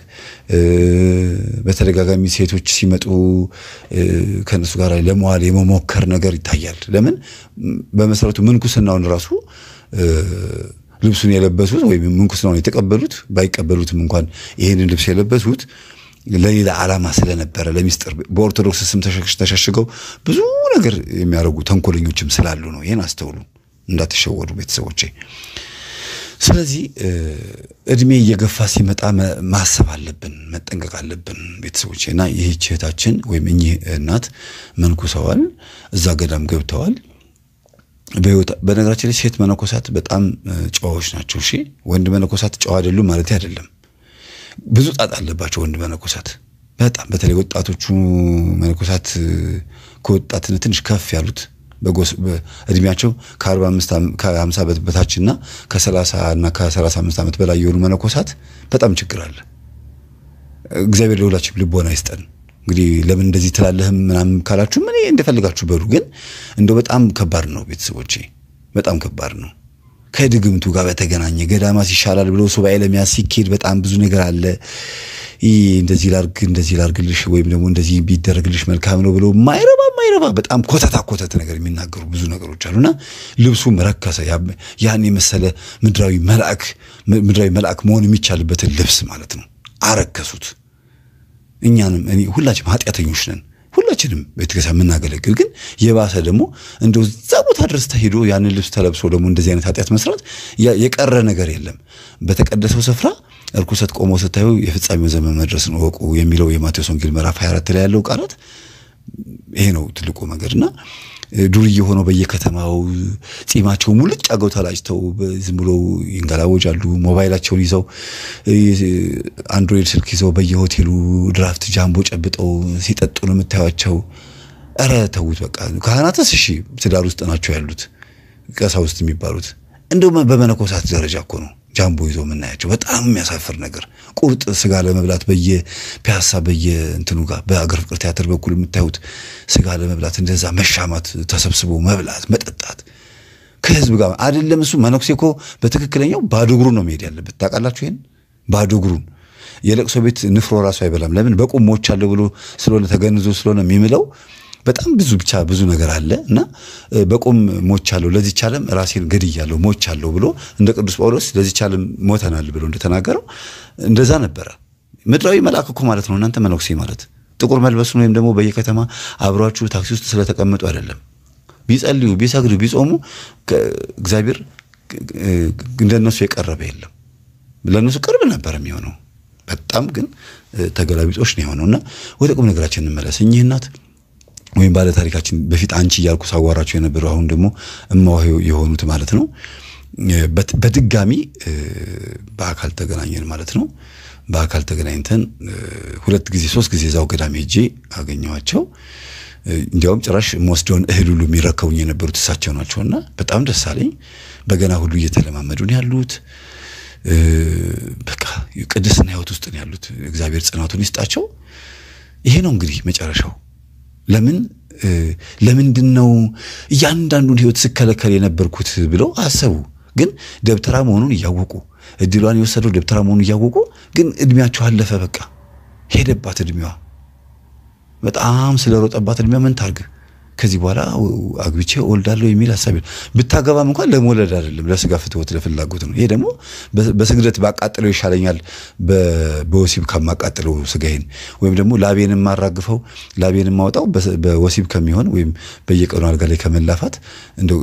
በተደጋጋሚ ሴቶች ሲመጡ ከነሱ ጋር ለመዋል የመሞከር ነገር ይታያል። ለምን በመሰረቱ ምንኩስናውን ራሱ ልብሱን የለበሱት ወይም ምንኩስናውን የተቀበሉት ባይቀበሉትም እንኳን ይህንን ልብስ የለበሱት ለሌላ ዓላማ ስለነበረ ለሚስጥር በኦርቶዶክስ ስም ተሸሽገው ብዙ ነገር የሚያደርጉ ተንኮለኞችም ስላሉ ነው። ይህን አስተውሉ። እንዳትሸወዱ ቤተሰቦቼ። ስለዚህ እድሜ እየገፋ ሲመጣ ማሰብ አለብን፣ መጠንቀቅ አለብን ቤተሰቦቼ። እና ይህች እህታችን ወይም እኚህ እናት መንኩሰዋል፣ እዛ ገዳም ገብተዋል። በነገራችን ላይ ሴት መነኮሳት በጣም ጨዋዎች ናቸው። እሺ ወንድ መነኮሳት ጨዋ አይደሉም ማለት አይደለም። ብዙ ጣጣ አለባቸው ወንድ መነኮሳት በጣም በተለይ ወጣቶቹ መነኮሳት ከወጣትነት ትንሽ ከፍ ያሉት እድሜያቸው ከ50 ዓመት በታችና ከ30 እና ከ35 ዓመት በላይ የሆኑ መነኮሳት በጣም ችግር አለ። እግዚአብሔር ለሁላችን ልቦና አይስጠን። እንግዲህ ለምን እንደዚህ ትላለህም ምናምን ካላችሁ ምን እንደፈልጋችሁ በሉ። ግን እንደው በጣም ከባድ ነው ቤተሰቦቼ፣ በጣም ከባድ ነው። ከድግምቱ ጋር በተገናኘ ገዳማት ይሻላል ብሎ ሱባኤ ለመያዝ ሲኬድ በጣም ብዙ ነገር አለ። እንደዚህ ላርግ እንደዚህ ላርግልሽ ወይም ደግሞ እንደዚህ ቢደረግልሽ መልካም ነው ብሎ ማይረባ ማይረባ በጣም ኮተታ ኮተት ነገር የሚናገሩ ብዙ ነገሮች አሉና ልብሱም ረከሰ። ያን የመሰለ ምድራዊ መልአክ ምድራዊ መልአክ መሆን የሚቻልበትን ልብስ ማለት ነው አረከሱት። እኛንም እኔ ሁላችንም ኃጢአተኞች ነን። ሁላችንም ቤተክርስቲያን የምናገለግል ግን የባሰ ደግሞ እንደ እዛ ቦታ ድረስ ተሄዶ ያንን ልብስ ተለብሶ ደግሞ እንደዚህ አይነት ኃጢአት መስራት የቀረ ነገር የለም። በተቀደሰው ስፍራ እርኩሰት ቆሞ ስታዩ የፍጻሜው ዘመን መድረስን እወቁ የሚለው የማቴዎስ ወንጌል ምዕራፍ 24 ላይ ያለው ቃላት ይሄ ነው። ትልቁ እና ዱርዬ ሆነው በየከተማው ጺማቸው ሙልጭ አገው ተላጭተው ዝም ብሎ አሉ። ሞባይላቸውን ይዘው አንድሮይድ ስልክ ይዘው በየሆቴሉ ድራፍት ጃምቦ ጨብጠው ሲጠጡ ነው የምታዩቸው። እረ ተዉት በቃ። ካህናትስ እሺ ትዳር ውስጥ ናቸው ያሉት ቀሳውስት የሚባሉት እንደው በመነኮሳት ደረጃ እኮ ነው ጃምቦ ይዞ የምናያቸው በጣም የሚያሳፍር ነገር። ቁርጥ ስጋ ለመብላት በየ እንትኑ ጋር በአገር ፍቅር ቲያትር በኩል የምታዩት ስጋ ለመብላት እንደዛ መሻማት፣ ተሰብስቦ መብላት፣ መጠጣት ከህዝብ ጋር አይደለም። እሱ መነኩሴ እኮ በትክክለኛው ባዶ እግሩን ነው መሄድ ያለበት። ታውቃላችሁ ይሄን ባዶ እግሩን የለቅሶ ቤት ንፍሮ ራሱ አይበላም። ለምን? በቁሞች አለ ብሎ ስለሆነ ተገንዞ ስለሆነ የሚምለው በጣም ብዙ ብቻ ብዙ ነገር አለ እና በቁም ሞቻለሁ፣ ለዚች ዓለም ራሴን ገድያለሁ፣ ሞቻለሁ ብሎ እንደ ቅዱስ ጳውሎስ ለዚች ዓለም ሞተናል ብሎ እንደተናገረው እንደዛ ነበረ። ምድራዊ መልአክ እኮ ማለት ነው እናንተ መነኩሴ ማለት ጥቁር መልበሱን ወይም ደግሞ በየከተማ አብሯችሁ ታክሲ ውስጥ ስለተቀመጡ አይደለም። ቢጸልዩ፣ ቢሰግዱ፣ ቢጾሙ እግዚአብሔር እንደነሱ የቀረበ የለም። ለእነሱ ቅርብ ነበር የሚሆነው በጣም ግን ተገላቢጦች ነው የሆነው እና ወደ ቁም ነገራችን እንመለስ። እኚህ እናት ወይም ባለ ታሪካችን በፊት አንቺ እያልኩ ሳዋራቸው የነበረው አሁን ደግሞ እማዋሄው የሆኑት ማለት ነው። በድጋሚ በአካል ተገናኘን ማለት ነው። በአካል ተገናኝተን ሁለት ጊዜ ሶስት ጊዜ እዛው ገዳም ሄጄ አገኘኋቸው። እንዲያውም ጭራሽ የምወስደውን እህል ሁሉ የሚረከቡኝ የነበሩት እሳቸው እና በጣም ደስ አለኝ። በገና ሁሉ እየተለማመዱን ያሉት በቃ ቅድስና ሕይወት ውስጥ ነው ያሉት። እግዚአብሔር ጽናቱን ይስጣቸው። ይሄ ነው እንግዲህ መጨረሻው። ለምን ለምንድን ነው እያንዳንዱን ህይወት ስከለከል የነበርኩት ብለው አሰቡ። ግን ደብተራ መሆኑን እያወቁ እድሏን የወሰደው ደብተራ መሆኑን እያወቁ ግን እድሜያቸው አለፈ። በቃ ሄደባት እድሜዋ። በጣም ስለሮጠባት እድሜ ምን ታርግ? ከዚህ በኋላ አግብቼ ወልዳለሁ የሚል ሀሳብ ብታገባም እንኳን ለመውለድ አይደለም፣ ለስጋ ፍትወት ለፍላጎት ነው። ይሄ ደግሞ በስግደት ባቃጥለው ይሻለኛል በወሲብ ከማቃጥለው ስጋዬን ወይም ደግሞ ላቤን የማራግፈው ላቤን የማወጣው በወሲብ ከሚሆን ወይም በየቀኑ አልጋ ላይ ከመላፋት እንደው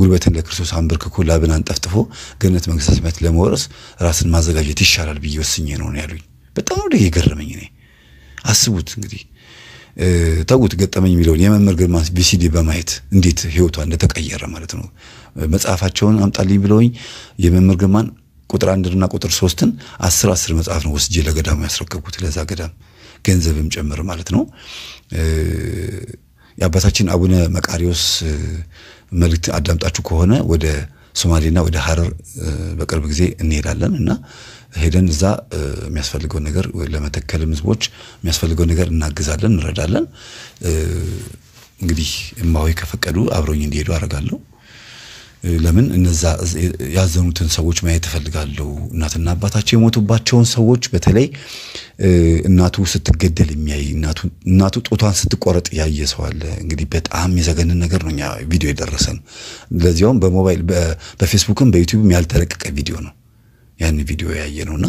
ጉልበትን ለክርስቶስ አንበርክኮ ላብን አንጠፍጥፎ ገነት መንግሥተ ሰማያት ለመውረስ ራስን ማዘጋጀት ይሻላል ብዬ ወስኜ ነው ያሉኝ። በጣም ነው የገረመኝ። እኔ አስቡት እንግዲህ ተዉት ገጠመኝ የሚለውን የመምህር ግርማ ቢሲዲ በማየት እንዴት ህይወቷ እንደተቀየረ ማለት ነው። መጽሐፋቸውን አምጣልኝ ብለውኝ የመምህር ግርማን ቁጥር አንድና ቁጥር ሶስትን አስር አስር መጽሐፍ ነው ወስጄ ለገዳሙ ያስረከብኩት። ለዛ ገዳም ገንዘብም ጭምር ማለት ነው። የአባታችን አቡነ መቃሪዎስ መልእክት አዳምጣችሁ ከሆነ ወደ ሶማሌና ወደ ሀረር በቅርብ ጊዜ እንሄዳለን እና ሄደን እዛ የሚያስፈልገውን ነገር ለመተከልም ህዝቦች የሚያስፈልገውን ነገር እናግዛለን፣ እንረዳለን። እንግዲህ እማዊ ከፈቀዱ አብረኝ እንዲሄዱ አደርጋለሁ። ለምን እነዛ ያዘኑትን ሰዎች ማየት እፈልጋለሁ። እናትና አባታቸው የሞቱባቸውን ሰዎች በተለይ እናቱ ስትገደል የሚያይ እናቱ ጦቷን ስትቆረጥ ያየ ሰው አለ። እንግዲህ በጣም የዘገንን ነገር ነው ቪዲዮ የደረሰን፣ ለዚያውም በሞባይል በፌስቡክም በዩቲዩብም ያልተለቀቀ ቪዲዮ ነው። ያን ቪዲዮ ያየ ነውና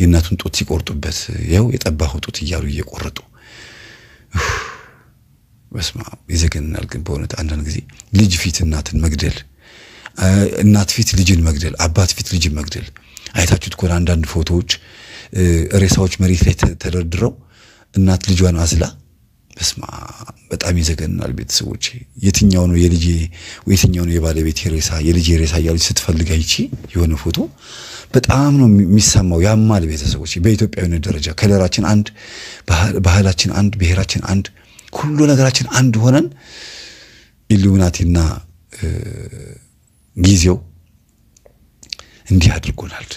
የእናቱን ጡት ሲቆርጡበት ያው የጠባኸው ጡት እያሉ እየቆረጡ በስማ ይዘገንናል። ግን በእውነት አንዳንድ ጊዜ ልጅ ፊት እናትን መግደል፣ እናት ፊት ልጅን መግደል፣ አባት ፊት ልጅን መግደል አይታችሁት ከሆነ አንዳንድ ፎቶዎች ሬሳዎች መሬት ላይ ተደርድረው እናት ልጇን አዝላ በስማ በጣም ይዘገንናል። ቤተሰቦች የትኛው ነው የልጄ የትኛው ነው የባለቤት ሬሳ የልጄ ሬሳ እያለች ስትፈልግ አይቼ የሆነ ፎቶ በጣም ነው የሚሰማው ያማል። ቤተሰቦች በኢትዮጵያዊነት ደረጃ ከለራችን አንድ፣ ባህላችን አንድ፣ ብሔራችን አንድ፣ ሁሉ ነገራችን አንድ ሆነን ኢሉሚናቲና ጊዜው እንዲህ አድርጎናል።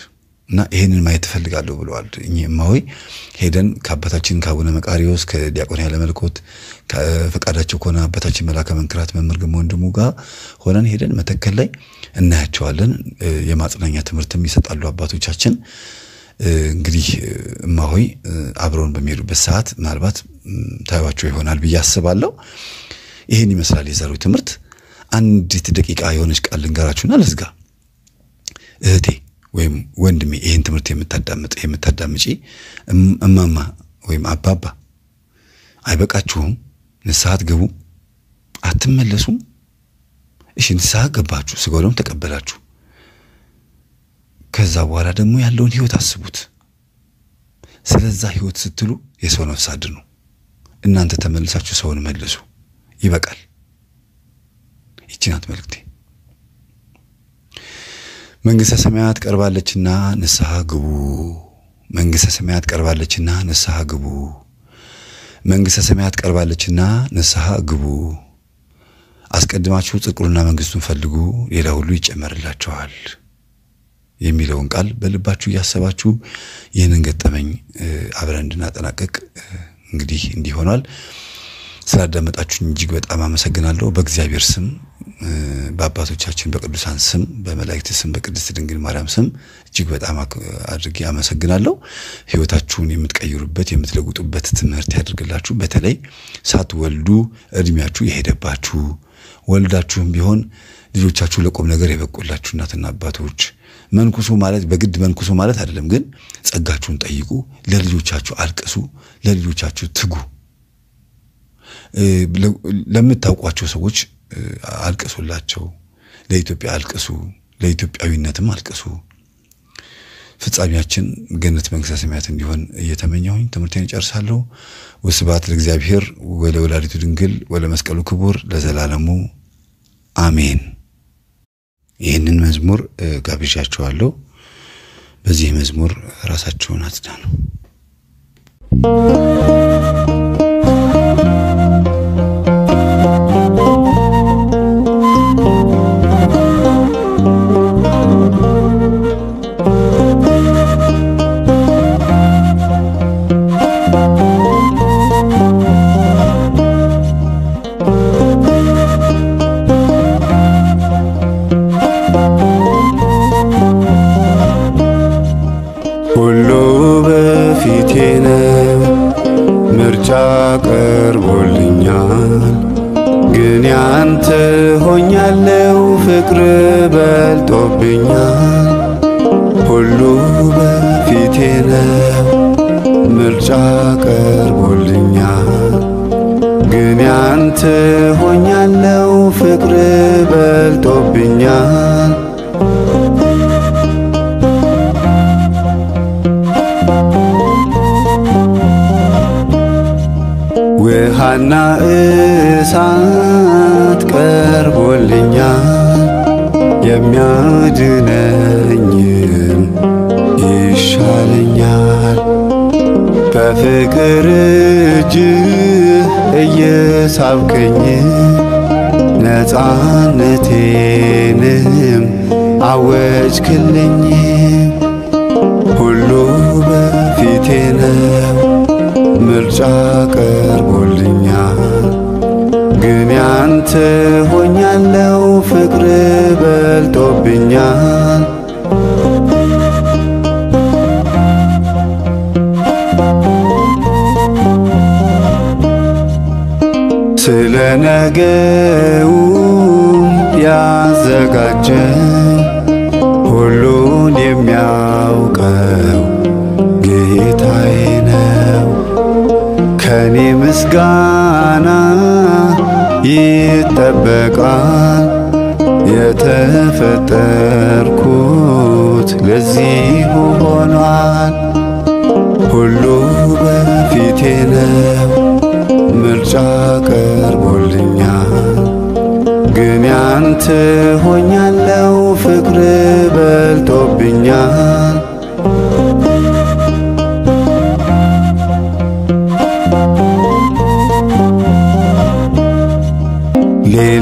እና ይሄንን ማየት እፈልጋለሁ ብለዋል። እኚህ እማሆይ ሄደን ከአባታችን ከአቡነ መቃሪዎስ ከዲያቆን ያለመልኮት ከፈቃዳቸው ፈቃዳቸው ከሆነ አባታችን መላከ መንክራት መምህር ግን ወንድሙ ጋር ሆነን ሄደን መተከል ላይ እናያቸዋለን። የማጽናኛ ትምህርትም ይሰጣሉ አባቶቻችን። እንግዲህ እማሆይ አብረውን በሚሄዱበት ሰዓት ምናልባት ታዩቸው ይሆናል ብዬ አስባለሁ። ይህን ይመስላል የዛሬው ትምህርት። አንዲት ደቂቃ የሆነች ቃል ልንገራችሁና ልዝጋ። እህቴ ወይም ወንድሜ ይህን ትምህርት የምታዳምጥ የምታዳምጪ እማማ ወይም አባባ አይበቃችሁም? ንስሐ አትገቡ? አትመለሱም? እሺ ንስሐ ገባችሁ፣ ስጋው ደግሞ ተቀበላችሁ። ከዛ በኋላ ደግሞ ያለውን ህይወት አስቡት። ስለዛ ህይወት ስትሉ የሰው ነፍስ አድኑ። እናንተ ተመልሳችሁ ሰውን መልሱ። ይበቃል። ይቺ ናት መልእክቴ። መንግሥተ ሰማያት ቀርባለችና ንስሐ ግቡ። መንግሥተ ሰማያት ቀርባለችና ንስሐ ግቡ። መንግሥተ ሰማያት ቀርባለችና ንስሐ ግቡ። አስቀድማችሁ ጽድቁንና መንግሥቱን ፈልጉ፣ ሌላ ሁሉ ይጨመርላችኋል የሚለውን ቃል በልባችሁ እያሰባችሁ ይህንን ገጠመኝ አብረን እንድናጠናቀቅ እንግዲህ ሆኗል። ስላዳመጣችሁን እጅግ በጣም አመሰግናለሁ። በእግዚአብሔር ስም በአባቶቻችን በቅዱሳን ስም በመላእክት ስም በቅድስት ድንግል ማርያም ስም እጅግ በጣም አድርጌ አመሰግናለሁ። ህይወታችሁን የምትቀይሩበት የምትለውጡበት ትምህርት ያድርግላችሁ። በተለይ ሳትወልዱ እድሜያችሁ የሄደባችሁ ወልዳችሁም ቢሆን ልጆቻችሁ ለቁም ነገር የበቁላችሁ እናትና አባቶች መንኩሶ ማለት በግድ መንኩሶ ማለት አይደለም፣ ግን ጸጋችሁን ጠይቁ። ለልጆቻችሁ አልቅሱ፣ ለልጆቻችሁ ትጉ። ለምታውቋቸው ሰዎች አልቅሱላቸው፣ ለኢትዮጵያ አልቅሱ፣ ለኢትዮጵያዊነትም አልቅሱ። ፍጻሜያችን ገነት መንግሥተ ሰማያት እንዲሆን እየተመኘሁኝ ትምህርቴን እጨርሳለሁ። ወስብሐት ለእግዚአብሔር ወለወላዲቱ ድንግል ወለመስቀሉ ክቡር ለዘላለሙ አሜን። ይህንን መዝሙር ጋብዣችኋለሁ። በዚህ መዝሙር ራሳችሁን አጽዳኑ። ያንተ ሆኛለው ፍቅር በልጦብኛል ሁሉ በፊቴ ነው ምርጫ ቀርቦልኛል ግን ያንተ ሆኛለው ፍቅር በልጦብኛል ሀና እሳት ቀርቦልኛል የሚያድነኝም ይሻለኛል በፍቅር እጅ እየሳብከኝ ነፃነቴንም አወጅክልኝ ሁሉ በፊቴ ነው ምርጫ ቀርቦል እንዳንተ ሆኛለው ፍቅር በልቶብኛል። ስለ ነገው ያዘጋጀ ሁሉን የሚያውቀው ጌታዬ ነው ከኔ ምስጋና ይጠበቃል የተፈጠርኩት ለዚሁ ሆኗል። ሁሉ በፊቴ ነው፣ ምርጫ ቀርቦልኛል። ግን ያንተ ሆኛለው፣ ፍቅር በልጦብኛል።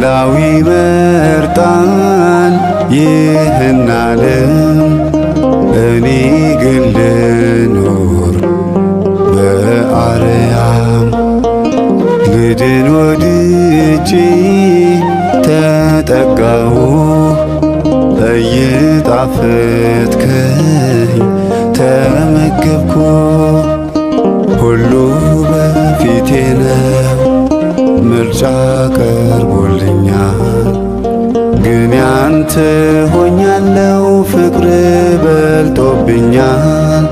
ኋላዊ መርጣን ይህን ዓለም እኔ ግን ልኖር በአርያም ልድን ወድጄ ተጠጋሁ እየጣፈጥከኝ ተመገብኩ ሁሉ በፊቴ ነው ምርጫ ቀርቦ ግን ያንተ ሆኛለው ፍቅር በልጦብኛል።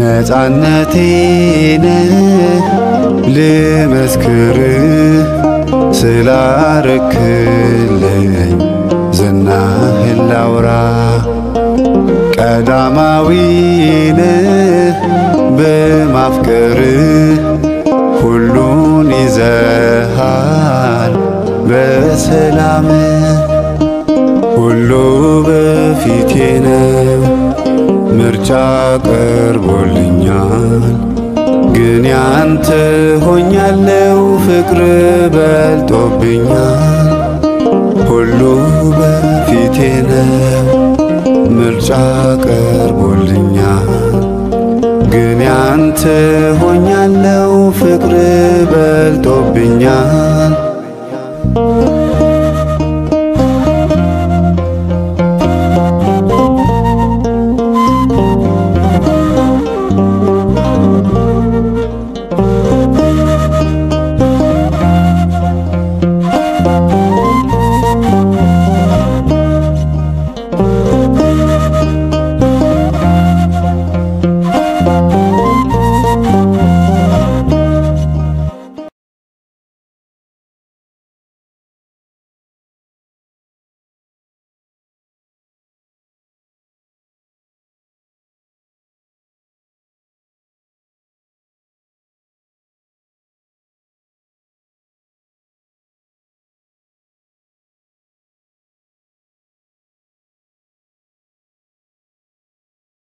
ነፃነቴን ልመስክር ስላረክልኝ ዝናህ ላውራ ቀዳማዊን በማፍቀር ሁሉን ይዘሃል በሰላም ሁሉ በፊቴ ነው ምርጫ ቀርቦልኛል ግን ያንተ ሆኛለው ፍቅር በልጦብኛል ሁሉ በፊቴ ነው ምርጫ ቀርቦልኛል፣ ግን ያንተ ሆኛለው ፍቅር በልጦብኛል።